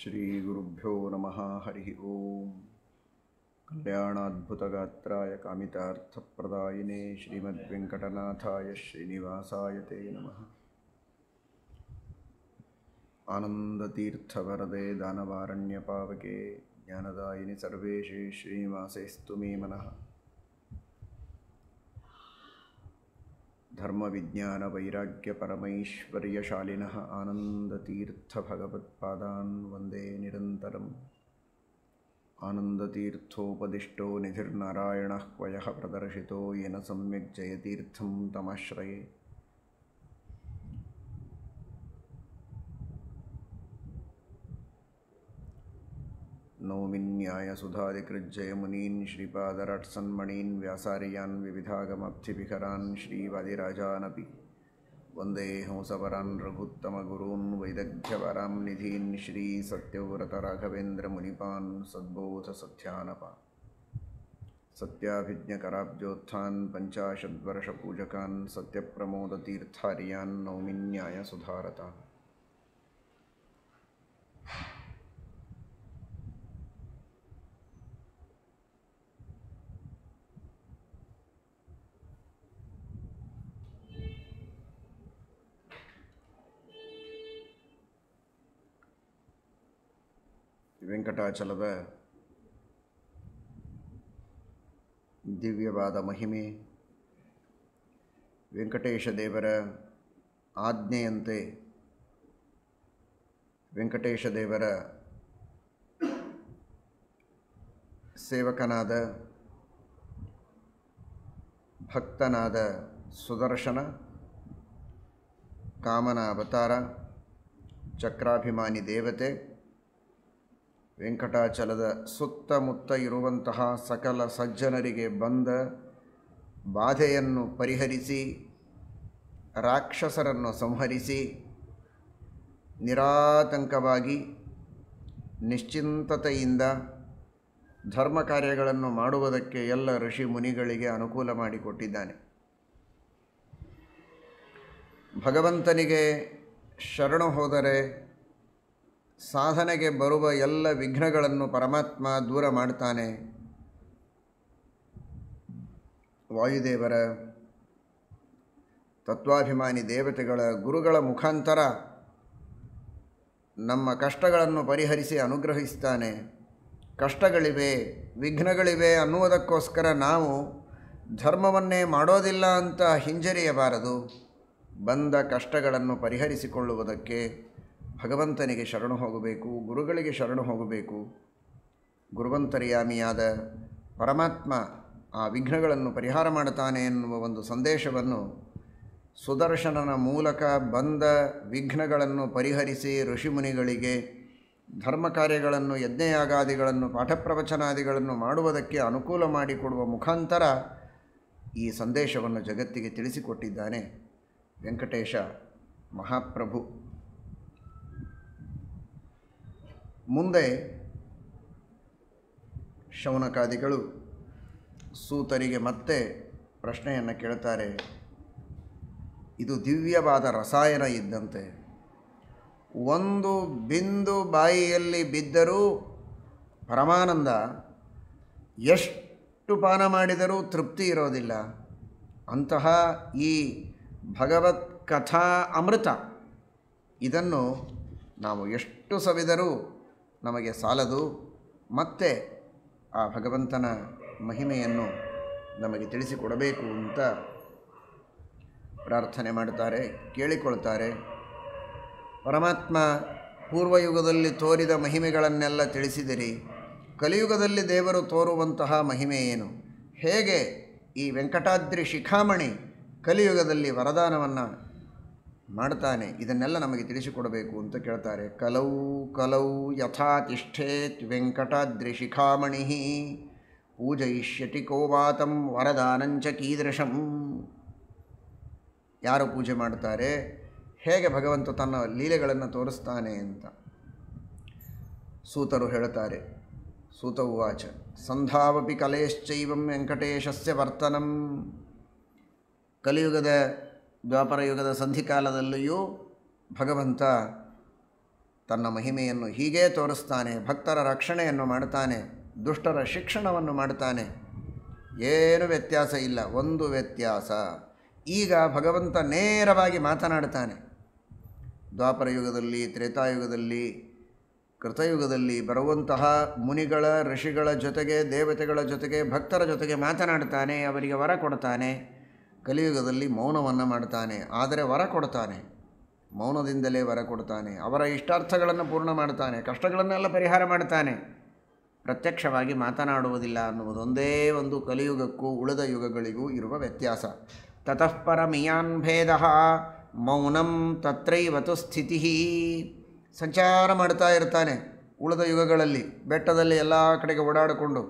ಶ್ರೀಗುರುಭ್ಯೋ ನಮಃ ಹರಿ ಓಂ ಕಲ್ಯಾಣಾದ್ಭುತಗಾತ್ರಾಯ ಕಾಮಿತಾರ್ಥಪ್ರದಾಯಿನೇ ಶ್ರೀಮದ್ವೆಂಕಟನಾಥಾಯ ಶ್ರೀನಿವಾಸಾಯ ತೇ ನಮಃ ಆನಂದತೀರ್ಥವರದೆ ದಾನವಾರಣ್ಯಪಾವಕೆ ಜ್ಞಾನದಾಯಿನಿ ಸರ್ವೇಶೇ ಶ್ರೀನಿವಾಸೇಸ್ತು ಮೇ ಮನಃ धर्मविज्ञानवैराग्यपरमैश्वर्यशालिनः आनन्दतीर्थभगवत्पादान् वन्दे निरन्तरम् आनन्दतीर्थोपदिष्टो निधिर्नारायणः क्वयः प्रदर्शितो येन सम्यग् जयतीर्थं तमाश्रये नौमिन्यायसुधाधिकृज्जयमुनीन् श्रीपादरट्सन्मणीन् व्यासार्यान् विविधागमब्धिभिहरान् श्रीवादिराजानपि वन्देऽहंसपरान् रघुत्तमगुरून् वैदग्ध्यवरां निधीन् श्रीसत्यव्रतराघवेन्द्रमुनिपान् सद्बोधसत्यानपान् सत्याभिज्ञकराब्जोत्थान् पञ्चाशद्वर्षपूजकान् सत्यप्रमोदतीर्थार्यान् नौमिन्यायसुधारतान् ವೆಂಕಟಾಚಲದ ದಿವ್ಯವಾದ ಮಹಿಮೆ ವೆಂಕಟೇಶ ದೇವರ ಆಜ್ಞೆಯಂತೆ ವೆಂಕಟೇಶ ದೇವರ ಸೇವಕನಾದ ಭಕ್ತನಾದ ಸುದರ್ಶನ ಕಾಮನ ಅವತಾರ ಚಕ್ರಾಭಿಮಾನಿ ದೇವತೆ ವೆಂಕಟಾಚಲದ ಸುತ್ತಮುತ್ತ ಇರುವಂತಹ ಸಕಲ ಸಜ್ಜನರಿಗೆ ಬಂದ ಬಾಧೆಯನ್ನು ಪರಿಹರಿಸಿ ರಾಕ್ಷಸರನ್ನು ಸಂಹರಿಸಿ ನಿರಾತಂಕವಾಗಿ ನಿಶ್ಚಿಂತತೆಯಿಂದ ಧರ್ಮ ಕಾರ್ಯಗಳನ್ನು ಮಾಡುವುದಕ್ಕೆ ಎಲ್ಲ ಋಷಿ ಮುನಿಗಳಿಗೆ ಅನುಕೂಲ ಮಾಡಿಕೊಟ್ಟಿದ್ದಾನೆ ಭಗವಂತನಿಗೆ ಶರಣು ಹೋದರೆ ಸಾಧನೆಗೆ ಬರುವ ಎಲ್ಲ ವಿಘ್ನಗಳನ್ನು ಪರಮಾತ್ಮ ದೂರ ಮಾಡ್ತಾನೆ ವಾಯುದೇವರ ತತ್ವಾಭಿಮಾನಿ ದೇವತೆಗಳ ಗುರುಗಳ ಮುಖಾಂತರ ನಮ್ಮ ಕಷ್ಟಗಳನ್ನು ಪರಿಹರಿಸಿ ಅನುಗ್ರಹಿಸ್ತಾನೆ ಕಷ್ಟಗಳಿವೆ ವಿಘ್ನಗಳಿವೆ ಅನ್ನುವುದಕ್ಕೋಸ್ಕರ ನಾವು ಧರ್ಮವನ್ನೇ ಮಾಡೋದಿಲ್ಲ ಅಂತ ಹಿಂಜರಿಯಬಾರದು ಬಂದ ಕಷ್ಟಗಳನ್ನು ಪರಿಹರಿಸಿಕೊಳ್ಳುವುದಕ್ಕೆ ಭಗವಂತನಿಗೆ ಶರಣು ಹೋಗಬೇಕು ಗುರುಗಳಿಗೆ ಶರಣು ಹೋಗಬೇಕು ಗುರುವಂತರ್ಯಾಮಿಯಾದ ಪರಮಾತ್ಮ ಆ ವಿಘ್ನಗಳನ್ನು ಪರಿಹಾರ ಮಾಡುತ್ತಾನೆ ಎನ್ನುವ ಒಂದು ಸಂದೇಶವನ್ನು ಸುದರ್ಶನನ ಮೂಲಕ ಬಂದ ವಿಘ್ನಗಳನ್ನು ಪರಿಹರಿಸಿ ಋಷಿಮುನಿಗಳಿಗೆ ಧರ್ಮ ಕಾರ್ಯಗಳನ್ನು ಯಜ್ಞಯಾಗಾದಿಗಳನ್ನು ಪಾಠಪ್ರವಚನಾದಿಗಳನ್ನು ಮಾಡುವುದಕ್ಕೆ ಅನುಕೂಲ ಮಾಡಿಕೊಡುವ ಮುಖಾಂತರ ಈ ಸಂದೇಶವನ್ನು ಜಗತ್ತಿಗೆ ತಿಳಿಸಿಕೊಟ್ಟಿದ್ದಾನೆ ವೆಂಕಟೇಶ ಮಹಾಪ್ರಭು ಮುಂದೆ ಶೌನಕಾದಿಗಳು ಸೂತರಿಗೆ ಮತ್ತೆ ಪ್ರಶ್ನೆಯನ್ನು ಕೇಳ್ತಾರೆ ಇದು ದಿವ್ಯವಾದ ರಸಾಯನ ಇದ್ದಂತೆ ಒಂದು ಬಿಂದು ಬಾಯಿಯಲ್ಲಿ ಬಿದ್ದರೂ ಪರಮಾನಂದ ಎಷ್ಟು ಪಾನ ಮಾಡಿದರೂ ತೃಪ್ತಿ ಇರೋದಿಲ್ಲ ಅಂತಹ ಈ ಭಗವತ್ ಕಥಾ ಅಮೃತ ಇದನ್ನು ನಾವು ಎಷ್ಟು ಸವಿದರೂ ನಮಗೆ ಸಾಲದು ಮತ್ತೆ ಆ ಭಗವಂತನ ಮಹಿಮೆಯನ್ನು ನಮಗೆ ತಿಳಿಸಿಕೊಡಬೇಕು ಅಂತ ಪ್ರಾರ್ಥನೆ ಮಾಡ್ತಾರೆ ಕೇಳಿಕೊಳ್ತಾರೆ ಪರಮಾತ್ಮ ಪೂರ್ವಯುಗದಲ್ಲಿ ತೋರಿದ ಮಹಿಮೆಗಳನ್ನೆಲ್ಲ ತಿಳಿಸಿದಿರಿ ಕಲಿಯುಗದಲ್ಲಿ ದೇವರು ತೋರುವಂತಹ ಮಹಿಮೆ ಏನು ಹೇಗೆ ಈ ವೆಂಕಟಾದ್ರಿ ಶಿಖಾಮಣಿ ಕಲಿಯುಗದಲ್ಲಿ ವರದಾನವನ್ನು ಮಾಡ್ತಾನೆ ಇದನ್ನೆಲ್ಲ ನಮಗೆ ತಿಳಿಸಿಕೊಡಬೇಕು ಅಂತ ಕೇಳ್ತಾರೆ ಕಲೌ ಕಲೌ ಯಥಾ ತಿಷ್ಠೇತ್ ವೆಂಕಟಾದ್ರಿ ಶಿಖಾಮಣಿ ಪೂಜಯಿಷ್ಯತಿ ಕೋವಾತಂ ವರದಾನಂಚ ಕೀದೃಶಂ ಯಾರು ಪೂಜೆ ಮಾಡ್ತಾರೆ ಹೇಗೆ ಭಗವಂತ ತನ್ನ ಲೀಲೆಗಳನ್ನು ತೋರಿಸ್ತಾನೆ ಅಂತ ಸೂತರು ಹೇಳ್ತಾರೆ ಸೂತ ಉಚ ಸಂಧಾವಪಿ ಕಲೆಯಶ್ಚೈವಂ ವೆಂಕಟೇಶಸ್ಯ ವರ್ತನಂ ಕಲಿಯುಗದ ದ್ವಾಪರ ಯುಗದ ಸಂಧಿಕಾಲದಲ್ಲಿಯೂ ಭಗವಂತ ತನ್ನ ಮಹಿಮೆಯನ್ನು ಹೀಗೇ ತೋರಿಸ್ತಾನೆ ಭಕ್ತರ ರಕ್ಷಣೆಯನ್ನು ಮಾಡ್ತಾನೆ ದುಷ್ಟರ ಶಿಕ್ಷಣವನ್ನು ಮಾಡ್ತಾನೆ ಏನು ವ್ಯತ್ಯಾಸ ಇಲ್ಲ ಒಂದು ವ್ಯತ್ಯಾಸ ಈಗ ಭಗವಂತ ನೇರವಾಗಿ ಮಾತನಾಡ್ತಾನೆ ದ್ವಾಪರ ಯುಗದಲ್ಲಿ ತ್ರೇತಾಯುಗದಲ್ಲಿ ಕೃತಯುಗದಲ್ಲಿ ಬರುವಂತಹ ಮುನಿಗಳ ಋಷಿಗಳ ಜೊತೆಗೆ ದೇವತೆಗಳ ಜೊತೆಗೆ ಭಕ್ತರ ಜೊತೆಗೆ ಮಾತನಾಡ್ತಾನೆ ಅವರಿಗೆ ವರ ಕೊಡ್ತಾನೆ ಕಲಿಯುಗದಲ್ಲಿ ಮೌನವನ್ನು ಮಾಡ್ತಾನೆ ಆದರೆ ವರ ಕೊಡ್ತಾನೆ ಮೌನದಿಂದಲೇ ವರ ಕೊಡ್ತಾನೆ ಅವರ ಇಷ್ಟಾರ್ಥಗಳನ್ನು ಪೂರ್ಣ ಮಾಡ್ತಾನೆ ಕಷ್ಟಗಳನ್ನೆಲ್ಲ ಪರಿಹಾರ ಮಾಡ್ತಾನೆ ಪ್ರತ್ಯಕ್ಷವಾಗಿ ಮಾತನಾಡುವುದಿಲ್ಲ ಅನ್ನುವುದೊಂದೇ ಒಂದು ಕಲಿಯುಗಕ್ಕೂ ಉಳಿದ ಯುಗಗಳಿಗೂ ಇರುವ ವ್ಯತ್ಯಾಸ ತತಃಪರ ಮಿಯಾನ್ ಭೇದ ಮೌನಂ ತತ್ರೈವತು ಸ್ಥಿತಿ ಸಂಚಾರ ಮಾಡ್ತಾ ಇರ್ತಾನೆ ಉಳಿದ ಯುಗಗಳಲ್ಲಿ ಬೆಟ್ಟದಲ್ಲಿ ಎಲ್ಲ ಕಡೆಗೆ ಓಡಾಡಿಕೊಂಡು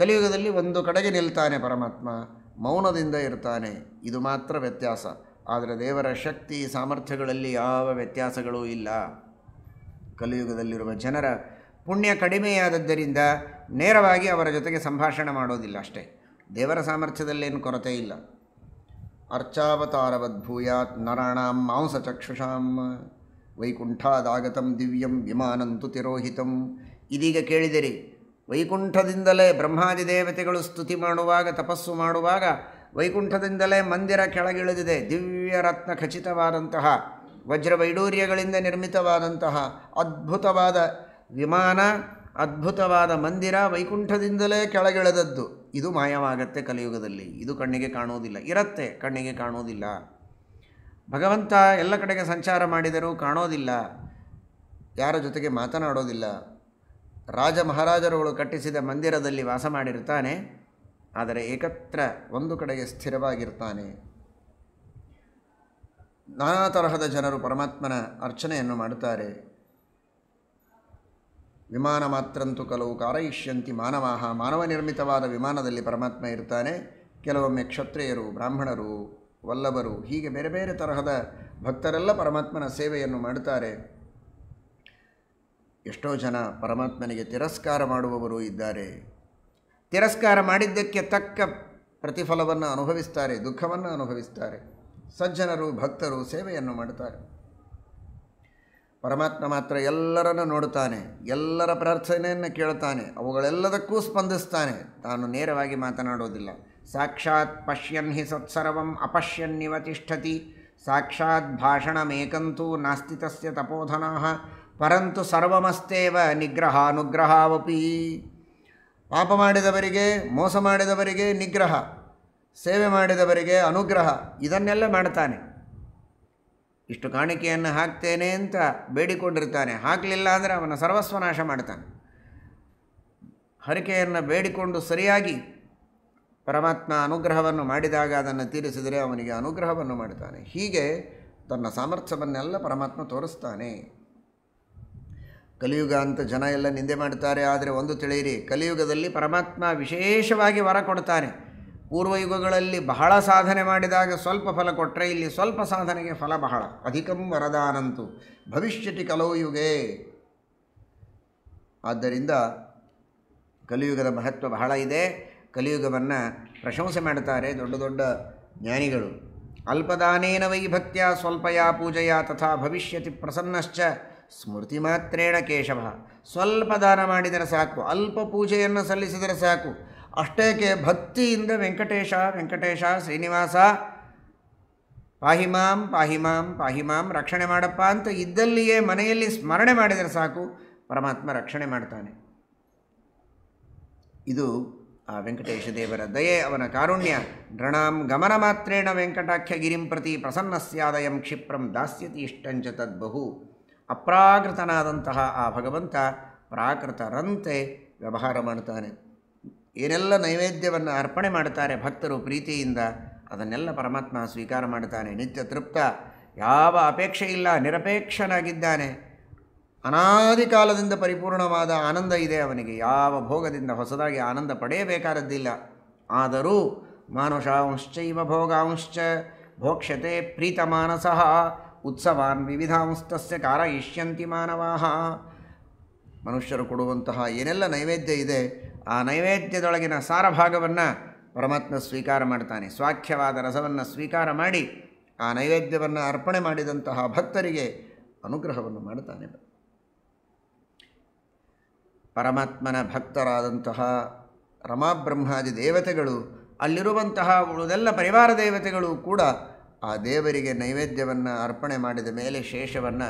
ಕಲಿಯುಗದಲ್ಲಿ ಒಂದು ಕಡೆಗೆ ನಿಲ್ತಾನೆ ಪರಮಾತ್ಮ ಮೌನದಿಂದ ಇರ್ತಾನೆ ಇದು ಮಾತ್ರ ವ್ಯತ್ಯಾಸ ಆದರೆ ದೇವರ ಶಕ್ತಿ ಸಾಮರ್ಥ್ಯಗಳಲ್ಲಿ ಯಾವ ವ್ಯತ್ಯಾಸಗಳೂ ಇಲ್ಲ ಕಲಿಯುಗದಲ್ಲಿರುವ ಜನರ ಪುಣ್ಯ ಕಡಿಮೆಯಾದದ್ದರಿಂದ ನೇರವಾಗಿ ಅವರ ಜೊತೆಗೆ ಸಂಭಾಷಣೆ ಮಾಡೋದಿಲ್ಲ ಅಷ್ಟೇ ದೇವರ ಸಾಮರ್ಥ್ಯದಲ್ಲೇನು ಕೊರತೆ ಇಲ್ಲ ಅರ್ಚಾವತಾರವದ್ಭೂಯಾತ್ ಭೂಯಾತ್ ನರಾಣಾಂ ಮಾಂಸ ಚಕ್ಷುಷಾಂ ವೈಕುಂಠಾದಾಗತಂ ದಿವ್ಯಂ ವಿಮಾನಂತು ತಿರೋಹಿತಂ ಇದೀಗ ಕೇಳಿದಿರಿ ವೈಕುಂಠದಿಂದಲೇ ಬ್ರಹ್ಮಾದಿ ದೇವತೆಗಳು ಸ್ತುತಿ ಮಾಡುವಾಗ ತಪಸ್ಸು ಮಾಡುವಾಗ ವೈಕುಂಠದಿಂದಲೇ ಮಂದಿರ ಕೆಳಗಿಳಿದಿದೆ ದಿವ್ಯ ರತ್ನ ಖಚಿತವಾದಂತಹ ವಜ್ರವೈಡೂರ್ಯಗಳಿಂದ ನಿರ್ಮಿತವಾದಂತಹ ಅದ್ಭುತವಾದ ವಿಮಾನ ಅದ್ಭುತವಾದ ಮಂದಿರ ವೈಕುಂಠದಿಂದಲೇ ಕೆಳಗಿಳಿದದ್ದು ಇದು ಮಾಯವಾಗತ್ತೆ ಕಲಿಯುಗದಲ್ಲಿ ಇದು ಕಣ್ಣಿಗೆ ಕಾಣುವುದಿಲ್ಲ ಇರತ್ತೆ ಕಣ್ಣಿಗೆ ಕಾಣುವುದಿಲ್ಲ ಭಗವಂತ ಎಲ್ಲ ಕಡೆಗೆ ಸಂಚಾರ ಮಾಡಿದರೂ ಕಾಣೋದಿಲ್ಲ ಯಾರ ಜೊತೆಗೆ ಮಾತನಾಡೋದಿಲ್ಲ ರಾಜ ಮಹಾರಾಜರುಗಳು ಕಟ್ಟಿಸಿದ ಮಂದಿರದಲ್ಲಿ ವಾಸ ಮಾಡಿರ್ತಾನೆ ಆದರೆ ಏಕತ್ರ ಒಂದು ಕಡೆಗೆ ಸ್ಥಿರವಾಗಿರ್ತಾನೆ ನಾನಾ ತರಹದ ಜನರು ಪರಮಾತ್ಮನ ಅರ್ಚನೆಯನ್ನು ಮಾಡುತ್ತಾರೆ ವಿಮಾನ ಮಾತ್ರಂತೂ ಕೆಲವು ಕಾರಯಿಷ್ಯಂತಿ ಮಾನವಾಹ ಮಾನವ ನಿರ್ಮಿತವಾದ ವಿಮಾನದಲ್ಲಿ ಪರಮಾತ್ಮ ಇರ್ತಾನೆ ಕೆಲವೊಮ್ಮೆ ಕ್ಷತ್ರಿಯರು ಬ್ರಾಹ್ಮಣರು ವಲ್ಲಭರು ಹೀಗೆ ಬೇರೆ ಬೇರೆ ತರಹದ ಭಕ್ತರೆಲ್ಲ ಪರಮಾತ್ಮನ ಸೇವೆಯನ್ನು ಮಾಡುತ್ತಾರೆ ಎಷ್ಟೋ ಜನ ಪರಮಾತ್ಮನಿಗೆ ತಿರಸ್ಕಾರ ಮಾಡುವವರು ಇದ್ದಾರೆ ತಿರಸ್ಕಾರ ಮಾಡಿದ್ದಕ್ಕೆ ತಕ್ಕ ಪ್ರತಿಫಲವನ್ನು ಅನುಭವಿಸ್ತಾರೆ ದುಃಖವನ್ನು ಅನುಭವಿಸ್ತಾರೆ ಸಜ್ಜನರು ಭಕ್ತರು ಸೇವೆಯನ್ನು ಮಾಡುತ್ತಾರೆ ಪರಮಾತ್ಮ ಮಾತ್ರ ಎಲ್ಲರನ್ನು ನೋಡುತ್ತಾನೆ ಎಲ್ಲರ ಪ್ರಾರ್ಥನೆಯನ್ನು ಕೇಳುತ್ತಾನೆ ಅವುಗಳೆಲ್ಲದಕ್ಕೂ ಸ್ಪಂದಿಸ್ತಾನೆ ತಾನು ನೇರವಾಗಿ ಮಾತನಾಡೋದಿಲ್ಲ ಸಾಕ್ಷಾತ್ ಪಶ್ಯನ್ ಹಿ ಸತ್ಸರ್ವಂ ಅಪಶ್ಯನ್ನಿವ ತಿಷ್ಠತಿ ಸಾಕ್ಷಾತ್ ಭಾಷಣಮೇಕಂತೂ ನಾಸ್ತಿ ತಸ್ಯ ತಪೋಧನಾ ಪರಂತು ಸರ್ವಮಸ್ತೇವ ಅನುಗ್ರಹಾವಪಿ ಪಾಪ ಮಾಡಿದವರಿಗೆ ಮೋಸ ಮಾಡಿದವರಿಗೆ ನಿಗ್ರಹ ಸೇವೆ ಮಾಡಿದವರಿಗೆ ಅನುಗ್ರಹ ಇದನ್ನೆಲ್ಲ ಮಾಡ್ತಾನೆ ಇಷ್ಟು ಕಾಣಿಕೆಯನ್ನು ಹಾಕ್ತೇನೆ ಅಂತ ಬೇಡಿಕೊಂಡಿರ್ತಾನೆ ಹಾಕಲಿಲ್ಲ ಅಂದರೆ ಅವನ ಸರ್ವಸ್ವನಾಶ ಮಾಡ್ತಾನೆ ಹರಿಕೆಯನ್ನು ಬೇಡಿಕೊಂಡು ಸರಿಯಾಗಿ ಪರಮಾತ್ಮ ಅನುಗ್ರಹವನ್ನು ಮಾಡಿದಾಗ ಅದನ್ನು ತೀರಿಸಿದರೆ ಅವನಿಗೆ ಅನುಗ್ರಹವನ್ನು ಮಾಡ್ತಾನೆ ಹೀಗೆ ತನ್ನ ಸಾಮರ್ಥ್ಯವನ್ನೆಲ್ಲ ಪರಮಾತ್ಮ ತೋರಿಸ್ತಾನೆ ಕಲಿಯುಗ ಅಂತ ಜನ ಎಲ್ಲ ನಿಂದೆ ಮಾಡ್ತಾರೆ ಆದರೆ ಒಂದು ತಿಳಿಯಿರಿ ಕಲಿಯುಗದಲ್ಲಿ ಪರಮಾತ್ಮ ವಿಶೇಷವಾಗಿ ವರ ಕೊಡ್ತಾನೆ ಪೂರ್ವಯುಗಗಳಲ್ಲಿ ಬಹಳ ಸಾಧನೆ ಮಾಡಿದಾಗ ಸ್ವಲ್ಪ ಫಲ ಕೊಟ್ಟರೆ ಇಲ್ಲಿ ಸ್ವಲ್ಪ ಸಾಧನೆಗೆ ಫಲ ಬಹಳ ಅಧಿಕಂ ವರದಾನಂತು ಭವಿಷ್ಯತಿ ಕಲೋ ಆದ್ದರಿಂದ ಕಲಿಯುಗದ ಮಹತ್ವ ಬಹಳ ಇದೆ ಕಲಿಯುಗವನ್ನು ಪ್ರಶಂಸೆ ಮಾಡ್ತಾರೆ ದೊಡ್ಡ ದೊಡ್ಡ ಜ್ಞಾನಿಗಳು ಅಲ್ಪದಾನೇನ ವೈಭಕ್ತ್ಯ ಸ್ವಲ್ಪಯ ಪೂಜೆಯ ತಥಾ ಭವಿಷ್ಯತಿ ಪ್ರಸನ್ನಶ್ಚ ಸ್ಮೃತಿ ಮಾತ್ರೇಣ ಕೇಶವ ಸ್ವಲ್ಪ ದಾನ ಮಾಡಿದರೆ ಸಾಕು ಅಲ್ಪ ಪೂಜೆಯನ್ನು ಸಲ್ಲಿಸಿದರೆ ಸಾಕು ಅಷ್ಟೇಕೆ ಭಕ್ತಿಯಿಂದ ವೆಂಕಟೇಶ ವೆಂಕಟೇಶ ಶ್ರೀನಿವಾಸ ಮಾಂ ಪಾಹಿ ಮಾಂ ರಕ್ಷಣೆ ಮಾಡಪ್ಪ ಅಂತ ಇದ್ದಲ್ಲಿಯೇ ಮನೆಯಲ್ಲಿ ಸ್ಮರಣೆ ಮಾಡಿದರೆ ಸಾಕು ಪರಮಾತ್ಮ ರಕ್ಷಣೆ ಮಾಡ್ತಾನೆ ಇದು ಆ ವೆಂಕಟೇಶ ದೇವರ ದಯೆ ಅವನ ಕಾರುಣ್ಯ ನೃಣಾಂ ಗಮನ ಮಾತ್ರೇಣ ವೆಂಕಟಾಖ್ಯ ಗಿರಿಂ ಪ್ರತಿ ಪ್ರಸನ್ನ ಸ್ಯಾದಯಂ ಕ್ಷಿಪ್ರಂ ದಾಸ್ಯತಿ ಇಷ್ಟಂಚ ತದ್ಬಹು ಅಪ್ರಾಕೃತನಾದಂತಹ ಆ ಭಗವಂತ ಪ್ರಾಕೃತರಂತೆ ವ್ಯವಹಾರ ಮಾಡುತ್ತಾನೆ ಏನೆಲ್ಲ ನೈವೇದ್ಯವನ್ನು ಅರ್ಪಣೆ ಮಾಡ್ತಾರೆ ಭಕ್ತರು ಪ್ರೀತಿಯಿಂದ ಅದನ್ನೆಲ್ಲ ಪರಮಾತ್ಮ ಸ್ವೀಕಾರ ಮಾಡ್ತಾನೆ ನಿತ್ಯ ತೃಪ್ತ ಯಾವ ಅಪೇಕ್ಷೆ ಇಲ್ಲ ನಿರಪೇಕ್ಷನಾಗಿದ್ದಾನೆ ಅನಾದಿ ಕಾಲದಿಂದ ಪರಿಪೂರ್ಣವಾದ ಆನಂದ ಇದೆ ಅವನಿಗೆ ಯಾವ ಭೋಗದಿಂದ ಹೊಸದಾಗಿ ಆನಂದ ಪಡೆಯಬೇಕಾದದ್ದಿಲ್ಲ ಆದರೂ ಇವ ಭೋಗಾಂಶ್ಚ ಭೋಕ್ಷತೆ ಪ್ರೀತಮಾನಸಃ ಉತ್ಸವಾನ್ ವಿವಿಧಾಂಸ್ತಸ್ಯ ಕಾರಯಿಷ್ಯಂತಿ ಮಾನವಾಹ ಮನುಷ್ಯರು ಕೊಡುವಂತಹ ಏನೆಲ್ಲ ನೈವೇದ್ಯ ಇದೆ ಆ ನೈವೇದ್ಯದೊಳಗಿನ ಸಾರಭಾಗವನ್ನು ಪರಮಾತ್ಮ ಸ್ವೀಕಾರ ಮಾಡ್ತಾನೆ ಸ್ವಾಖ್ಯವಾದ ರಸವನ್ನು ಸ್ವೀಕಾರ ಮಾಡಿ ಆ ನೈವೇದ್ಯವನ್ನು ಅರ್ಪಣೆ ಮಾಡಿದಂತಹ ಭಕ್ತರಿಗೆ ಅನುಗ್ರಹವನ್ನು ಮಾಡ್ತಾನೆ ಪರಮಾತ್ಮನ ಭಕ್ತರಾದಂತಹ ರಮಾಬ್ರಹ್ಮಾದಿ ದೇವತೆಗಳು ಅಲ್ಲಿರುವಂತಹ ಉಳಿದೆಲ್ಲ ಪರಿವಾರ ದೇವತೆಗಳು ಕೂಡ ಆ ದೇವರಿಗೆ ನೈವೇದ್ಯವನ್ನು ಅರ್ಪಣೆ ಮಾಡಿದ ಮೇಲೆ ಶೇಷವನ್ನು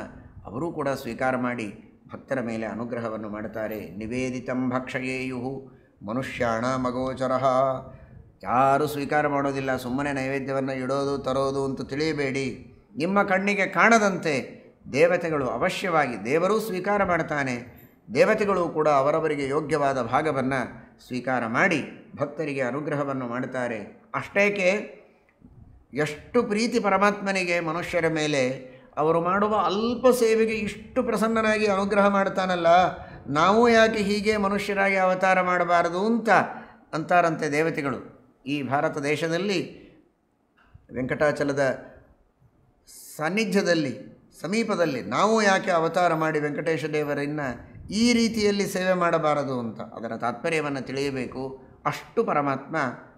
ಅವರೂ ಕೂಡ ಸ್ವೀಕಾರ ಮಾಡಿ ಭಕ್ತರ ಮೇಲೆ ಅನುಗ್ರಹವನ್ನು ಮಾಡುತ್ತಾರೆ ನಿವೇದಿತಂ ಭಕ್ಷಯೇಯು ಮನುಷ್ಯಾಣ ಮಗೋಚರ ಯಾರೂ ಸ್ವೀಕಾರ ಮಾಡೋದಿಲ್ಲ ಸುಮ್ಮನೆ ನೈವೇದ್ಯವನ್ನು ಇಡೋದು ತರೋದು ಅಂತ ತಿಳಿಯಬೇಡಿ ನಿಮ್ಮ ಕಣ್ಣಿಗೆ ಕಾಣದಂತೆ ದೇವತೆಗಳು ಅವಶ್ಯವಾಗಿ ದೇವರೂ ಸ್ವೀಕಾರ ಮಾಡ್ತಾನೆ ದೇವತೆಗಳು ಕೂಡ ಅವರವರಿಗೆ ಯೋಗ್ಯವಾದ ಭಾಗವನ್ನು ಸ್ವೀಕಾರ ಮಾಡಿ ಭಕ್ತರಿಗೆ ಅನುಗ್ರಹವನ್ನು ಮಾಡುತ್ತಾರೆ ಅಷ್ಟೇಕೆ ಎಷ್ಟು ಪ್ರೀತಿ ಪರಮಾತ್ಮನಿಗೆ ಮನುಷ್ಯರ ಮೇಲೆ ಅವರು ಮಾಡುವ ಅಲ್ಪ ಸೇವೆಗೆ ಇಷ್ಟು ಪ್ರಸನ್ನನಾಗಿ ಅನುಗ್ರಹ ಮಾಡ್ತಾನಲ್ಲ ನಾವು ಯಾಕೆ ಹೀಗೆ ಮನುಷ್ಯರಾಗಿ ಅವತಾರ ಮಾಡಬಾರದು ಅಂತ ಅಂತಾರಂತೆ ದೇವತೆಗಳು ಈ ಭಾರತ ದೇಶದಲ್ಲಿ ವೆಂಕಟಾಚಲದ ಸಾನ್ನಿಧ್ಯದಲ್ಲಿ ಸಮೀಪದಲ್ಲಿ ನಾವು ಯಾಕೆ ಅವತಾರ ಮಾಡಿ ವೆಂಕಟೇಶ ದೇವರನ್ನು ಈ ರೀತಿಯಲ್ಲಿ ಸೇವೆ ಮಾಡಬಾರದು ಅಂತ ಅದರ ತಾತ್ಪರ್ಯವನ್ನು ತಿಳಿಯಬೇಕು ಅಷ್ಟು ಪರಮಾತ್ಮ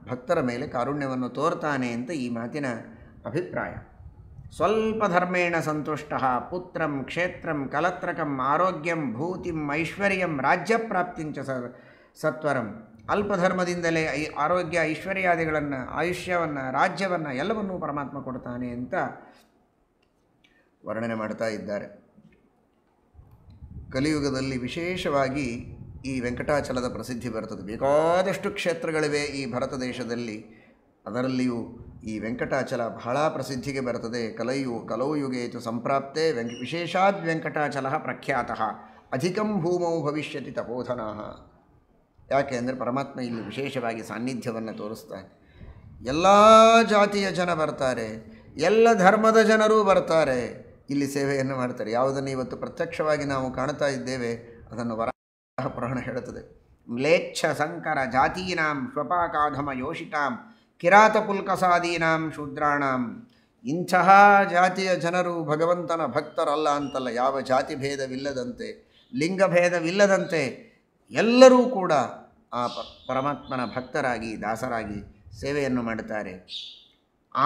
ಭಕ್ತರ ಮೇಲೆ ಕಾರುಣ್ಯವನ್ನು ತೋರ್ತಾನೆ ಅಂತ ಈ ಮಾತಿನ ಅಭಿಪ್ರಾಯ ಸ್ವಲ್ಪ ಧರ್ಮೇಣ ಸಂತುಷ್ಟ ಪುತ್ರಂ ಕ್ಷೇತ್ರಂ ಕಲತ್ರಕಂ ಆರೋಗ್ಯಂ ಭೂತಿಂ ಐಶ್ವರ್ಯಂ ರಾಜ್ಯಪ್ರಾಪ್ತಿಂಚ ಸ ಸತ್ವರಂ ಅಲ್ಪಧರ್ಮದಿಂದಲೇ ಐ ಆರೋಗ್ಯ ಐಶ್ವರ್ಯಾದಿಗಳನ್ನು ಆಯುಷ್ಯವನ್ನು ರಾಜ್ಯವನ್ನು ಎಲ್ಲವನ್ನೂ ಪರಮಾತ್ಮ ಕೊಡ್ತಾನೆ ಅಂತ ವರ್ಣನೆ ಮಾಡ್ತಾ ಇದ್ದಾರೆ ಕಲಿಯುಗದಲ್ಲಿ ವಿಶೇಷವಾಗಿ ಈ ವೆಂಕಟಾಚಲದ ಪ್ರಸಿದ್ಧಿ ಬರ್ತದೆ ಬೇಕಾದಷ್ಟು ಕ್ಷೇತ್ರಗಳಿವೆ ಈ ಭಾರತ ದೇಶದಲ್ಲಿ ಅದರಲ್ಲಿಯೂ ಈ ವೆಂಕಟಾಚಲ ಬಹಳ ಪ್ರಸಿದ್ಧಿಗೆ ಬರ್ತದೆ ಕಲೆಯು ಕಲೌ ಯುಗೇತು ಸಂಪ್ರಾಪ್ತೆ ವೆಂಕ ವಿಶೇಷಾದ್ ವೆಂಕಟಾಚಲ ಪ್ರಖ್ಯಾತ ಅಧಿಕಂ ಭೂಮೌ ಭವಿಷ್ಯತಿ ತಪೋಧನಾ ಯಾಕೆ ಅಂದರೆ ಪರಮಾತ್ಮ ಇಲ್ಲಿ ವಿಶೇಷವಾಗಿ ಸಾನ್ನಿಧ್ಯವನ್ನು ತೋರಿಸ್ತಾರೆ ಎಲ್ಲ ಜಾತಿಯ ಜನ ಬರ್ತಾರೆ ಎಲ್ಲ ಧರ್ಮದ ಜನರೂ ಬರ್ತಾರೆ ಇಲ್ಲಿ ಸೇವೆಯನ್ನು ಮಾಡ್ತಾರೆ ಯಾವುದನ್ನು ಇವತ್ತು ಪ್ರತ್ಯಕ್ಷವಾಗಿ ನಾವು ಕಾಣ್ತಾ ಇದ್ದೇವೆ ಅದನ್ನು ವರ ಪುರಾಣ ಹೇಳುತ್ತದೆ ಮ್ಲೇಚ್ಛ ಸಂಕರ ಜಾತೀನಾಂ ಶ್ವಪಾಕಾಧಮ ಯೋಷಿತಾಂ ಕಿರಾತಪುಲ್ಕಸಾದೀನಾಂ ಶೂದ್ರಾಣಾಂ ಇಂತಹ ಜಾತಿಯ ಜನರು ಭಗವಂತನ ಭಕ್ತರಲ್ಲ ಅಂತಲ್ಲ ಯಾವ ಜಾತಿ ಭೇದವಿಲ್ಲದಂತೆ ಲಿಂಗಭೇದವಿಲ್ಲದಂತೆ ಎಲ್ಲರೂ ಕೂಡ ಆ ಪರಮಾತ್ಮನ ಭಕ್ತರಾಗಿ ದಾಸರಾಗಿ ಸೇವೆಯನ್ನು ಮಾಡುತ್ತಾರೆ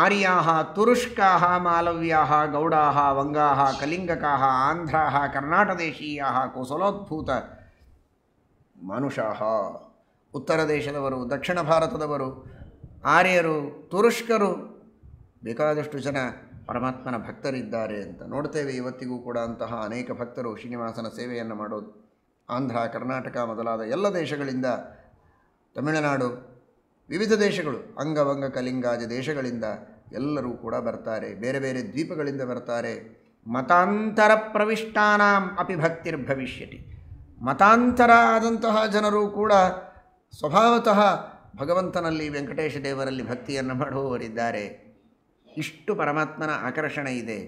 ಆರ್ಯಾಹ ತುರುಷ್ಕಾಹ ಮಾಲವ್ಯಾಹ ಗೌಡಾಹ ವಂಗಾಹ ಕಲಿಂಗಕಾಹ ಆಂಧ್ರಾಹ ಕರ್ನಾಟದೇಶೀಯಾಹ ಕುಸಲೋದ್ಭೂತ ಮಾನುಷಾಹ ಉತ್ತರ ದೇಶದವರು ದಕ್ಷಿಣ ಭಾರತದವರು ಆರ್ಯರು ತುರುಷ್ಕರು ಬೇಕಾದಷ್ಟು ಜನ ಪರಮಾತ್ಮನ ಭಕ್ತರಿದ್ದಾರೆ ಅಂತ ನೋಡ್ತೇವೆ ಇವತ್ತಿಗೂ ಕೂಡ ಅಂತಹ ಅನೇಕ ಭಕ್ತರು ಶ್ರೀನಿವಾಸನ ಸೇವೆಯನ್ನು ಮಾಡೋದು ಆಂಧ್ರ ಕರ್ನಾಟಕ ಮೊದಲಾದ ಎಲ್ಲ ದೇಶಗಳಿಂದ ತಮಿಳುನಾಡು ವಿವಿಧ ದೇಶಗಳು ಅಂಗವಂಗ ಕಲಿಂಗಾದಿ ದೇಶಗಳಿಂದ ಎಲ್ಲರೂ ಕೂಡ ಬರ್ತಾರೆ ಬೇರೆ ಬೇರೆ ದ್ವೀಪಗಳಿಂದ ಬರ್ತಾರೆ ಮತಾಂತರ ಪ್ರವಿಷ್ಟಾನಾಂ ಅಪಿ ಭಕ್ತಿರ್ಭವಿಷ್ಯತಿ ಮತಾಂತರ ಆದಂತಹ ಜನರು ಕೂಡ ಸ್ವಭಾವತಃ ಭಗವಂತನಲ್ಲಿ ವೆಂಕಟೇಶ ದೇವರಲ್ಲಿ ಭಕ್ತಿಯನ್ನು ಮಾಡುವವರಿದ್ದಾರೆ ಇಷ್ಟು ಪರಮಾತ್ಮನ ಆಕರ್ಷಣೆ ಇದೆ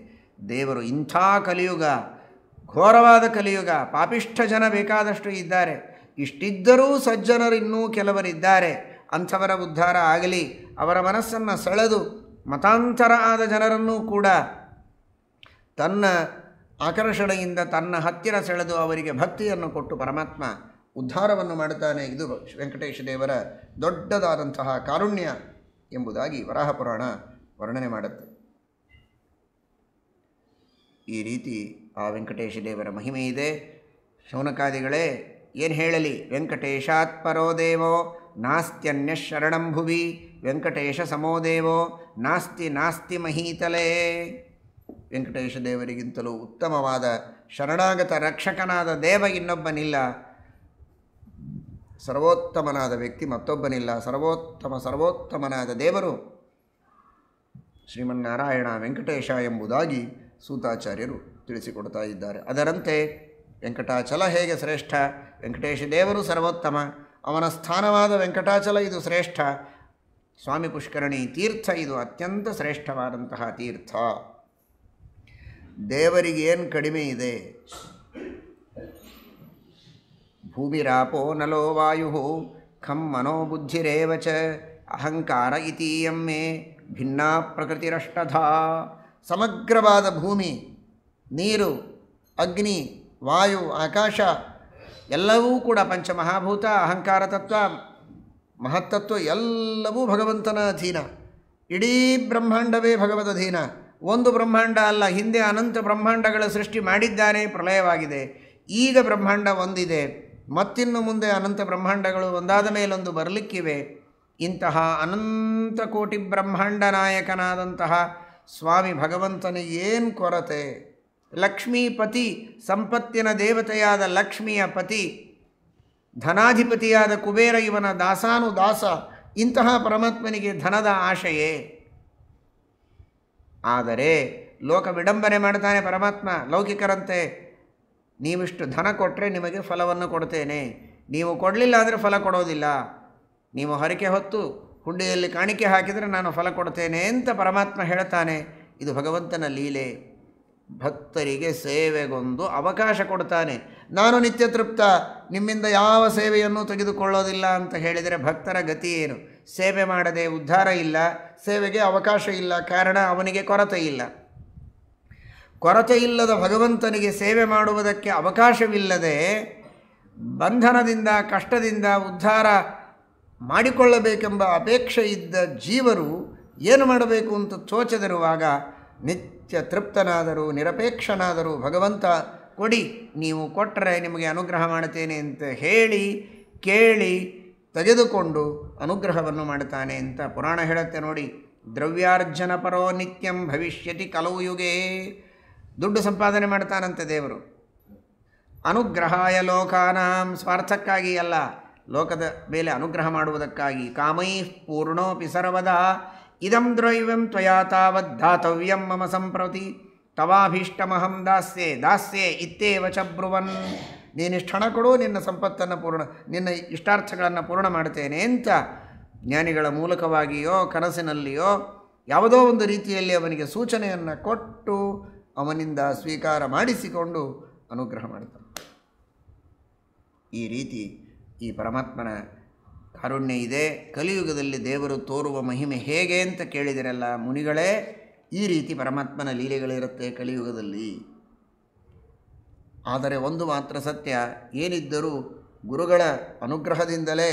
ದೇವರು ಇಂಥ ಕಲಿಯುಗ ಘೋರವಾದ ಕಲಿಯುಗ ಪಾಪಿಷ್ಠ ಜನ ಬೇಕಾದಷ್ಟು ಇದ್ದಾರೆ ಇಷ್ಟಿದ್ದರೂ ಸಜ್ಜನರು ಇನ್ನೂ ಕೆಲವರಿದ್ದಾರೆ ಅಂಥವರ ಉದ್ಧಾರ ಆಗಲಿ ಅವರ ಮನಸ್ಸನ್ನು ಸೆಳೆದು ಮತಾಂತರ ಆದ ಜನರನ್ನೂ ಕೂಡ ತನ್ನ ಆಕರ್ಷಣೆಯಿಂದ ತನ್ನ ಹತ್ತಿರ ಸೆಳೆದು ಅವರಿಗೆ ಭಕ್ತಿಯನ್ನು ಕೊಟ್ಟು ಪರಮಾತ್ಮ ಉದ್ಧಾರವನ್ನು ಮಾಡುತ್ತಾನೆ ಇದು ವೆಂಕಟೇಶ ದೇವರ ದೊಡ್ಡದಾದಂತಹ ಕಾರುಣ್ಯ ಎಂಬುದಾಗಿ ವರಾಹ ಪುರಾಣ ವರ್ಣನೆ ಮಾಡುತ್ತೆ ಈ ರೀತಿ ಆ ವೆಂಕಟೇಶ ದೇವರ ಮಹಿಮೆ ಇದೆ ಶೌನಕಾದಿಗಳೇ ಏನು ಹೇಳಲಿ ವೆಂಕಟೇಶಾತ್ಪರೋ ದೇವೋ ನಾಸ್ತ್ಯನ್ಯ ಶರಣಂಭುವಿ ವೆಂಕಟೇಶ ಸಮೋ ದೇವೋ ನಾಸ್ತಿ ನಾಸ್ತಿ ಮಹೀತಲೇ ವೆಂಕಟೇಶ ದೇವರಿಗಿಂತಲೂ ಉತ್ತಮವಾದ ಶರಣಾಗತ ರಕ್ಷಕನಾದ ದೇವ ಇನ್ನೊಬ್ಬನಿಲ್ಲ ಸರ್ವೋತ್ತಮನಾದ ವ್ಯಕ್ತಿ ಮತ್ತೊಬ್ಬನಿಲ್ಲ ಸರ್ವೋತ್ತಮ ಸರ್ವೋತ್ತಮನಾದ ದೇವರು ಶ್ರೀಮನ್ನಾರಾಯಣ ವೆಂಕಟೇಶ ಎಂಬುದಾಗಿ ಸೂತಾಚಾರ್ಯರು ತಿಳಿಸಿಕೊಡ್ತಾ ಇದ್ದಾರೆ ಅದರಂತೆ ವೆಂಕಟಾಚಲ ಹೇಗೆ ಶ್ರೇಷ್ಠ ವೆಂಕಟೇಶ ದೇವರು ಸರ್ವೋತ್ತಮ ಅವನ ಸ್ಥಾನವಾದ ವೆಂಕಟಾಚಲ ಇದು ಶ್ರೇಷ್ಠ ಸ್ವಾಮಿ ಪುಷ್ಕರಣಿ ತೀರ್ಥ ಇದು ಅತ್ಯಂತ ಶ್ರೇಷ್ಠವಾದಂತಹ ತೀರ್ಥ ದೇವರಿಗೆ ಏನು ಕಡಿಮೆ ಇದೆ ಭೂಮಿರಾಪೋ ನಲೋ ವಾಯು ಖಂ ಚ ಅಹಂಕಾರ ಇತೀಯಮ್ಮೆ ಭಿನ್ನ ಪ್ರಕೃತಿರಷ್ಟಧ ಸಮಗ್ರವಾದ ಭೂಮಿ ನೀರು ಅಗ್ನಿ ವಾಯು ಆಕಾಶ ಎಲ್ಲವೂ ಕೂಡ ಪಂಚಮಹಾಭೂತ ಅಹಂಕಾರ ತತ್ವ ಮಹತ್ತತ್ವ ಎಲ್ಲವೂ ಭಗವಂತನ ಅಧೀನ ಇಡೀ ಬ್ರಹ್ಮಾಂಡವೇ ಭಗವದಧೀನ ಒಂದು ಬ್ರಹ್ಮಾಂಡ ಅಲ್ಲ ಹಿಂದೆ ಅನಂತ ಬ್ರಹ್ಮಾಂಡಗಳ ಸೃಷ್ಟಿ ಮಾಡಿದ್ದಾನೆ ಪ್ರಳಯವಾಗಿದೆ ಈಗ ಬ್ರಹ್ಮಾಂಡ ಒಂದಿದೆ ಮತ್ತಿನ್ನು ಮುಂದೆ ಅನಂತ ಬ್ರಹ್ಮಾಂಡಗಳು ಒಂದಾದ ಮೇಲೊಂದು ಬರಲಿಕ್ಕಿವೆ ಇಂತಹ ಅನಂತ ಕೋಟಿ ಬ್ರಹ್ಮಾಂಡ ನಾಯಕನಾದಂತಹ ಸ್ವಾಮಿ ಭಗವಂತನಿಗೆ ಏನು ಕೊರತೆ ಲಕ್ಷ್ಮೀಪತಿ ಸಂಪತ್ತಿನ ದೇವತೆಯಾದ ಲಕ್ಷ್ಮಿಯ ಪತಿ ಧನಾಧಿಪತಿಯಾದ ಕುಬೇರ ಇವನ ದಾಸಾನು ದಾಸ ಇಂತಹ ಪರಮಾತ್ಮನಿಗೆ ಧನದ ಆಶಯೇ ಆದರೆ ಲೋಕ ವಿಡಂಬನೆ ಮಾಡ್ತಾನೆ ಪರಮಾತ್ಮ ಲೌಕಿಕರಂತೆ ನೀವಿಷ್ಟು ಧನ ಕೊಟ್ಟರೆ ನಿಮಗೆ ಫಲವನ್ನು ಕೊಡ್ತೇನೆ ನೀವು ಕೊಡಲಿಲ್ಲ ಅಂದರೆ ಫಲ ಕೊಡೋದಿಲ್ಲ ನೀವು ಹರಿಕೆ ಹೊತ್ತು ಹುಂಡಿಯಲ್ಲಿ ಕಾಣಿಕೆ ಹಾಕಿದರೆ ನಾನು ಫಲ ಕೊಡ್ತೇನೆ ಅಂತ ಪರಮಾತ್ಮ ಹೇಳ್ತಾನೆ ಇದು ಭಗವಂತನ ಲೀಲೆ ಭಕ್ತರಿಗೆ ಸೇವೆಗೊಂದು ಅವಕಾಶ ಕೊಡ್ತಾನೆ ನಾನು ನಿತ್ಯ ತೃಪ್ತ ನಿಮ್ಮಿಂದ ಯಾವ ಸೇವೆಯನ್ನು ತೆಗೆದುಕೊಳ್ಳೋದಿಲ್ಲ ಅಂತ ಹೇಳಿದರೆ ಭಕ್ತರ ಗತಿ ಏನು ಸೇವೆ ಮಾಡದೆ ಉದ್ಧಾರ ಇಲ್ಲ ಸೇವೆಗೆ ಅವಕಾಶ ಇಲ್ಲ ಕಾರಣ ಅವನಿಗೆ ಕೊರತೆ ಇಲ್ಲ ಕೊರತೆ ಇಲ್ಲದ ಭಗವಂತನಿಗೆ ಸೇವೆ ಮಾಡುವುದಕ್ಕೆ ಅವಕಾಶವಿಲ್ಲದೆ ಬಂಧನದಿಂದ ಕಷ್ಟದಿಂದ ಉದ್ಧಾರ ಮಾಡಿಕೊಳ್ಳಬೇಕೆಂಬ ಅಪೇಕ್ಷೆ ಇದ್ದ ಜೀವರು ಏನು ಮಾಡಬೇಕು ಅಂತ ತೋಚದಿರುವಾಗ ನಿತ್ಯ ತೃಪ್ತನಾದರೂ ನಿರಪೇಕ್ಷನಾದರೂ ಭಗವಂತ ಕೊಡಿ ನೀವು ಕೊಟ್ಟರೆ ನಿಮಗೆ ಅನುಗ್ರಹ ಮಾಡುತ್ತೇನೆ ಅಂತ ಹೇಳಿ ಕೇಳಿ ತೆಗೆದುಕೊಂಡು ಅನುಗ್ರಹವನ್ನು ಮಾಡ್ತಾನೆ ಅಂತ ಪುರಾಣ ಹೇಳುತ್ತೆ ನೋಡಿ ದ್ರವ್ಯಾರ್ಜನ ಪರೋ ನಿತ್ಯಂ ಭವಿಷ್ಯತಿ ಕಲವು ದುಡ್ಡು ಸಂಪಾದನೆ ಮಾಡ್ತಾನಂತೆ ದೇವರು ಅನುಗ್ರಹಾಯ ಲೋಕಾನಾಂ ಸ್ವಾರ್ಥಕ್ಕಾಗಿ ಅಲ್ಲ ಲೋಕದ ಮೇಲೆ ಅನುಗ್ರಹ ಮಾಡುವುದಕ್ಕಾಗಿ ಕಾಮೈ ಪೂರ್ಣೋಪಿ ಸರ್ವದ ಇದಂ ದ್ರವ್ಯಂ ತ್ವಯಾ ತಾವದ್ ಮಮ ಸಂಪ್ರತಿ ತವಾಭೀಷ್ಟಮಹಂ ದಾಸ್ಯೆ ದಾಸ್ಯೆ ಇತ್ತೇವ ಚ ಬ್ರುವನ್ ನೀನಿಷ್ಟು ಹಣ ಕೊಡು ನಿನ್ನ ಸಂಪತ್ತನ್ನು ಪೂರ್ಣ ನಿನ್ನ ಇಷ್ಟಾರ್ಥಗಳನ್ನು ಪೂರ್ಣ ಮಾಡ್ತೇನೆ ಅಂತ ಜ್ಞಾನಿಗಳ ಮೂಲಕವಾಗಿಯೋ ಕನಸಿನಲ್ಲಿಯೋ ಯಾವುದೋ ಒಂದು ರೀತಿಯಲ್ಲಿ ಅವನಿಗೆ ಸೂಚನೆಯನ್ನು ಕೊಟ್ಟು ಅವನಿಂದ ಸ್ವೀಕಾರ ಮಾಡಿಸಿಕೊಂಡು ಅನುಗ್ರಹ ಮಾಡ್ತಾನೆ ಈ ರೀತಿ ಈ ಪರಮಾತ್ಮನ ಕಾರುಣ್ಯ ಇದೆ ಕಲಿಯುಗದಲ್ಲಿ ದೇವರು ತೋರುವ ಮಹಿಮೆ ಹೇಗೆ ಅಂತ ಕೇಳಿದಿರಲ್ಲ ಮುನಿಗಳೇ ಈ ರೀತಿ ಪರಮಾತ್ಮನ ಲೀಲೆಗಳಿರುತ್ತೆ ಕಲಿಯುಗದಲ್ಲಿ ಆದರೆ ಒಂದು ಮಾತ್ರ ಸತ್ಯ ಏನಿದ್ದರೂ ಗುರುಗಳ ಅನುಗ್ರಹದಿಂದಲೇ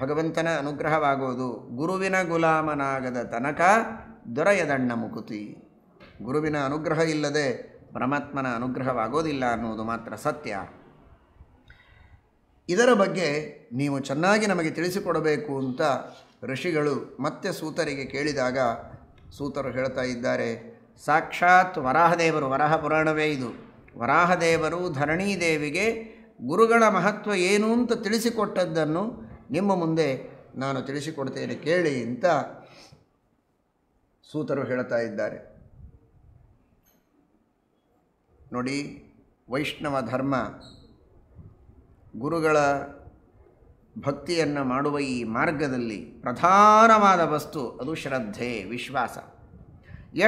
ಭಗವಂತನ ಅನುಗ್ರಹವಾಗುವುದು ಗುರುವಿನ ಗುಲಾಮನಾಗದ ತನಕ ದೊರೆಯದಣ್ಣ ಮುಕುತಿ ಗುರುವಿನ ಅನುಗ್ರಹ ಇಲ್ಲದೆ ಪರಮಾತ್ಮನ ಅನುಗ್ರಹವಾಗೋದಿಲ್ಲ ಅನ್ನುವುದು ಮಾತ್ರ ಸತ್ಯ ಇದರ ಬಗ್ಗೆ ನೀವು ಚೆನ್ನಾಗಿ ನಮಗೆ ತಿಳಿಸಿಕೊಡಬೇಕು ಅಂತ ಋಷಿಗಳು ಮತ್ತೆ ಸೂತರಿಗೆ ಕೇಳಿದಾಗ ಸೂತರು ಹೇಳ್ತಾ ಇದ್ದಾರೆ ಸಾಕ್ಷಾತ್ ವರಾಹದೇವರು ವರಾಹ ಪುರಾಣವೇ ಇದು ವರಾಹದೇವರು ಧರಣೀದೇವಿಗೆ ಗುರುಗಳ ಮಹತ್ವ ಏನು ಅಂತ ತಿಳಿಸಿಕೊಟ್ಟದ್ದನ್ನು ನಿಮ್ಮ ಮುಂದೆ ನಾನು ತಿಳಿಸಿಕೊಡ್ತೇನೆ ಕೇಳಿ ಅಂತ ಸೂತರು ಹೇಳ್ತಾ ಇದ್ದಾರೆ ನೋಡಿ ವೈಷ್ಣವ ಧರ್ಮ ಗುರುಗಳ ಭಕ್ತಿಯನ್ನು ಮಾಡುವ ಈ ಮಾರ್ಗದಲ್ಲಿ ಪ್ರಧಾನವಾದ ವಸ್ತು ಅದು ಶ್ರದ್ಧೆ ವಿಶ್ವಾಸ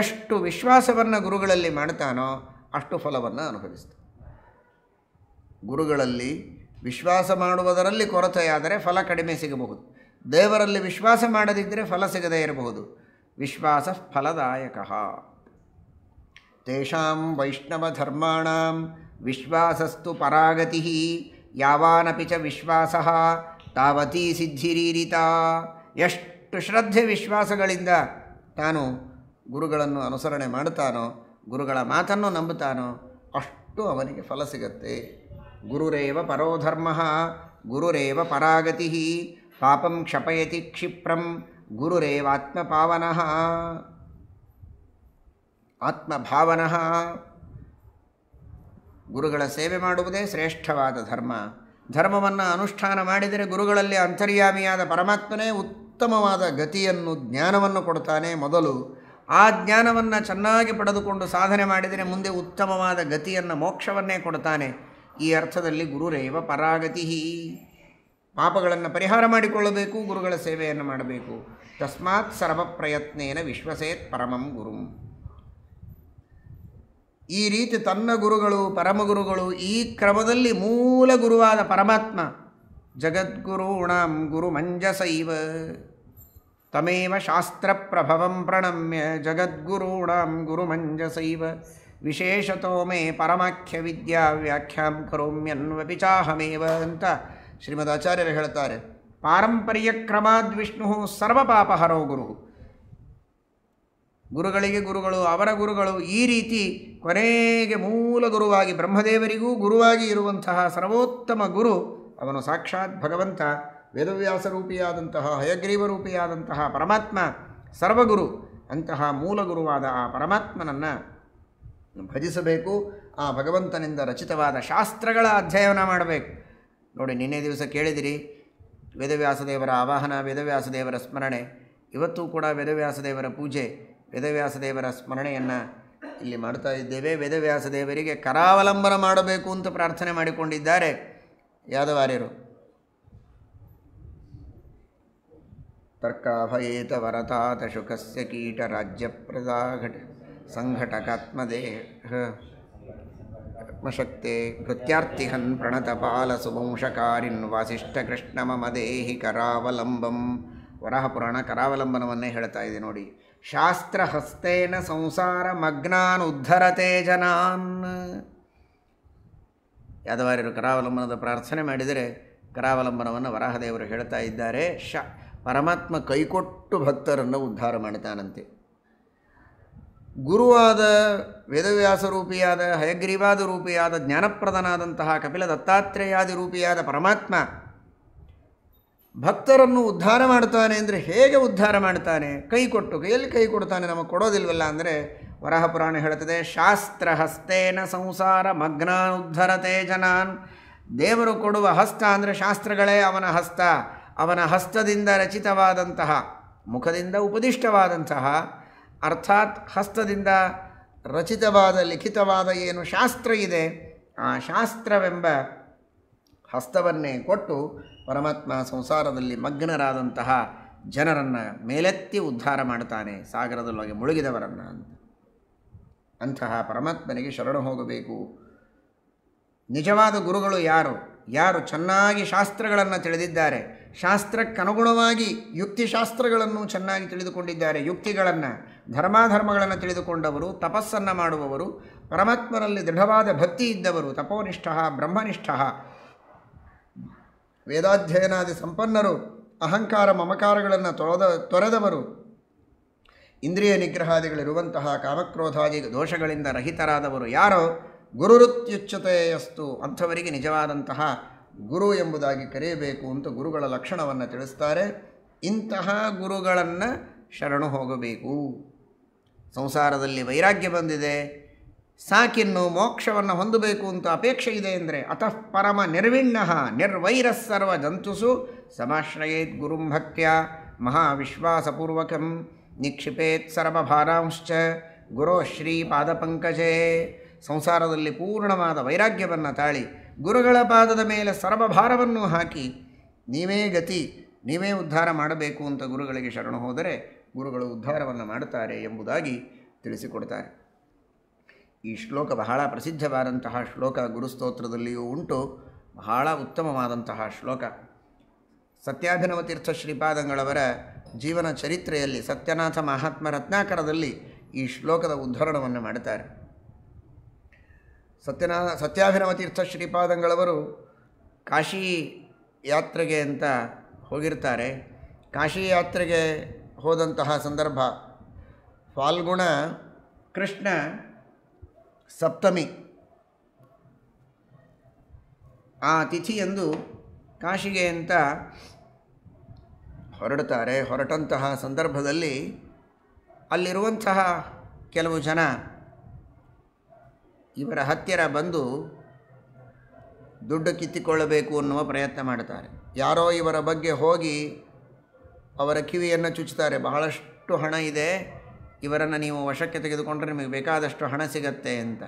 ಎಷ್ಟು ವಿಶ್ವಾಸವನ್ನು ಗುರುಗಳಲ್ಲಿ ಮಾಡ್ತಾನೋ ಅಷ್ಟು ಫಲವನ್ನು ಅನುಭವಿಸ್ತು ಗುರುಗಳಲ್ಲಿ ವಿಶ್ವಾಸ ಮಾಡುವುದರಲ್ಲಿ ಕೊರತೆಯಾದರೆ ಫಲ ಕಡಿಮೆ ಸಿಗಬಹುದು ದೇವರಲ್ಲಿ ವಿಶ್ವಾಸ ಮಾಡದಿದ್ದರೆ ಫಲ ಸಿಗದೇ ಇರಬಹುದು ವಿಶ್ವಾಸ ಫಲದಾಯಕ ವೈಷ್ಣವ ವೈಷ್ಣವಧರ್ಮಾಣ ವಿಶ್ವಾಸಸ್ತು ಪರಾಗತಿ ಯಾವಾನಪಿ ಚ ವಿಶ್ವಾಸ ತಾವತೀ ಸಿದ್ಧಿರೀರಿತ ಎಷ್ಟು ಶ್ರದ್ಧೆ ವಿಶ್ವಾಸಗಳಿಂದ ತಾನು ಗುರುಗಳನ್ನು ಅನುಸರಣೆ ಮಾಡುತ್ತಾನೋ ಗುರುಗಳ ಮಾತನ್ನು ನಂಬುತ್ತಾನೋ ಅಷ್ಟು ಅವನಿಗೆ ಫಲ ಸಿಗತ್ತೆ ಗುರುರೇವ ಪರೋಧರ್ಮ ಗುರುರೇವ ಪರಾಗತಿ ಪಾಪಂ ಕ್ಷಪಯತಿ ಕ್ಷಿಪ್ರಂ ಗುರುರೇವಾತ್ಮ ಪಾವನ ಆತ್ಮಭಾವನ ಗುರುಗಳ ಸೇವೆ ಮಾಡುವುದೇ ಶ್ರೇಷ್ಠವಾದ ಧರ್ಮ ಧರ್ಮವನ್ನು ಅನುಷ್ಠಾನ ಮಾಡಿದರೆ ಗುರುಗಳಲ್ಲಿ ಅಂತರ್ಯಾಮಿಯಾದ ಪರಮಾತ್ಮನೇ ಉತ್ತಮವಾದ ಗತಿಯನ್ನು ಜ್ಞಾನವನ್ನು ಕೊಡ್ತಾನೆ ಮೊದಲು ಆ ಜ್ಞಾನವನ್ನು ಚೆನ್ನಾಗಿ ಪಡೆದುಕೊಂಡು ಸಾಧನೆ ಮಾಡಿದರೆ ಮುಂದೆ ಉತ್ತಮವಾದ ಗತಿಯನ್ನು ಮೋಕ್ಷವನ್ನೇ ಕೊಡ್ತಾನೆ ಈ ಅರ್ಥದಲ್ಲಿ ಗುರುರೇವ ಪರಾಗತಿ ಪಾಪಗಳನ್ನು ಪರಿಹಾರ ಮಾಡಿಕೊಳ್ಳಬೇಕು ಗುರುಗಳ ಸೇವೆಯನ್ನು ಮಾಡಬೇಕು ತಸ್ಮಾತ್ ಸರ್ವಪ್ರಯತ್ನೇನ ವಿಶ್ವಸೇತ್ ಪರಮಂ ಗುರುಂ ಈ ರೀತಿ ತನ್ನ ಗುರುಗಳು ಪರಮಗುರುಗಳು ಈ ಕ್ರಮದಲ್ಲಿ ಮೂಲ ಗುರುವಾದ ಪರಮಾತ್ಮ ಜಗದ್ಗುರುಣಂ ಗುರು ಮಂಜಸೈವ ತಮೇವ ಪ್ರಭವಂ ಪ್ರಣಮ್ಯ ಜಗದ್ಗುರುಣಾಂ ಗುರುಮಂಜಸೈವ ವಿಶೇಷತೋ ಮೇ ಪರಮಾಖ್ಯ ವಿದ್ಯಾ ವ್ಯಾಖ್ಯಾಂ ಕರೋಮ್ಯನ್ವ ವಿಚಾಹಮೇವ ಅಂತ ಶ್ರೀಮದ್ ಆಚಾರ್ಯರು ಹೇಳ್ತಾರೆ ಪಾರಂಪರ್ಯ ಕ್ರಮಾದ್ ವಿಷ್ಣು ಸರ್ವಪಾಪಹರೋ ಗುರು ಗುರುಗಳಿಗೆ ಗುರುಗಳು ಅವರ ಗುರುಗಳು ಈ ರೀತಿ ಕೊನೆಗೆ ಮೂಲ ಗುರುವಾಗಿ ಬ್ರಹ್ಮದೇವರಿಗೂ ಗುರುವಾಗಿ ಇರುವಂತಹ ಸರ್ವೋತ್ತಮ ಗುರು ಅವನು ಸಾಕ್ಷಾತ್ ಭಗವಂತ ವೇದವ್ಯಾಸ ರೂಪಿಯಾದಂತಹ ಹಯಗ್ರೀವ ರೂಪಿಯಾದಂತಹ ಪರಮಾತ್ಮ ಸರ್ವಗುರು ಅಂತಹ ಮೂಲ ಗುರುವಾದ ಆ ಪರಮಾತ್ಮನನ್ನು ಭಜಿಸಬೇಕು ಆ ಭಗವಂತನಿಂದ ರಚಿತವಾದ ಶಾಸ್ತ್ರಗಳ ಅಧ್ಯಯನ ಮಾಡಬೇಕು ನೋಡಿ ನಿನ್ನೆ ದಿವಸ ಕೇಳಿದಿರಿ ವೇದವ್ಯಾಸದೇವರ ಆವಾಹನ ವೇದವ್ಯಾಸದೇವರ ಸ್ಮರಣೆ ಇವತ್ತು ಕೂಡ ವೇದವ್ಯಾಸದೇವರ ಪೂಜೆ ವೇದವ್ಯಾಸದೇವರ ಸ್ಮರಣೆಯನ್ನು ಇಲ್ಲಿ ಮಾಡ್ತಾ ಇದ್ದೇವೆ ವೇದವ್ಯಾಸ ದೇವರಿಗೆ ಕರಾವಲಂಬನ ಮಾಡಬೇಕು ಅಂತ ಪ್ರಾರ್ಥನೆ ಮಾಡಿಕೊಂಡಿದ್ದಾರೆ ಯಾದವಾರ್ಯರು ತರ್ಕಾಭಯೇತ ವರತಾತ ಶುಕಸ್ಯ ಕೀಟ ಸಂಘಟಕಾತ್ಮದೇಹ ಆತ್ಮಶಕ್ತೆ ಕೃತ್ಯಾರ್ಥಿಹನ್ ಪ್ರಣತಪಾಲ ಸುವಂಶಕಾರಿನ್ ವಾಸಿಷ್ಠ ಮಮ ದೇಹಿ ಕರಾವಲಂಬಂ ವರಹ ಪುರಾಣ ಕರಾವಲಂಬನವನ್ನೇ ಹೇಳ್ತಾ ಇದೆ ನೋಡಿ ಶಾಸ್ತ್ರ ಸಂಸಾರ ಮಗ್ನಾನ್ ಉದ್ಧರತೆ ಜನಾನ್ ಯಾದವಾರ್ಯರು ಕರಾವಲಂಬನದ ಪ್ರಾರ್ಥನೆ ಮಾಡಿದರೆ ಕರಾವಲಂಬನವನ್ನು ವರಾಹದೇವರು ಹೇಳ್ತಾ ಇದ್ದಾರೆ ಶ ಪರಮಾತ್ಮ ಕೈಕೊಟ್ಟು ಭಕ್ತರನ್ನು ಉದ್ಧಾರ ಮಾಡುತ್ತಾನಂತೆ ಗುರುವಾದ ವೇದವ್ಯಾಸ ರೂಪಿಯಾದ ಹಯಗ್ರೀವಾದ ರೂಪಿಯಾದ ಜ್ಞಾನಪ್ರದನಾದಂತಹ ಕಪಿಲ ದತ್ತಾತ್ರೇಯಾದಿ ರೂಪಿಯಾದ ಪರಮಾತ್ಮ ಭಕ್ತರನ್ನು ಉದ್ಧಾರ ಮಾಡ್ತಾನೆ ಅಂದರೆ ಹೇಗೆ ಉದ್ಧಾರ ಮಾಡ್ತಾನೆ ಕೈ ಕೊಟ್ಟು ಕೈಯಲ್ಲಿ ಕೈ ಕೊಡ್ತಾನೆ ನಮಗೆ ಕೊಡೋದಿಲ್ವಲ್ಲ ಅಂದರೆ ವರಹ ಪುರಾಣ ಹೇಳುತ್ತದೆ ಶಾಸ್ತ್ರ ಹಸ್ತೇನ ಸಂಸಾರ ಮಗ್ನಾನ್ ಉದ್ಧರತೆ ಜನಾನ್ ದೇವರು ಕೊಡುವ ಹಸ್ತ ಅಂದರೆ ಶಾಸ್ತ್ರಗಳೇ ಅವನ ಹಸ್ತ ಅವನ ಹಸ್ತದಿಂದ ರಚಿತವಾದಂತಹ ಮುಖದಿಂದ ಉಪದಿಷ್ಟವಾದಂತಹ ಅರ್ಥಾತ್ ಹಸ್ತದಿಂದ ರಚಿತವಾದ ಲಿಖಿತವಾದ ಏನು ಶಾಸ್ತ್ರ ಇದೆ ಆ ಶಾಸ್ತ್ರವೆಂಬ ಹಸ್ತವನ್ನೇ ಕೊಟ್ಟು ಪರಮಾತ್ಮ ಸಂಸಾರದಲ್ಲಿ ಮಗ್ನರಾದಂತಹ ಜನರನ್ನು ಮೇಲೆತ್ತಿ ಉದ್ಧಾರ ಮಾಡ್ತಾನೆ ಸಾಗರದೊಳಗೆ ಮುಳುಗಿದವರನ್ನು ಅಂತ ಅಂತಹ ಪರಮಾತ್ಮನಿಗೆ ಶರಣು ಹೋಗಬೇಕು ನಿಜವಾದ ಗುರುಗಳು ಯಾರು ಯಾರು ಚೆನ್ನಾಗಿ ಶಾಸ್ತ್ರಗಳನ್ನು ತಿಳಿದಿದ್ದಾರೆ ಶಾಸ್ತ್ರಕ್ಕನುಗುಣವಾಗಿ ಯುಕ್ತಿಶಾಸ್ತ್ರಗಳನ್ನು ಚೆನ್ನಾಗಿ ತಿಳಿದುಕೊಂಡಿದ್ದಾರೆ ಯುಕ್ತಿಗಳನ್ನು ಧರ್ಮಾಧರ್ಮಗಳನ್ನು ತಿಳಿದುಕೊಂಡವರು ತಪಸ್ಸನ್ನು ಮಾಡುವವರು ಪರಮಾತ್ಮರಲ್ಲಿ ದೃಢವಾದ ಭಕ್ತಿ ಇದ್ದವರು ತಪೋನಿಷ್ಠ ಬ್ರಹ್ಮನಿಷ್ಠ ವೇದಾಧ್ಯಯನಾದಿ ಸಂಪನ್ನರು ಅಹಂಕಾರ ಮಮಕಾರಗಳನ್ನು ತೊರೆದ ತೊರೆದವರು ಇಂದ್ರಿಯ ನಿಗ್ರಹಾದಿಗಳಿರುವಂತಹ ಕಾಮಕ್ರೋಧಾದಿ ದೋಷಗಳಿಂದ ರಹಿತರಾದವರು ಯಾರೋ ಗುರುರುತ್ಯುಚ್ಯತೆಯಸ್ತು ಅಂಥವರಿಗೆ ನಿಜವಾದಂತಹ ಗುರು ಎಂಬುದಾಗಿ ಕರೆಯಬೇಕು ಅಂತ ಗುರುಗಳ ಲಕ್ಷಣವನ್ನು ತಿಳಿಸ್ತಾರೆ ಇಂತಹ ಗುರುಗಳನ್ನು ಶರಣು ಹೋಗಬೇಕು ಸಂಸಾರದಲ್ಲಿ ವೈರಾಗ್ಯ ಬಂದಿದೆ ಸಾಕಿನ್ನು ಮೋಕ್ಷವನ್ನು ಹೊಂದಬೇಕು ಅಂತ ಅಪೇಕ್ಷೆ ಇದೆ ಅಂದರೆ ಅತಃ ಪರಮ ನಿರ್ವಿಣ್ಣ ನಿರ್ವೈರಸ್ಸರ್ವ ಸರ್ವ ಜಂತುಸು ಸಮಾಶ್ರಯೇತ್ ಗುರುಂ ಭಕ್ತ್ಯ ಮಹಾವಿಶ್ವಾಸಪೂರ್ವಕಂ ನಿಕ್ಷಿಪೇತ್ ಸರ್ವಭಾರಾಂಶ್ಚ ಗುರೋ ಶ್ರೀ ಪಾದಪಂಕಜೇ ಸಂಸಾರದಲ್ಲಿ ಪೂರ್ಣವಾದ ವೈರಾಗ್ಯವನ್ನು ತಾಳಿ ಗುರುಗಳ ಪಾದದ ಮೇಲೆ ಸರ್ವಭಾರವನ್ನು ಹಾಕಿ ನೀವೇ ಗತಿ ನೀವೇ ಉದ್ಧಾರ ಮಾಡಬೇಕು ಅಂತ ಗುರುಗಳಿಗೆ ಶರಣು ಹೋದರೆ ಗುರುಗಳು ಉದ್ಧಾರವನ್ನು ಮಾಡುತ್ತಾರೆ ಎಂಬುದಾಗಿ ತಿಳಿಸಿಕೊಡ್ತಾರೆ ಈ ಶ್ಲೋಕ ಬಹಳ ಪ್ರಸಿದ್ಧವಾದಂತಹ ಶ್ಲೋಕ ಗುರುಸ್ತೋತ್ರದಲ್ಲಿಯೂ ಉಂಟು ಬಹಳ ಉತ್ತಮವಾದಂತಹ ಶ್ಲೋಕ ಸತ್ಯಾಭಿನವ ತೀರ್ಥ ಶ್ರೀಪಾದಂಗಳವರ ಜೀವನ ಚರಿತ್ರೆಯಲ್ಲಿ ಸತ್ಯನಾಥ ಮಹಾತ್ಮ ರತ್ನಾಕರದಲ್ಲಿ ಈ ಶ್ಲೋಕದ ಉದ್ಧರಣವನ್ನು ಮಾಡುತ್ತಾರೆ ಸತ್ಯನಾ ಸತ್ಯಾಭಿನವ ತೀರ್ಥ ಶ್ರೀಪಾದಂಗಳವರು ಕಾಶಿ ಯಾತ್ರೆಗೆ ಅಂತ ಹೋಗಿರ್ತಾರೆ ಕಾಶಿ ಯಾತ್ರೆಗೆ ಹೋದಂತಹ ಸಂದರ್ಭ ಫಾಲ್ಗುಣ ಕೃಷ್ಣ ಸಪ್ತಮಿ ಆ ತಿಥಿಯಂದು ಕಾಶಿಗೆ ಅಂತ ಹೊರಡ್ತಾರೆ ಹೊರಟಂತಹ ಸಂದರ್ಭದಲ್ಲಿ ಅಲ್ಲಿರುವಂತಹ ಕೆಲವು ಜನ ಇವರ ಹತ್ತಿರ ಬಂದು ದುಡ್ಡು ಕಿತ್ತಿಕೊಳ್ಳಬೇಕು ಅನ್ನುವ ಪ್ರಯತ್ನ ಮಾಡುತ್ತಾರೆ ಯಾರೋ ಇವರ ಬಗ್ಗೆ ಹೋಗಿ ಅವರ ಕಿವಿಯನ್ನು ಚುಚ್ಚುತ್ತಾರೆ ಬಹಳಷ್ಟು ಹಣ ಇದೆ ಇವರನ್ನು ನೀವು ವಶಕ್ಕೆ ತೆಗೆದುಕೊಂಡರೆ ನಿಮಗೆ ಬೇಕಾದಷ್ಟು ಹಣ ಸಿಗತ್ತೆ ಅಂತ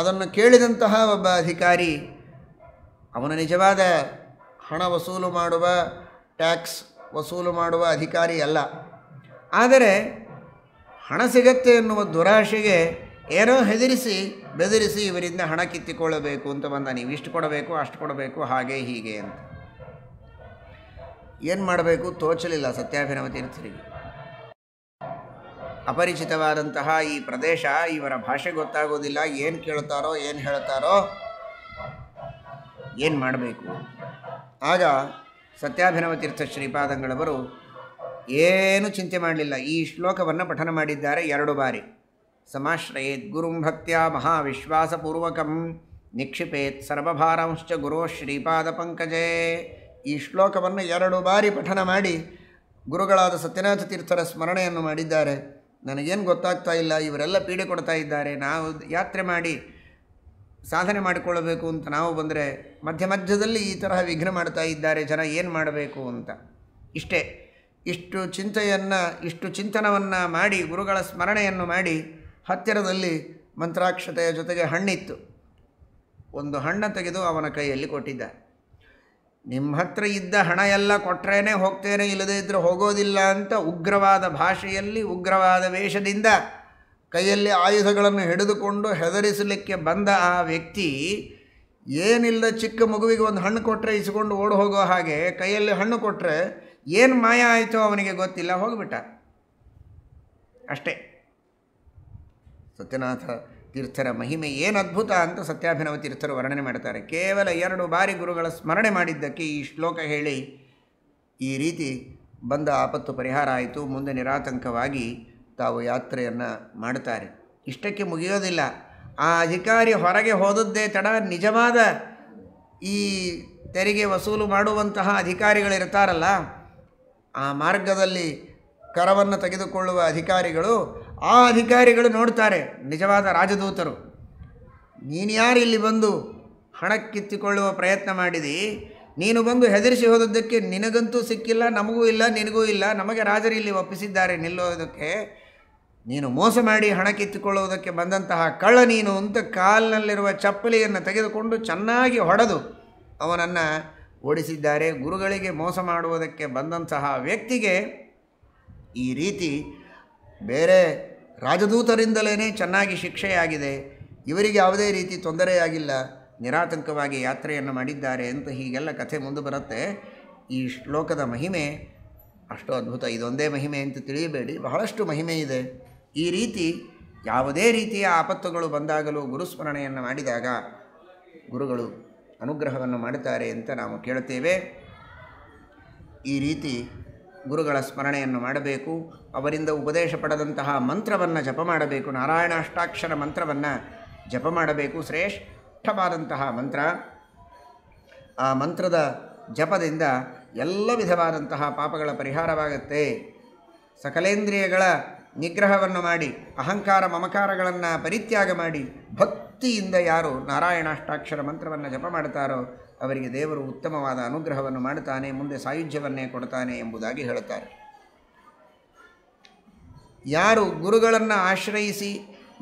ಅದನ್ನು ಕೇಳಿದಂತಹ ಒಬ್ಬ ಅಧಿಕಾರಿ ಅವನ ನಿಜವಾದ ಹಣ ವಸೂಲು ಮಾಡುವ ಟ್ಯಾಕ್ಸ್ ವಸೂಲು ಮಾಡುವ ಅಧಿಕಾರಿ ಅಲ್ಲ ಆದರೆ ಹಣ ಸಿಗತ್ತೆ ಎನ್ನುವ ದುರಾಶೆಗೆ ಏನೋ ಹೆದರಿಸಿ ಬೆದರಿಸಿ ಇವರಿಂದ ಹಣ ಕಿತ್ತಿಕೊಳ್ಳಬೇಕು ಅಂತ ಬಂದ ನೀವು ಇಷ್ಟು ಕೊಡಬೇಕು ಅಷ್ಟು ಕೊಡಬೇಕು ಹಾಗೆ ಹೀಗೆ ಅಂತ ಏನು ಮಾಡಬೇಕು ತೋಚಲಿಲ್ಲ ಸತ್ಯಾಭಿನವ ತೀರ್ಥರಿಗೆ ಅಪರಿಚಿತವಾದಂತಹ ಈ ಪ್ರದೇಶ ಇವರ ಭಾಷೆ ಗೊತ್ತಾಗೋದಿಲ್ಲ ಏನು ಕೇಳ್ತಾರೋ ಏನು ಹೇಳ್ತಾರೋ ಏನು ಮಾಡಬೇಕು ಆಗ ಸತ್ಯಾಭಿನವ ತೀರ್ಥ ಶ್ರೀಪಾದಂಗಳವರು ಏನೂ ಚಿಂತೆ ಮಾಡಲಿಲ್ಲ ಈ ಶ್ಲೋಕವನ್ನು ಪಠನ ಮಾಡಿದ್ದಾರೆ ಎರಡು ಬಾರಿ ಸಮಾಶ್ರಯೇತ್ ಗುರುಂ ಭಕ್ತಿಯ ಮಹಾವಿಶ್ವಾಸಪೂರ್ವಕಂ ನಿಕ್ಷಿಪೇತ್ ಸರ್ವಭಾರಾಂಶ್ಚ ಗುರು ಶ್ರೀಪಾದ ಪಂಕಜೇ ಈ ಶ್ಲೋಕವನ್ನು ಎರಡು ಬಾರಿ ಪಠನ ಮಾಡಿ ಗುರುಗಳಾದ ಸತ್ಯನಾಥ ತೀರ್ಥರ ಸ್ಮರಣೆಯನ್ನು ಮಾಡಿದ್ದಾರೆ ನನಗೇನು ಗೊತ್ತಾಗ್ತಾ ಇಲ್ಲ ಇವರೆಲ್ಲ ಪೀಡೆ ಕೊಡ್ತಾ ಇದ್ದಾರೆ ನಾವು ಯಾತ್ರೆ ಮಾಡಿ ಸಾಧನೆ ಮಾಡಿಕೊಳ್ಳಬೇಕು ಅಂತ ನಾವು ಬಂದರೆ ಮಧ್ಯ ಮಧ್ಯದಲ್ಲಿ ಈ ತರಹ ವಿಘ್ನ ಮಾಡ್ತಾ ಇದ್ದಾರೆ ಜನ ಏನು ಮಾಡಬೇಕು ಅಂತ ಇಷ್ಟೇ ಇಷ್ಟು ಚಿಂತೆಯನ್ನು ಇಷ್ಟು ಚಿಂತನವನ್ನು ಮಾಡಿ ಗುರುಗಳ ಸ್ಮರಣೆಯನ್ನು ಮಾಡಿ ಹತ್ತಿರದಲ್ಲಿ ಮಂತ್ರಾಕ್ಷತೆಯ ಜೊತೆಗೆ ಹಣ್ಣಿತ್ತು ಒಂದು ಹಣ್ಣು ತೆಗೆದು ಅವನ ಕೈಯಲ್ಲಿ ಕೊಟ್ಟಿದ್ದ ನಿಮ್ಮ ಹತ್ರ ಇದ್ದ ಹಣ ಎಲ್ಲ ಕೊಟ್ಟರೇನೆ ಹೋಗ್ತೇನೆ ಇಲ್ಲದೇ ಇದ್ದರೆ ಹೋಗೋದಿಲ್ಲ ಅಂತ ಉಗ್ರವಾದ ಭಾಷೆಯಲ್ಲಿ ಉಗ್ರವಾದ ವೇಷದಿಂದ ಕೈಯಲ್ಲಿ ಆಯುಧಗಳನ್ನು ಹಿಡಿದುಕೊಂಡು ಹೆದರಿಸಲಿಕ್ಕೆ ಬಂದ ಆ ವ್ಯಕ್ತಿ ಏನಿಲ್ಲದ ಚಿಕ್ಕ ಮಗುವಿಗೆ ಒಂದು ಹಣ್ಣು ಕೊಟ್ಟರೆ ಇಸ್ಕೊಂಡು ಓಡಿ ಹೋಗೋ ಹಾಗೆ ಕೈಯಲ್ಲಿ ಹಣ್ಣು ಕೊಟ್ಟರೆ ಏನು ಮಾಯ ಆಯಿತೋ ಅವನಿಗೆ ಗೊತ್ತಿಲ್ಲ ಹೋಗಿಬಿಟ್ಟ ಅಷ್ಟೇ ಸತ್ಯನಾಥ ತೀರ್ಥರ ಮಹಿಮೆ ಏನು ಅದ್ಭುತ ಅಂತ ಸತ್ಯಾಭಿನವ ತೀರ್ಥರು ವರ್ಣನೆ ಮಾಡ್ತಾರೆ ಕೇವಲ ಎರಡು ಬಾರಿ ಗುರುಗಳ ಸ್ಮರಣೆ ಮಾಡಿದ್ದಕ್ಕೆ ಈ ಶ್ಲೋಕ ಹೇಳಿ ಈ ರೀತಿ ಬಂದ ಆಪತ್ತು ಪರಿಹಾರ ಆಯಿತು ಮುಂದೆ ನಿರಾತಂಕವಾಗಿ ತಾವು ಯಾತ್ರೆಯನ್ನು ಮಾಡ್ತಾರೆ ಇಷ್ಟಕ್ಕೆ ಮುಗಿಯೋದಿಲ್ಲ ಆ ಅಧಿಕಾರಿ ಹೊರಗೆ ಹೋದದ್ದೇ ತಡ ನಿಜವಾದ ಈ ತೆರಿಗೆ ವಸೂಲು ಮಾಡುವಂತಹ ಅಧಿಕಾರಿಗಳಿರ್ತಾರಲ್ಲ ಆ ಮಾರ್ಗದಲ್ಲಿ ಕರವನ್ನು ತೆಗೆದುಕೊಳ್ಳುವ ಅಧಿಕಾರಿಗಳು ಆ ಅಧಿಕಾರಿಗಳು ನೋಡ್ತಾರೆ ನಿಜವಾದ ರಾಜದೂತರು ನೀನು ಯಾರು ಇಲ್ಲಿ ಬಂದು ಹಣಕ್ಕಿತ್ತುಕೊಳ್ಳುವ ಪ್ರಯತ್ನ ಮಾಡಿದಿ ನೀನು ಬಂದು ಹೆದರಿಸಿ ಹೋದದ್ದಕ್ಕೆ ನಿನಗಂತೂ ಸಿಕ್ಕಿಲ್ಲ ನಮಗೂ ಇಲ್ಲ ನಿನಗೂ ಇಲ್ಲ ನಮಗೆ ರಾಜರು ಇಲ್ಲಿ ಒಪ್ಪಿಸಿದ್ದಾರೆ ನಿಲ್ಲೋದಕ್ಕೆ ನೀನು ಮೋಸ ಮಾಡಿ ಹಣ ಕಿತ್ತುಕೊಳ್ಳುವುದಕ್ಕೆ ಬಂದಂತಹ ಕಳ್ಳ ನೀನು ಅಂತ ಕಾಲಿನಲ್ಲಿರುವ ಚಪ್ಪಲಿಯನ್ನು ತೆಗೆದುಕೊಂಡು ಚೆನ್ನಾಗಿ ಹೊಡೆದು ಅವನನ್ನು ಓಡಿಸಿದ್ದಾರೆ ಗುರುಗಳಿಗೆ ಮೋಸ ಮಾಡುವುದಕ್ಕೆ ಬಂದಂತಹ ವ್ಯಕ್ತಿಗೆ ಈ ರೀತಿ ಬೇರೆ ರಾಜದೂತರಿಂದಲೇ ಚೆನ್ನಾಗಿ ಶಿಕ್ಷೆಯಾಗಿದೆ ಇವರಿಗೆ ಯಾವುದೇ ರೀತಿ ತೊಂದರೆಯಾಗಿಲ್ಲ ನಿರಾತಂಕವಾಗಿ ಯಾತ್ರೆಯನ್ನು ಮಾಡಿದ್ದಾರೆ ಅಂತ ಹೀಗೆಲ್ಲ ಕಥೆ ಮುಂದೆ ಬರುತ್ತೆ ಈ ಶ್ಲೋಕದ ಮಹಿಮೆ ಅಷ್ಟು ಅದ್ಭುತ ಇದೊಂದೇ ಮಹಿಮೆ ಅಂತ ತಿಳಿಯಬೇಡಿ ಬಹಳಷ್ಟು ಮಹಿಮೆ ಇದೆ ಈ ರೀತಿ ಯಾವುದೇ ರೀತಿಯ ಆಪತ್ತುಗಳು ಬಂದಾಗಲೂ ಗುರುಸ್ಮರಣೆಯನ್ನು ಮಾಡಿದಾಗ ಗುರುಗಳು ಅನುಗ್ರಹವನ್ನು ಮಾಡುತ್ತಾರೆ ಅಂತ ನಾವು ಕೇಳುತ್ತೇವೆ ಈ ರೀತಿ ಗುರುಗಳ ಸ್ಮರಣೆಯನ್ನು ಮಾಡಬೇಕು ಅವರಿಂದ ಉಪದೇಶ ಪಡೆದಂತಹ ಮಂತ್ರವನ್ನು ಜಪ ಮಾಡಬೇಕು ನಾರಾಯಣಾಷ್ಟಾಕ್ಷರ ಮಂತ್ರವನ್ನು ಜಪ ಮಾಡಬೇಕು ಶ್ರೇಷ್ಠವಾದಂತಹ ಮಂತ್ರ ಆ ಮಂತ್ರದ ಜಪದಿಂದ ಎಲ್ಲ ವಿಧವಾದಂತಹ ಪಾಪಗಳ ಪರಿಹಾರವಾಗುತ್ತೆ ಸಕಲೇಂದ್ರಿಯಗಳ ನಿಗ್ರಹವನ್ನು ಮಾಡಿ ಅಹಂಕಾರ ಮಮಕಾರಗಳನ್ನು ಪರಿತ್ಯಾಗ ಮಾಡಿ ಭಕ್ತಿಯಿಂದ ಯಾರು ನಾರಾಯಣಾಷ್ಟಾಕ್ಷರ ಮಂತ್ರವನ್ನು ಜಪ ಮಾಡುತ್ತಾರೋ ಅವರಿಗೆ ದೇವರು ಉತ್ತಮವಾದ ಅನುಗ್ರಹವನ್ನು ಮಾಡುತ್ತಾನೆ ಮುಂದೆ ಸಾಯುಜ್ಯವನ್ನೇ ಕೊಡ್ತಾನೆ ಎಂಬುದಾಗಿ ಹೇಳುತ್ತಾರೆ ಯಾರು ಗುರುಗಳನ್ನು ಆಶ್ರಯಿಸಿ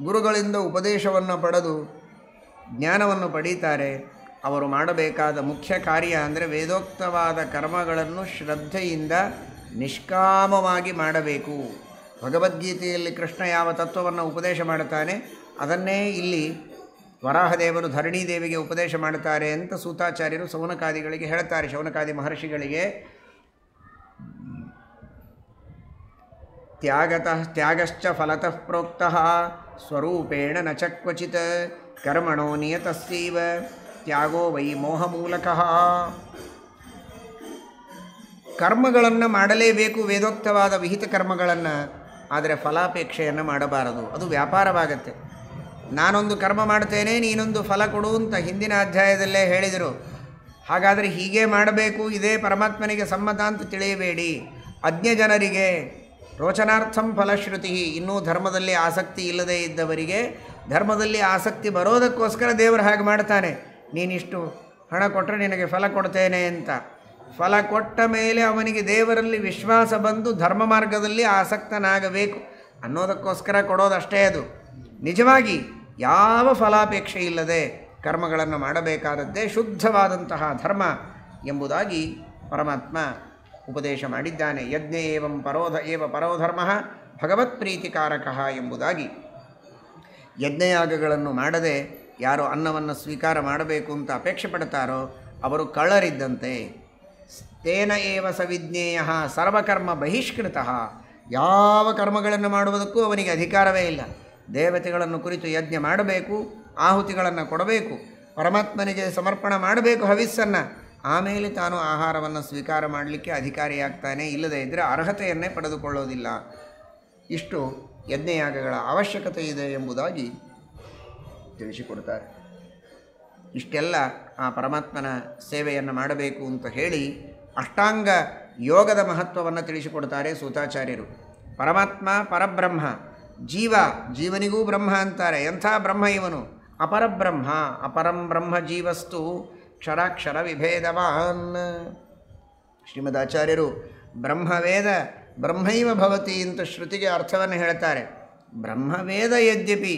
ಗುರುಗಳಿಂದ ಉಪದೇಶವನ್ನು ಪಡೆದು ಜ್ಞಾನವನ್ನು ಪಡೀತಾರೆ ಅವರು ಮಾಡಬೇಕಾದ ಮುಖ್ಯ ಕಾರ್ಯ ಅಂದರೆ ವೇದೋಕ್ತವಾದ ಕರ್ಮಗಳನ್ನು ಶ್ರದ್ಧೆಯಿಂದ ನಿಷ್ಕಾಮವಾಗಿ ಮಾಡಬೇಕು ಭಗವದ್ಗೀತೆಯಲ್ಲಿ ಕೃಷ್ಣ ಯಾವ ತತ್ವವನ್ನು ಉಪದೇಶ ಮಾಡುತ್ತಾನೆ ಅದನ್ನೇ ಇಲ್ಲಿ ವರಾಹದೇವರು ಧರಣೀದೇವಿಗೆ ಉಪದೇಶ ಮಾಡುತ್ತಾರೆ ಅಂತ ಸೂತಾಚಾರ್ಯರು ಶೌನಕಾದಿಗಳಿಗೆ ಹೇಳ್ತಾರೆ ಶೌನಕಾದಿ ಮಹರ್ಷಿಗಳಿಗೆ ತ್ಯಾಗತಃ ತ್ಯಾಗಶ್ಚ ಫಲತಃ ಪ್ರೋಕ್ತಃ ಸ್ವರೂಪೇಣ ನ ಚಕ್ವಚಿತ್ ಕರ್ಮಣೋ ನಿಯತಸ್ತೀವ ತ್ಯಾಗೋ ವೈ ಮೋಹ ಕರ್ಮಗಳನ್ನು ಮಾಡಲೇಬೇಕು ವೇದೋಕ್ತವಾದ ವಿಹಿತ ಕರ್ಮಗಳನ್ನು ಆದರೆ ಫಲಾಪೇಕ್ಷೆಯನ್ನು ಮಾಡಬಾರದು ಅದು ವ್ಯಾಪಾರವಾಗತ್ತೆ ನಾನೊಂದು ಕರ್ಮ ಮಾಡ್ತೇನೆ ನೀನೊಂದು ಫಲ ಕೊಡು ಅಂತ ಹಿಂದಿನ ಅಧ್ಯಾಯದಲ್ಲೇ ಹೇಳಿದರು ಹಾಗಾದರೆ ಹೀಗೆ ಮಾಡಬೇಕು ಇದೇ ಪರಮಾತ್ಮನಿಗೆ ಸಮ್ಮತ ಅಂತ ತಿಳಿಯಬೇಡಿ ಅಜ್ಞ ಜನರಿಗೆ ರೋಚನಾರ್ಥಂ ಫಲಶ್ರುತಿ ಇನ್ನೂ ಧರ್ಮದಲ್ಲಿ ಆಸಕ್ತಿ ಇಲ್ಲದೇ ಇದ್ದವರಿಗೆ ಧರ್ಮದಲ್ಲಿ ಆಸಕ್ತಿ ಬರೋದಕ್ಕೋಸ್ಕರ ದೇವರು ಹಾಗೆ ಮಾಡ್ತಾನೆ ನೀನಿಷ್ಟು ಹಣ ಕೊಟ್ಟರೆ ನಿನಗೆ ಫಲ ಕೊಡ್ತೇನೆ ಅಂತ ಫಲ ಕೊಟ್ಟ ಮೇಲೆ ಅವನಿಗೆ ದೇವರಲ್ಲಿ ವಿಶ್ವಾಸ ಬಂದು ಧರ್ಮ ಮಾರ್ಗದಲ್ಲಿ ಆಸಕ್ತನಾಗಬೇಕು ಅನ್ನೋದಕ್ಕೋಸ್ಕರ ಕೊಡೋದಷ್ಟೇ ಅದು ನಿಜವಾಗಿ ಯಾವ ಫಲಾಪೇಕ್ಷೆ ಇಲ್ಲದೆ ಕರ್ಮಗಳನ್ನು ಮಾಡಬೇಕಾದದ್ದೇ ಶುದ್ಧವಾದಂತಹ ಧರ್ಮ ಎಂಬುದಾಗಿ ಪರಮಾತ್ಮ ಉಪದೇಶ ಮಾಡಿದ್ದಾನೆ ಯಜ್ಞ ಏವಂ ಪರೋಧ ಏವ ಪರೋಧರ್ಮ ಭಗವತ್ಪ್ರೀತಿಕಾರಕ ಎಂಬುದಾಗಿ ಯಜ್ಞಯಾಗಗಳನ್ನು ಮಾಡದೆ ಯಾರು ಅನ್ನವನ್ನು ಸ್ವೀಕಾರ ಮಾಡಬೇಕು ಅಂತ ಅಪೇಕ್ಷೆ ಪಡ್ತಾರೋ ಅವರು ಕಳ್ಳರಿದ್ದಂತೆ ತೇನ ಏವ ಸವಿಜ್ಞೇಯ ಸರ್ವಕರ್ಮ ಬಹಿಷ್ಕೃತ ಯಾವ ಕರ್ಮಗಳನ್ನು ಮಾಡುವುದಕ್ಕೂ ಅವನಿಗೆ ಅಧಿಕಾರವೇ ಇಲ್ಲ ದೇವತೆಗಳನ್ನು ಕುರಿತು ಯಜ್ಞ ಮಾಡಬೇಕು ಆಹುತಿಗಳನ್ನು ಕೊಡಬೇಕು ಪರಮಾತ್ಮನಿಗೆ ಸಮರ್ಪಣ ಮಾಡಬೇಕು ಹವಿಸ್ಸನ್ನು ಆಮೇಲೆ ತಾನು ಆಹಾರವನ್ನು ಸ್ವೀಕಾರ ಮಾಡಲಿಕ್ಕೆ ಅಧಿಕಾರಿಯಾಗ್ತಾನೆ ಇಲ್ಲದೇ ಇದ್ದರೆ ಅರ್ಹತೆಯನ್ನೇ ಪಡೆದುಕೊಳ್ಳೋದಿಲ್ಲ ಇಷ್ಟು ಯಜ್ಞಯಾಗಗಳ ಅವಶ್ಯಕತೆ ಇದೆ ಎಂಬುದಾಗಿ ತಿಳಿಸಿಕೊಡ್ತಾರೆ ಇಷ್ಟೆಲ್ಲ ಆ ಪರಮಾತ್ಮನ ಸೇವೆಯನ್ನು ಮಾಡಬೇಕು ಅಂತ ಹೇಳಿ ಅಷ್ಟಾಂಗ ಯೋಗದ ಮಹತ್ವವನ್ನು ತಿಳಿಸಿಕೊಡ್ತಾರೆ ಸೂತಾಚಾರ್ಯರು ಪರಮಾತ್ಮ ಪರಬ್ರಹ್ಮ ಜೀವ ಜೀವನಿಗೂ ಬ್ರಹ್ಮ ಅಂತಾರೆ ಎಂಥ ಬ್ರಹ್ಮ ಇವನು ಅಪರಬ್ರಹ್ಮ ಅಪರಂ ಬ್ರಹ್ಮ ಜೀವಸ್ತು ಕ್ಷರಾಕ್ಷರ ವಿಭೇದವಾನ್ ಶ್ರೀಮದ್ ಆಚಾರ್ಯರು ಬ್ರಹ್ಮವೇದ ಬ್ರಹ್ಮೈವ ಭವತಿ ಅಂತ ಶ್ರುತಿಗೆ ಅರ್ಥವನ್ನು ಹೇಳ್ತಾರೆ ಬ್ರಹ್ಮವೇದ ಯದ್ಯಪಿ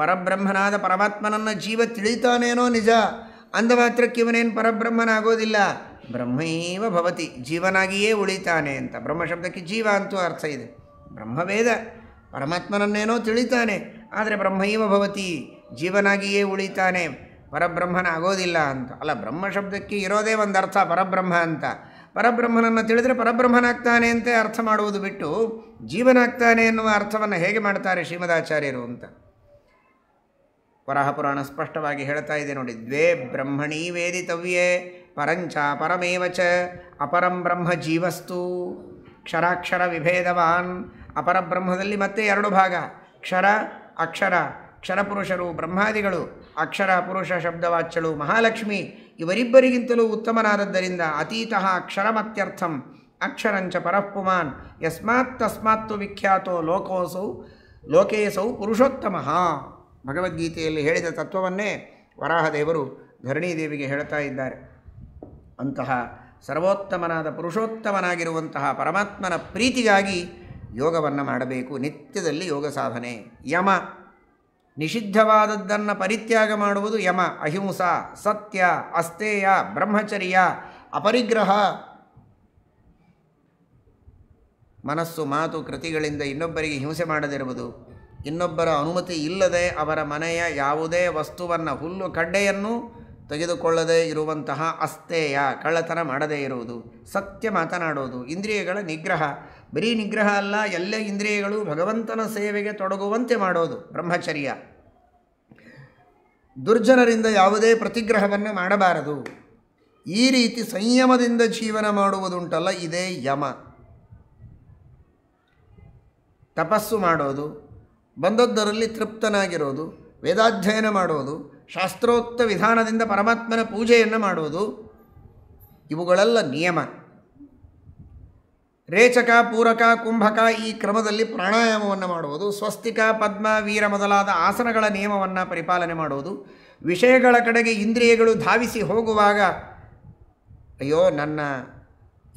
ಪರಬ್ರಹ್ಮನಾದ ಪರಮಾತ್ಮನನ್ನ ಜೀವ ತಿಳಿತಾನೇನೋ ನಿಜ ಅಂದ ಮಾತ್ರಕ್ಕೆ ಇವನೇನು ಪರಬ್ರಹ್ಮನಾಗೋದಿಲ್ಲ ಬ್ರಹ್ಮೈವ ಭವತಿ ಜೀವನಾಗಿಯೇ ಉಳಿತಾನೆ ಅಂತ ಬ್ರಹ್ಮ ಜೀವ ಅಂತೂ ಅರ್ಥ ಇದೆ ಬ್ರಹ್ಮವೇದ ಪರಮಾತ್ಮನನ್ನೇನೋ ತಿಳಿತಾನೆ ಆದರೆ ಬ್ರಹ್ಮೈವ ಭವತಿ ಜೀವನಾಗಿಯೇ ಉಳಿತಾನೆ ಪರಬ್ರಹ್ಮನ ಆಗೋದಿಲ್ಲ ಅಂತ ಅಲ್ಲ ಬ್ರಹ್ಮ ಶಬ್ದಕ್ಕೆ ಇರೋದೇ ಒಂದು ಅರ್ಥ ಪರಬ್ರಹ್ಮ ಅಂತ ಪರಬ್ರಹ್ಮನನ್ನು ತಿಳಿದರೆ ಪರಬ್ರಹ್ಮನಾಗ್ತಾನೆ ಅಂತ ಅರ್ಥ ಮಾಡುವುದು ಬಿಟ್ಟು ಜೀವನಾಗ್ತಾನೆ ಎನ್ನುವ ಅರ್ಥವನ್ನು ಹೇಗೆ ಮಾಡ್ತಾರೆ ಶ್ರೀಮದಾಚಾರ್ಯರು ಅಂತ ವರಹ ಪುರಾಣ ಸ್ಪಷ್ಟವಾಗಿ ಹೇಳ್ತಾ ಇದೆ ನೋಡಿ ದ್ವೇ ಬ್ರಹ್ಮಣಿ ವೇದಿತವ್ಯೇ ಪರಂಚ ಪರಮೇವ ಚ ಅಪರಂ ಬ್ರಹ್ಮ ಜೀವಸ್ತು ಕ್ಷರಾಕ್ಷರ ವಿಭೇದವಾನ್ ಅಪರಬ್ರಹ್ಮದಲ್ಲಿ ಮತ್ತೆ ಎರಡು ಭಾಗ ಕ್ಷರ ಅಕ್ಷರ ಕ್ಷರಪುರುಷರು ಬ್ರಹ್ಮಾದಿಗಳು ಅಕ್ಷರ ಪುರುಷ ಶಬ್ದವಾಚ್ಯಳು ಮಹಾಲಕ್ಷ್ಮಿ ಇವರಿಬ್ಬರಿಗಿಂತಲೂ ಉತ್ತಮನಾದದ್ದರಿಂದ ಅತೀತಃ ಅಕ್ಷರಮತ್ಯರ್ಥಂ ಅಕ್ಷರಂಚ ಪರಃಪುಮಾನ್ ಯಸ್ಮಾತ್ ತಸ್ಮಾತ್ತು ವಿಖ್ಯಾತೋ ಲೋಕೋಸೌ ಲೋಕೇಸೌ ಪುರುಷೋತ್ತಮ ಭಗವದ್ಗೀತೆಯಲ್ಲಿ ಹೇಳಿದ ತತ್ವವನ್ನೇ ವರಾಹದೇವರು ಧರಣೀದೇವಿಗೆ ಹೇಳ್ತಾ ಇದ್ದಾರೆ ಅಂತಹ ಸರ್ವೋತ್ತಮನಾದ ಪುರುಷೋತ್ತಮನಾಗಿರುವಂತಹ ಪರಮಾತ್ಮನ ಪ್ರೀತಿಗಾಗಿ ಯೋಗವನ್ನು ಮಾಡಬೇಕು ನಿತ್ಯದಲ್ಲಿ ಯೋಗ ಸಾಧನೆ ಯಮ ನಿಷಿದ್ಧವಾದದ್ದನ್ನು ಪರಿತ್ಯಾಗ ಮಾಡುವುದು ಯಮ ಅಹಿಂಸ ಸತ್ಯ ಅಸ್ತೇಯ ಬ್ರಹ್ಮಚರ್ಯ ಅಪರಿಗ್ರಹ ಮನಸ್ಸು ಮಾತು ಕೃತಿಗಳಿಂದ ಇನ್ನೊಬ್ಬರಿಗೆ ಹಿಂಸೆ ಮಾಡದಿರುವುದು ಇನ್ನೊಬ್ಬರ ಅನುಮತಿ ಇಲ್ಲದೆ ಅವರ ಮನೆಯ ಯಾವುದೇ ವಸ್ತುವನ್ನು ಹುಲ್ಲು ಕಡ್ಡೆಯನ್ನು ತೆಗೆದುಕೊಳ್ಳದೇ ಇರುವಂತಹ ಅಸ್ತೇಯ ಕಳ್ಳತನ ಮಾಡದೇ ಇರುವುದು ಸತ್ಯ ಮಾತನಾಡುವುದು ಇಂದ್ರಿಯಗಳ ನಿಗ್ರಹ ಬರೀ ನಿಗ್ರಹ ಅಲ್ಲ ಎಲ್ಲ ಇಂದ್ರಿಯಗಳು ಭಗವಂತನ ಸೇವೆಗೆ ತೊಡಗುವಂತೆ ಮಾಡೋದು ಬ್ರಹ್ಮಚರ್ಯ ದುರ್ಜನರಿಂದ ಯಾವುದೇ ಪ್ರತಿಗ್ರಹವನ್ನು ಮಾಡಬಾರದು ಈ ರೀತಿ ಸಂಯಮದಿಂದ ಜೀವನ ಮಾಡುವುದುಂಟಲ್ಲ ಇದೇ ಯಮ ತಪಸ್ಸು ಮಾಡೋದು ಬಂದದ್ದರಲ್ಲಿ ತೃಪ್ತನಾಗಿರೋದು ವೇದಾಧ್ಯಯನ ಮಾಡೋದು ಶಾಸ್ತ್ರೋಕ್ತ ವಿಧಾನದಿಂದ ಪರಮಾತ್ಮನ ಪೂಜೆಯನ್ನು ಮಾಡೋದು ಇವುಗಳೆಲ್ಲ ನಿಯಮ ರೇಚಕ ಪೂರಕ ಕುಂಭಕ ಈ ಕ್ರಮದಲ್ಲಿ ಪ್ರಾಣಾಯಾಮವನ್ನು ಮಾಡುವುದು ಸ್ವಸ್ತಿಕ ಪದ್ಮ ವೀರ ಮೊದಲಾದ ಆಸನಗಳ ನಿಯಮವನ್ನು ಪರಿಪಾಲನೆ ಮಾಡುವುದು ವಿಷಯಗಳ ಕಡೆಗೆ ಇಂದ್ರಿಯಗಳು ಧಾವಿಸಿ ಹೋಗುವಾಗ ಅಯ್ಯೋ ನನ್ನ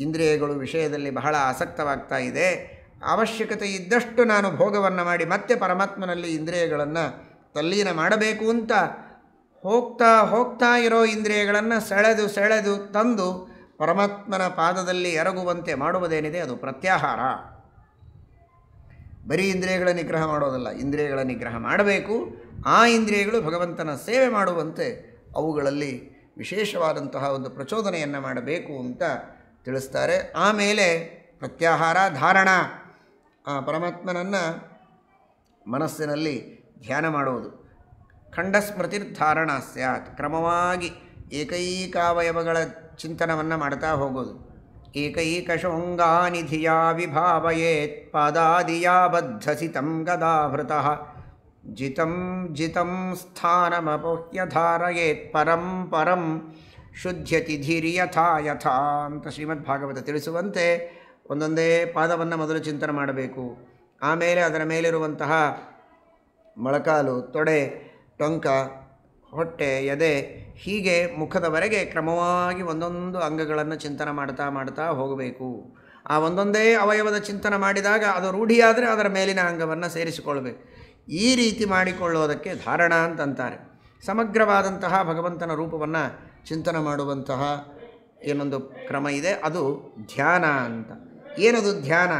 ಇಂದ್ರಿಯಗಳು ವಿಷಯದಲ್ಲಿ ಬಹಳ ಆಸಕ್ತವಾಗ್ತಾ ಇದೆ ಅವಶ್ಯಕತೆ ಇದ್ದಷ್ಟು ನಾನು ಭೋಗವನ್ನು ಮಾಡಿ ಮತ್ತೆ ಪರಮಾತ್ಮನಲ್ಲಿ ಇಂದ್ರಿಯಗಳನ್ನು ತಲ್ಲೀನ ಮಾಡಬೇಕು ಅಂತ ಹೋಗ್ತಾ ಹೋಗ್ತಾ ಇರೋ ಇಂದ್ರಿಯಗಳನ್ನು ಸೆಳೆದು ಸೆಳೆದು ತಂದು ಪರಮಾತ್ಮನ ಪಾದದಲ್ಲಿ ಎರಗುವಂತೆ ಮಾಡುವುದೇನಿದೆ ಅದು ಪ್ರತ್ಯಾಹಾರ ಬರೀ ಇಂದ್ರಿಯಗಳ ನಿಗ್ರಹ ಮಾಡೋದಲ್ಲ ಇಂದ್ರಿಯಗಳ ನಿಗ್ರಹ ಮಾಡಬೇಕು ಆ ಇಂದ್ರಿಯಗಳು ಭಗವಂತನ ಸೇವೆ ಮಾಡುವಂತೆ ಅವುಗಳಲ್ಲಿ ವಿಶೇಷವಾದಂತಹ ಒಂದು ಪ್ರಚೋದನೆಯನ್ನು ಮಾಡಬೇಕು ಅಂತ ತಿಳಿಸ್ತಾರೆ ಆಮೇಲೆ ಪ್ರತ್ಯಾಹಾರ ಧಾರಣ ಆ ಪರಮಾತ್ಮನನ್ನು ಮನಸ್ಸಿನಲ್ಲಿ ಧ್ಯಾನ ಮಾಡುವುದು ಖಂಡಸ್ಮೃತಿರ್ಧಾರಣ ಸ್ಯಾತ್ ಕ್ರಮವಾಗಿ ಏಕೈಕಾವಯವಗಳ ಚಿಂತನವನ್ನು ಮಾಡ್ತಾ ಹೋಗೋದು ಏಕೈಕ ಶೃಂಗಾನಿಧಿಯ ವಿಭಾವಯೇತ್ ಪಾದಾದಿಯಾ ಬದ್ಧಸಿತಂ ಗದಾಭೃತಃ ಜಿತಂ ಜಿತಂ ಸ್ಥಾನಮಪೋಹ್ಯ ಧಾರಯೇತ್ ಪರಂ ಪರಂ ಶುದ್ಧತಿ ಧೀರ್ಯಥಾ ಯಥಾ ಅಂತ ಶ್ರೀಮದ್ಭಾಗವತ ತಿಳಿಸುವಂತೆ ಒಂದೊಂದೇ ಪಾದವನ್ನು ಮೊದಲು ಚಿಂತನೆ ಮಾಡಬೇಕು ಆಮೇಲೆ ಅದರ ಮೇಲಿರುವಂತಹ ಮೊಳಕಾಲು ತೊಡೆ ಟೊಂಕ ಹೊಟ್ಟೆ ಎದೆ ಹೀಗೆ ಮುಖದವರೆಗೆ ಕ್ರಮವಾಗಿ ಒಂದೊಂದು ಅಂಗಗಳನ್ನು ಚಿಂತನೆ ಮಾಡ್ತಾ ಮಾಡ್ತಾ ಹೋಗಬೇಕು ಆ ಒಂದೊಂದೇ ಅವಯವದ ಚಿಂತನೆ ಮಾಡಿದಾಗ ಅದು ರೂಢಿಯಾದರೆ ಅದರ ಮೇಲಿನ ಅಂಗವನ್ನು ಸೇರಿಸಿಕೊಳ್ಬೇಕು ಈ ರೀತಿ ಮಾಡಿಕೊಳ್ಳೋದಕ್ಕೆ ಧಾರಣ ಅಂತಂತಾರೆ ಸಮಗ್ರವಾದಂತಹ ಭಗವಂತನ ರೂಪವನ್ನು ಚಿಂತನೆ ಮಾಡುವಂತಹ ಏನೊಂದು ಕ್ರಮ ಇದೆ ಅದು ಧ್ಯಾನ ಅಂತ ಏನದು ಧ್ಯಾನ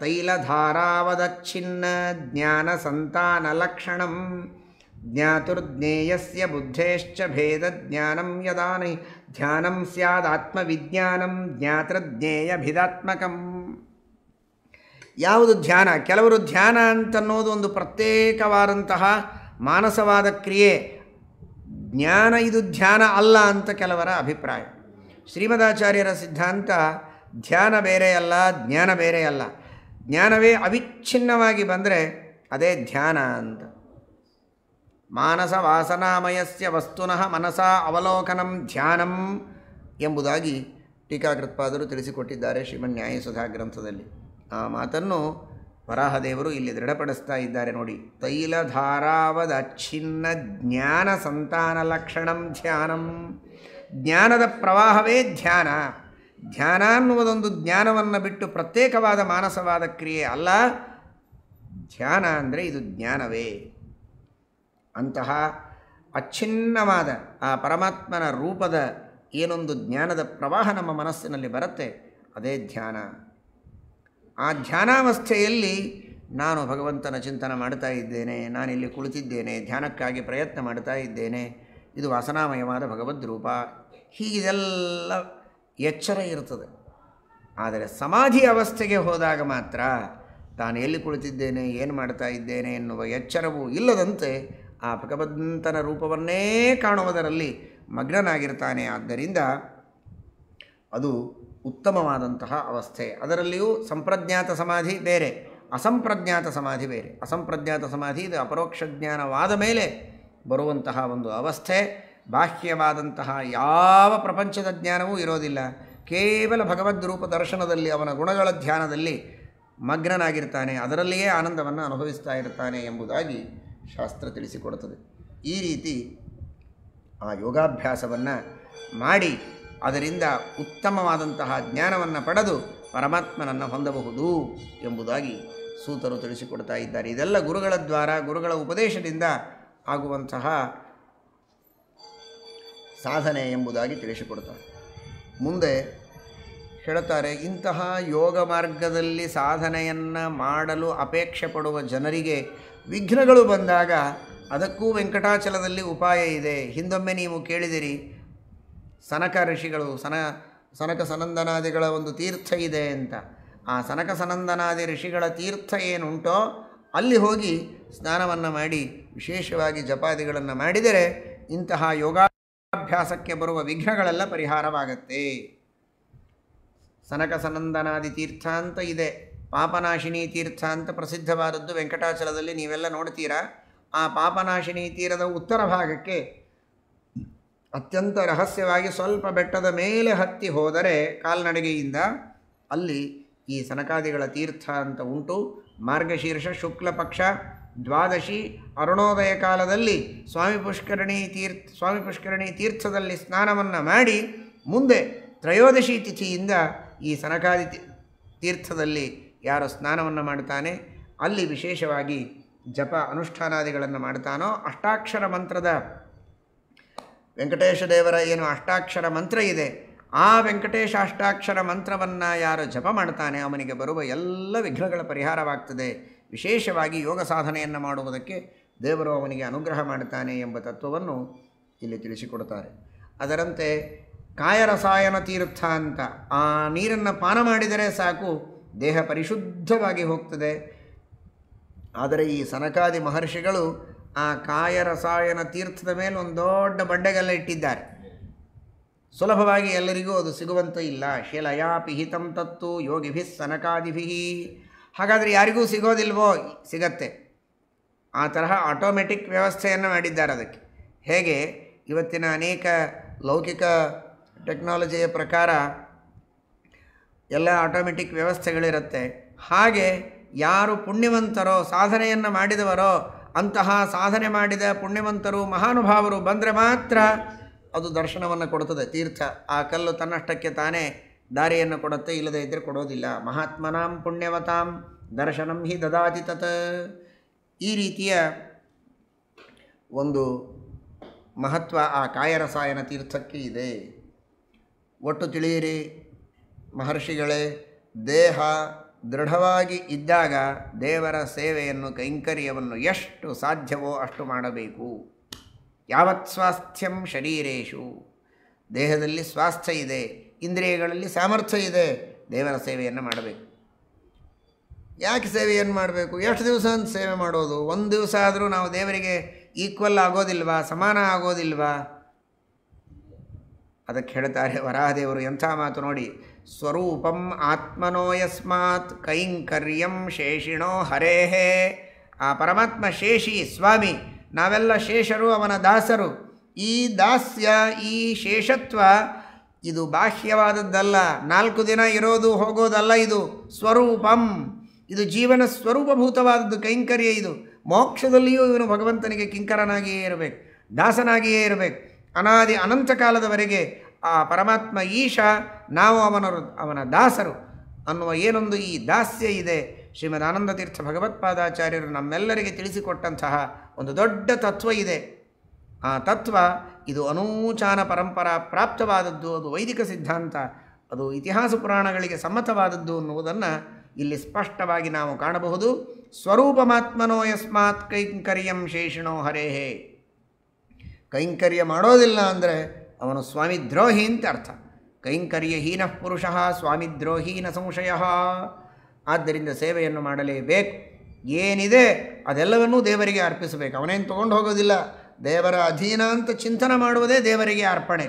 ತೈಲಧಾರಾವದಚ್ಛಿನ್ನ ಜ್ಞಾನ ಸಂತಾನ ಲಕ್ಷಣಂ ಜ್ಞಾತುರ್ಜ್ಞೇಯಸ್ಯ ಬುದ್ಧೇಶ್ಚ ಜ್ಞಾನಂ ಯದಾನಿ ಧ್ಯಾನಂ ಜ್ಞಾತೃಜ್ಞೇಯ ಭಿದಾತ್ಮಕಂ ಯಾವುದು ಧ್ಯಾನ ಕೆಲವರು ಧ್ಯಾನ ಅಂತನ್ನೋದು ಒಂದು ಪ್ರತ್ಯೇಕವಾದಂತಹ ಮಾನಸವಾದ ಕ್ರಿಯೆ ಜ್ಞಾನ ಇದು ಧ್ಯಾನ ಅಲ್ಲ ಅಂತ ಕೆಲವರ ಅಭಿಪ್ರಾಯ ಶ್ರೀಮದಾಚಾರ್ಯರ ಸಿದ್ಧಾಂತ ಧ್ಯಾನ ಬೇರೆಯಲ್ಲ ಜ್ಞಾನ ಬೇರೆಯಲ್ಲ ಜ್ಞಾನವೇ ಅವಿಚ್ಛಿನ್ನವಾಗಿ ಬಂದರೆ ಅದೇ ಧ್ಯಾನ ಅಂತ ಮಾನಸ ವಾಸನಾಮಯಸ್ಯ ವಸ್ತುನಃ ಮನಸ ಅವಲೋಕನಂ ಧ್ಯಾನಂ ಎಂಬುದಾಗಿ ಟೀಕಾಕೃತ್ಪಾದರು ತಿಳಿಸಿಕೊಟ್ಟಿದ್ದಾರೆ ಶ್ರೀಮನ್ಯಾಯ ನ್ಯಾಯಸುಧಾ ಗ್ರಂಥದಲ್ಲಿ ಆ ಮಾತನ್ನು ವರಾಹದೇವರು ಇಲ್ಲಿ ದೃಢಪಡಿಸ್ತಾ ಇದ್ದಾರೆ ನೋಡಿ ತೈಲಧಾರಾವದ ಅಚ್ಛಿನ್ನ ಜ್ಞಾನ ಸಂತಾನ ಲಕ್ಷಣಂ ಧ್ಯಾನಂ ಜ್ಞಾನದ ಪ್ರವಾಹವೇ ಧ್ಯಾನ ಧ್ಯಾನ ಅನ್ನುವುದೊಂದು ಜ್ಞಾನವನ್ನು ಬಿಟ್ಟು ಪ್ರತ್ಯೇಕವಾದ ಮಾನಸವಾದ ಕ್ರಿಯೆ ಅಲ್ಲ ಧ್ಯಾನ ಅಂದರೆ ಇದು ಜ್ಞಾನವೇ ಅಂತಹ ಅಚ್ಛಿನ್ನವಾದ ಆ ಪರಮಾತ್ಮನ ರೂಪದ ಏನೊಂದು ಜ್ಞಾನದ ಪ್ರವಾಹ ನಮ್ಮ ಮನಸ್ಸಿನಲ್ಲಿ ಬರುತ್ತೆ ಅದೇ ಧ್ಯಾನ ಆ ಧ್ಯಾನಾವಸ್ಥೆಯಲ್ಲಿ ನಾನು ಭಗವಂತನ ಚಿಂತನೆ ಮಾಡ್ತಾ ಇದ್ದೇನೆ ನಾನಿಲ್ಲಿ ಕುಳಿತಿದ್ದೇನೆ ಧ್ಯಾನಕ್ಕಾಗಿ ಪ್ರಯತ್ನ ಮಾಡ್ತಾ ಇದ್ದೇನೆ ಇದು ವಾಸನಾಮಯವಾದ ಭಗವದ್ ರೂಪ ಹೀಗಿದೆಲ್ಲ ಎಚ್ಚರ ಇರ್ತದೆ ಆದರೆ ಸಮಾಧಿ ಅವಸ್ಥೆಗೆ ಹೋದಾಗ ಮಾತ್ರ ತಾನು ಎಲ್ಲಿ ಕುಳಿತಿದ್ದೇನೆ ಏನು ಮಾಡ್ತಾ ಇದ್ದೇನೆ ಎನ್ನುವ ಎಚ್ಚರವೂ ಇಲ್ಲದಂತೆ ಆ ಭಗವಂತನ ರೂಪವನ್ನೇ ಕಾಣುವುದರಲ್ಲಿ ಮಗ್ನನಾಗಿರ್ತಾನೆ ಆದ್ದರಿಂದ ಅದು ಉತ್ತಮವಾದಂತಹ ಅವಸ್ಥೆ ಅದರಲ್ಲಿಯೂ ಸಂಪ್ರಜ್ಞಾತ ಸಮಾಧಿ ಬೇರೆ ಅಸಂಪ್ರಜ್ಞಾತ ಸಮಾಧಿ ಬೇರೆ ಅಸಂಪ್ರಜ್ಞಾತ ಸಮಾಧಿ ಇದು ಅಪರೋಕ್ಷ ಜ್ಞಾನವಾದ ಮೇಲೆ ಬರುವಂತಹ ಒಂದು ಅವಸ್ಥೆ ಬಾಹ್ಯವಾದಂತಹ ಯಾವ ಪ್ರಪಂಚದ ಜ್ಞಾನವೂ ಇರೋದಿಲ್ಲ ಕೇವಲ ಭಗವದ್ ರೂಪ ದರ್ಶನದಲ್ಲಿ ಅವನ ಗುಣಗಳ ಧ್ಯಾನದಲ್ಲಿ ಮಗ್ನನಾಗಿರ್ತಾನೆ ಅದರಲ್ಲಿಯೇ ಆನಂದವನ್ನು ಅನುಭವಿಸ್ತಾ ಇರ್ತಾನೆ ಎಂಬುದಾಗಿ ಶಾಸ್ತ್ರ ತಿಳಿಸಿಕೊಡುತ್ತದೆ ಈ ರೀತಿ ಆ ಯೋಗಾಭ್ಯಾಸವನ್ನು ಮಾಡಿ ಅದರಿಂದ ಉತ್ತಮವಾದಂತಹ ಜ್ಞಾನವನ್ನು ಪಡೆದು ಪರಮಾತ್ಮನನ್ನು ಹೊಂದಬಹುದು ಎಂಬುದಾಗಿ ಸೂತರು ತಿಳಿಸಿಕೊಡ್ತಾ ಇದ್ದಾರೆ ಇದೆಲ್ಲ ಗುರುಗಳ ದ್ವಾರ ಗುರುಗಳ ಉಪದೇಶದಿಂದ ಆಗುವಂತಹ ಸಾಧನೆ ಎಂಬುದಾಗಿ ತಿಳಿಸಿಕೊಡ್ತಾರೆ ಮುಂದೆ ಹೇಳುತ್ತಾರೆ ಇಂತಹ ಯೋಗ ಮಾರ್ಗದಲ್ಲಿ ಸಾಧನೆಯನ್ನು ಮಾಡಲು ಅಪೇಕ್ಷೆ ಪಡುವ ಜನರಿಗೆ ವಿಘ್ನಗಳು ಬಂದಾಗ ಅದಕ್ಕೂ ವೆಂಕಟಾಚಲದಲ್ಲಿ ಉಪಾಯ ಇದೆ ಹಿಂದೊಮ್ಮೆ ನೀವು ಕೇಳಿದಿರಿ ಸನಕ ಋಷಿಗಳು ಸನ ಸನಕ ಸನಂದನಾದಿಗಳ ಒಂದು ತೀರ್ಥ ಇದೆ ಅಂತ ಆ ಸನಕ ಸನಂದನಾದಿ ಋಷಿಗಳ ತೀರ್ಥ ಏನುಂಟೋ ಅಲ್ಲಿ ಹೋಗಿ ಸ್ನಾನವನ್ನು ಮಾಡಿ ವಿಶೇಷವಾಗಿ ಜಪಾದಿಗಳನ್ನು ಮಾಡಿದರೆ ಇಂತಹ ಯೋಗಾಭ್ಯಾಸಕ್ಕೆ ಬರುವ ವಿಘ್ನಗಳೆಲ್ಲ ಪರಿಹಾರವಾಗತ್ತೆ ಸನಕ ಸನಂದನಾದಿ ತೀರ್ಥ ಅಂತ ಇದೆ ಪಾಪನಾಶಿನಿ ತೀರ್ಥ ಅಂತ ಪ್ರಸಿದ್ಧವಾದದ್ದು ವೆಂಕಟಾಚಲದಲ್ಲಿ ನೀವೆಲ್ಲ ನೋಡ್ತೀರಾ ಆ ಪಾಪನಾಶಿನಿ ತೀರದ ಉತ್ತರ ಭಾಗಕ್ಕೆ ಅತ್ಯಂತ ರಹಸ್ಯವಾಗಿ ಸ್ವಲ್ಪ ಬೆಟ್ಟದ ಮೇಲೆ ಹತ್ತಿ ಹೋದರೆ ಕಾಲ್ನಡಿಗೆಯಿಂದ ಅಲ್ಲಿ ಈ ಸನಕಾದಿಗಳ ತೀರ್ಥ ಅಂತ ಉಂಟು ಮಾರ್ಗಶೀರ್ಷ ಶುಕ್ಲಪಕ್ಷ ದ್ವಾದಶಿ ಅರುಣೋದಯ ಕಾಲದಲ್ಲಿ ಸ್ವಾಮಿ ಪುಷ್ಕರಣಿ ತೀರ್ಥ ಸ್ವಾಮಿ ಪುಷ್ಕರಣಿ ತೀರ್ಥದಲ್ಲಿ ಸ್ನಾನವನ್ನು ಮಾಡಿ ಮುಂದೆ ತ್ರಯೋದಶಿ ತಿಥಿಯಿಂದ ಈ ಸನಕಾದಿ ತೀರ್ಥದಲ್ಲಿ ಯಾರು ಸ್ನಾನವನ್ನು ಮಾಡ್ತಾನೆ ಅಲ್ಲಿ ವಿಶೇಷವಾಗಿ ಜಪ ಅನುಷ್ಠಾನಾದಿಗಳನ್ನು ಮಾಡ್ತಾನೋ ಅಷ್ಟಾಕ್ಷರ ಮಂತ್ರದ ವೆಂಕಟೇಶ ದೇವರ ಏನು ಅಷ್ಟಾಕ್ಷರ ಮಂತ್ರ ಇದೆ ಆ ವೆಂಕಟೇಶ ಅಷ್ಟಾಕ್ಷರ ಮಂತ್ರವನ್ನು ಯಾರು ಜಪ ಮಾಡ್ತಾನೆ ಅವನಿಗೆ ಬರುವ ಎಲ್ಲ ವಿಘ್ನಗಳ ಪರಿಹಾರವಾಗ್ತದೆ ವಿಶೇಷವಾಗಿ ಯೋಗ ಸಾಧನೆಯನ್ನು ಮಾಡುವುದಕ್ಕೆ ದೇವರು ಅವನಿಗೆ ಅನುಗ್ರಹ ಮಾಡ್ತಾನೆ ಎಂಬ ತತ್ವವನ್ನು ಇಲ್ಲಿ ತಿಳಿಸಿಕೊಡ್ತಾರೆ ಅದರಂತೆ ಕಾಯರಸಾಯನ ತೀರ್ಥ ಅಂತ ಆ ನೀರನ್ನು ಪಾನ ಮಾಡಿದರೆ ಸಾಕು ದೇಹ ಪರಿಶುದ್ಧವಾಗಿ ಹೋಗ್ತದೆ ಆದರೆ ಈ ಸನಕಾದಿ ಮಹರ್ಷಿಗಳು ಆ ಕಾಯ ರಸಾಯನ ತೀರ್ಥದ ಮೇಲೆ ಒಂದು ದೊಡ್ಡ ಬಂಡೆಗಲ್ಲ ಇಟ್ಟಿದ್ದಾರೆ ಸುಲಭವಾಗಿ ಎಲ್ಲರಿಗೂ ಅದು ಸಿಗುವಂತ ಇಲ್ಲ ಶಿಲಯಾ ಪಿಹಿತಂ ತತ್ತು ಯೋಗಿಭಿ ಸನಕಾದಿಭಿ ಹಾಗಾದರೆ ಯಾರಿಗೂ ಸಿಗೋದಿಲ್ವೋ ಸಿಗತ್ತೆ ಆ ತರಹ ಆಟೋಮೆಟಿಕ್ ವ್ಯವಸ್ಥೆಯನ್ನು ಮಾಡಿದ್ದಾರೆ ಅದಕ್ಕೆ ಹೇಗೆ ಇವತ್ತಿನ ಅನೇಕ ಲೌಕಿಕ ಟೆಕ್ನಾಲಜಿಯ ಪ್ರಕಾರ ಎಲ್ಲ ಆಟೋಮೆಟಿಕ್ ವ್ಯವಸ್ಥೆಗಳಿರುತ್ತೆ ಹಾಗೆ ಯಾರು ಪುಣ್ಯವಂತರೋ ಸಾಧನೆಯನ್ನು ಮಾಡಿದವರೋ ಅಂತಹ ಸಾಧನೆ ಮಾಡಿದ ಪುಣ್ಯವಂತರು ಮಹಾನುಭಾವರು ಬಂದರೆ ಮಾತ್ರ ಅದು ದರ್ಶನವನ್ನು ಕೊಡುತ್ತದೆ ತೀರ್ಥ ಆ ಕಲ್ಲು ತನ್ನಷ್ಟಕ್ಕೆ ತಾನೇ ದಾರಿಯನ್ನು ಕೊಡುತ್ತೆ ಇಲ್ಲದೇ ಇದ್ದರೆ ಕೊಡೋದಿಲ್ಲ ಮಹಾತ್ಮನಾಂ ಪುಣ್ಯವತಾಂ ದರ್ಶನಂ ಹಿ ದದಾತಿ ತತ್ ಈ ರೀತಿಯ ಒಂದು ಮಹತ್ವ ಆ ಕಾಯರಸಾಯನ ತೀರ್ಥಕ್ಕೆ ಇದೆ ಒಟ್ಟು ತಿಳಿಯಿರಿ ಮಹರ್ಷಿಗಳೇ ದೇಹ ದೃಢವಾಗಿ ಇದ್ದಾಗ ದೇವರ ಸೇವೆಯನ್ನು ಕೈಂಕರ್ಯವನ್ನು ಎಷ್ಟು ಸಾಧ್ಯವೋ ಅಷ್ಟು ಮಾಡಬೇಕು ಯಾವತ್ ಸ್ವಾಸ್ಥ್ಯಂ ಶರೀರೇಶು ದೇಹದಲ್ಲಿ ಸ್ವಾಸ್ಥ್ಯ ಇದೆ ಇಂದ್ರಿಯಗಳಲ್ಲಿ ಸಾಮರ್ಥ್ಯ ಇದೆ ದೇವರ ಸೇವೆಯನ್ನು ಮಾಡಬೇಕು ಯಾಕೆ ಸೇವೆಯನ್ನು ಮಾಡಬೇಕು ಎಷ್ಟು ದಿವಸ ಅಂತ ಸೇವೆ ಮಾಡೋದು ಒಂದು ದಿವಸ ಆದರೂ ನಾವು ದೇವರಿಗೆ ಈಕ್ವಲ್ ಆಗೋದಿಲ್ವಾ ಸಮಾನ ಆಗೋದಿಲ್ವಾ ಅದಕ್ಕೆ ಹೇಳ್ತಾರೆ ವರಾಹದೇವರು ಎಂಥ ಮಾತು ನೋಡಿ ಸ್ವರೂಪಂ ಆತ್ಮನೋ ಯಸ್ಮಾತ್ ಕೈಂಕರ್ಯಂ ಶೇಷಿಣೋ ಹರೇಹೇ ಆ ಪರಮಾತ್ಮ ಶೇಷಿ ಸ್ವಾಮಿ ನಾವೆಲ್ಲ ಶೇಷರು ಅವನ ದಾಸರು ಈ ದಾಸ್ಯ ಈ ಶೇಷತ್ವ ಇದು ಬಾಹ್ಯವಾದದ್ದಲ್ಲ ನಾಲ್ಕು ದಿನ ಇರೋದು ಹೋಗೋದಲ್ಲ ಇದು ಸ್ವರೂಪಂ ಇದು ಜೀವನ ಸ್ವರೂಪಭೂತವಾದದ್ದು ಕೈಂಕರ್ಯ ಇದು ಮೋಕ್ಷದಲ್ಲಿಯೂ ಇವನು ಭಗವಂತನಿಗೆ ಕಿಂಕರನಾಗಿಯೇ ಇರಬೇಕು ದಾಸನಾಗಿಯೇ ಇರಬೇಕು ಅನಾದಿ ಅನಂತ ಕಾಲದವರೆಗೆ ಆ ಪರಮಾತ್ಮ ಈಶ ನಾವು ಅವನರು ಅವನ ದಾಸರು ಅನ್ನುವ ಏನೊಂದು ಈ ದಾಸ್ಯ ಇದೆ ಶ್ರೀಮದ್ ತೀರ್ಥ ಭಗವತ್ಪಾದಾಚಾರ್ಯರು ನಮ್ಮೆಲ್ಲರಿಗೆ ತಿಳಿಸಿಕೊಟ್ಟಂತಹ ಒಂದು ದೊಡ್ಡ ತತ್ವ ಇದೆ ಆ ತತ್ವ ಇದು ಅನೂಚಾನ ಪರಂಪರಾ ಪ್ರಾಪ್ತವಾದದ್ದು ಅದು ವೈದಿಕ ಸಿದ್ಧಾಂತ ಅದು ಇತಿಹಾಸ ಪುರಾಣಗಳಿಗೆ ಸಮ್ಮತವಾದದ್ದು ಅನ್ನುವುದನ್ನು ಇಲ್ಲಿ ಸ್ಪಷ್ಟವಾಗಿ ನಾವು ಕಾಣಬಹುದು ಸ್ವರೂಪಮಾತ್ಮನೋ ಯಸ್ಮಾತ್ ಕೈಂಕರ್ಯಂ ಶೇಷಿಣೋ ಹರೇಹೇ ಕೈಂಕರ್ಯ ಮಾಡೋದಿಲ್ಲ ಅಂದರೆ ಅವನು ಸ್ವಾಮಿ ದ್ರೋಹಿ ಅಂತ ಅರ್ಥ ಕೈಂಕರ್ಯಹೀನ ಪುರುಷ ಸ್ವಾಮಿ ದ್ರೋಹೀನ ಸಂಶಯ ಆದ್ದರಿಂದ ಸೇವೆಯನ್ನು ಮಾಡಲೇಬೇಕು ಏನಿದೆ ಅದೆಲ್ಲವನ್ನೂ ದೇವರಿಗೆ ಅರ್ಪಿಸಬೇಕು ಅವನೇನು ತೊಗೊಂಡು ಹೋಗೋದಿಲ್ಲ ದೇವರ ಅಧೀನ ಅಂತ ಚಿಂತನೆ ಮಾಡುವುದೇ ದೇವರಿಗೆ ಅರ್ಪಣೆ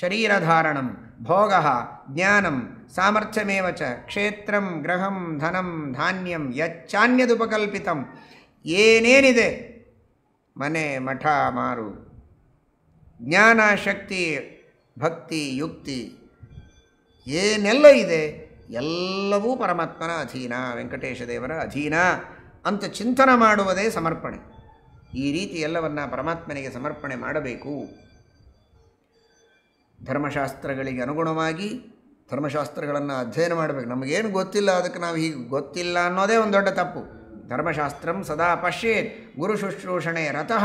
ಶರೀರಧಾರಣಂ ಭೋಗ ಜ್ಞಾನಂ ಚ ಕ್ಷೇತ್ರಂ ಗ್ರಹಂ ಧನಂ ಧಾನ್ಯಂ ಯಚ್ಚಾನ್ಯದುಪಕಲ್ಪಿತಂ ಏನೇನಿದೆ ಮನೆ ಮಠ ಮಾರು ಜ್ಞಾನ ಶಕ್ತಿ ಭಕ್ತಿ ಯುಕ್ತಿ ಏನೆಲ್ಲ ಇದೆ ಎಲ್ಲವೂ ಪರಮಾತ್ಮನ ಅಧೀನ ವೆಂಕಟೇಶ ದೇವರ ಅಧೀನ ಅಂತ ಚಿಂತನೆ ಮಾಡುವುದೇ ಸಮರ್ಪಣೆ ಈ ರೀತಿ ಎಲ್ಲವನ್ನು ಪರಮಾತ್ಮನಿಗೆ ಸಮರ್ಪಣೆ ಮಾಡಬೇಕು ಧರ್ಮಶಾಸ್ತ್ರಗಳಿಗೆ ಅನುಗುಣವಾಗಿ ಧರ್ಮಶಾಸ್ತ್ರಗಳನ್ನು ಅಧ್ಯಯನ ಮಾಡಬೇಕು ನಮಗೇನು ಗೊತ್ತಿಲ್ಲ ಅದಕ್ಕೆ ನಾವು ಹೀಗೆ ಗೊತ್ತಿಲ್ಲ ಅನ್ನೋದೇ ಒಂದು ದೊಡ್ಡ ತಪ್ಪು ಧರ್ಮಶಾಸ್ತ್ರಂ ಸದಾ ಪಶ್ಯೇತ್ ಗುರು ಶುಶ್ರೂಷಣೆ ರಥಃ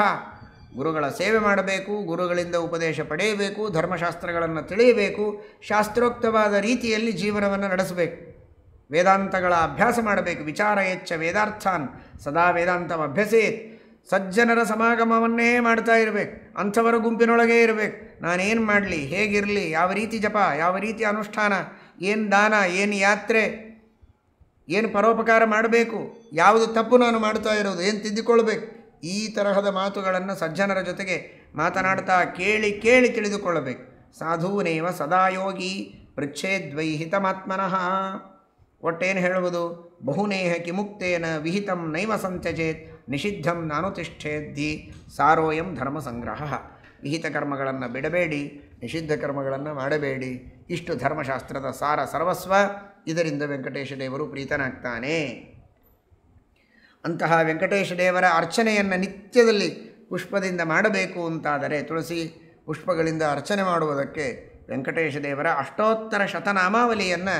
ಗುರುಗಳ ಸೇವೆ ಮಾಡಬೇಕು ಗುರುಗಳಿಂದ ಉಪದೇಶ ಪಡೆಯಬೇಕು ಧರ್ಮಶಾಸ್ತ್ರಗಳನ್ನು ತಿಳಿಯಬೇಕು ಶಾಸ್ತ್ರೋಕ್ತವಾದ ರೀತಿಯಲ್ಲಿ ಜೀವನವನ್ನು ನಡೆಸಬೇಕು ವೇದಾಂತಗಳ ಅಭ್ಯಾಸ ಮಾಡಬೇಕು ವಿಚಾರ ಹೆಚ್ಚ ವೇದಾರ್ಥಾನ್ ಸದಾ ವೇದಾಂತವ ಅಭ್ಯಸೇತ್ ಸಜ್ಜನರ ಸಮಾಗಮವನ್ನೇ ಮಾಡ್ತಾ ಇರಬೇಕು ಅಂಥವರ ಗುಂಪಿನೊಳಗೇ ಇರಬೇಕು ನಾನೇನು ಮಾಡಲಿ ಹೇಗಿರಲಿ ಯಾವ ರೀತಿ ಜಪ ಯಾವ ರೀತಿ ಅನುಷ್ಠಾನ ಏನು ದಾನ ಏನು ಯಾತ್ರೆ ಏನು ಪರೋಪಕಾರ ಮಾಡಬೇಕು ಯಾವುದು ತಪ್ಪು ನಾನು ಮಾಡ್ತಾ ಇರೋದು ಏನು ತಿದ್ದಿಕೊಳ್ಬೇಕು ಈ ತರಹದ ಮಾತುಗಳನ್ನು ಸಜ್ಜನರ ಜೊತೆಗೆ ಮಾತನಾಡ್ತಾ ಕೇಳಿ ಕೇಳಿ ತಿಳಿದುಕೊಳ್ಳಬೇಕು ಸಾಧೂನೇವ ಯೋಗಿ ಪೃಚ್ಛೇದ್ವೈ ಹಿತಮಾತ್ಮನಃ ಒಟ್ಟೇನು ಹೇಳುವುದು ಬಹುನೇಹ ಕಿಮುಕ್ತೇನ ವಿಹಿತಂ ನೈವ ಸಂತ್ಯಜೇತ್ ನಿಷಿದ್ಧಂ ನಾನು ತಿಷ್ಠೇದ್ದಿ ಸಾರೋಯಂ ಧರ್ಮ ಸಂಗ್ರಹ ವಿಹಿತ ಕರ್ಮಗಳನ್ನು ಬಿಡಬೇಡಿ ನಿಷಿದ್ಧ ಕರ್ಮಗಳನ್ನು ಮಾಡಬೇಡಿ ಇಷ್ಟು ಧರ್ಮಶಾಸ್ತ್ರದ ಸಾರ ಸರ್ವಸ್ವ ಇದರಿಂದ ವೆಂಕಟೇಶ ದೇವರು ಪ್ರೀತನಾಗ್ತಾನೆ ಅಂತಹ ವೆಂಕಟೇಶ ದೇವರ ಅರ್ಚನೆಯನ್ನು ನಿತ್ಯದಲ್ಲಿ ಪುಷ್ಪದಿಂದ ಮಾಡಬೇಕು ಅಂತಾದರೆ ತುಳಸಿ ಪುಷ್ಪಗಳಿಂದ ಅರ್ಚನೆ ಮಾಡುವುದಕ್ಕೆ ವೆಂಕಟೇಶ ದೇವರ ಅಷ್ಟೋತ್ತರ ಶತನಾಮಾವಲಿಯನ್ನು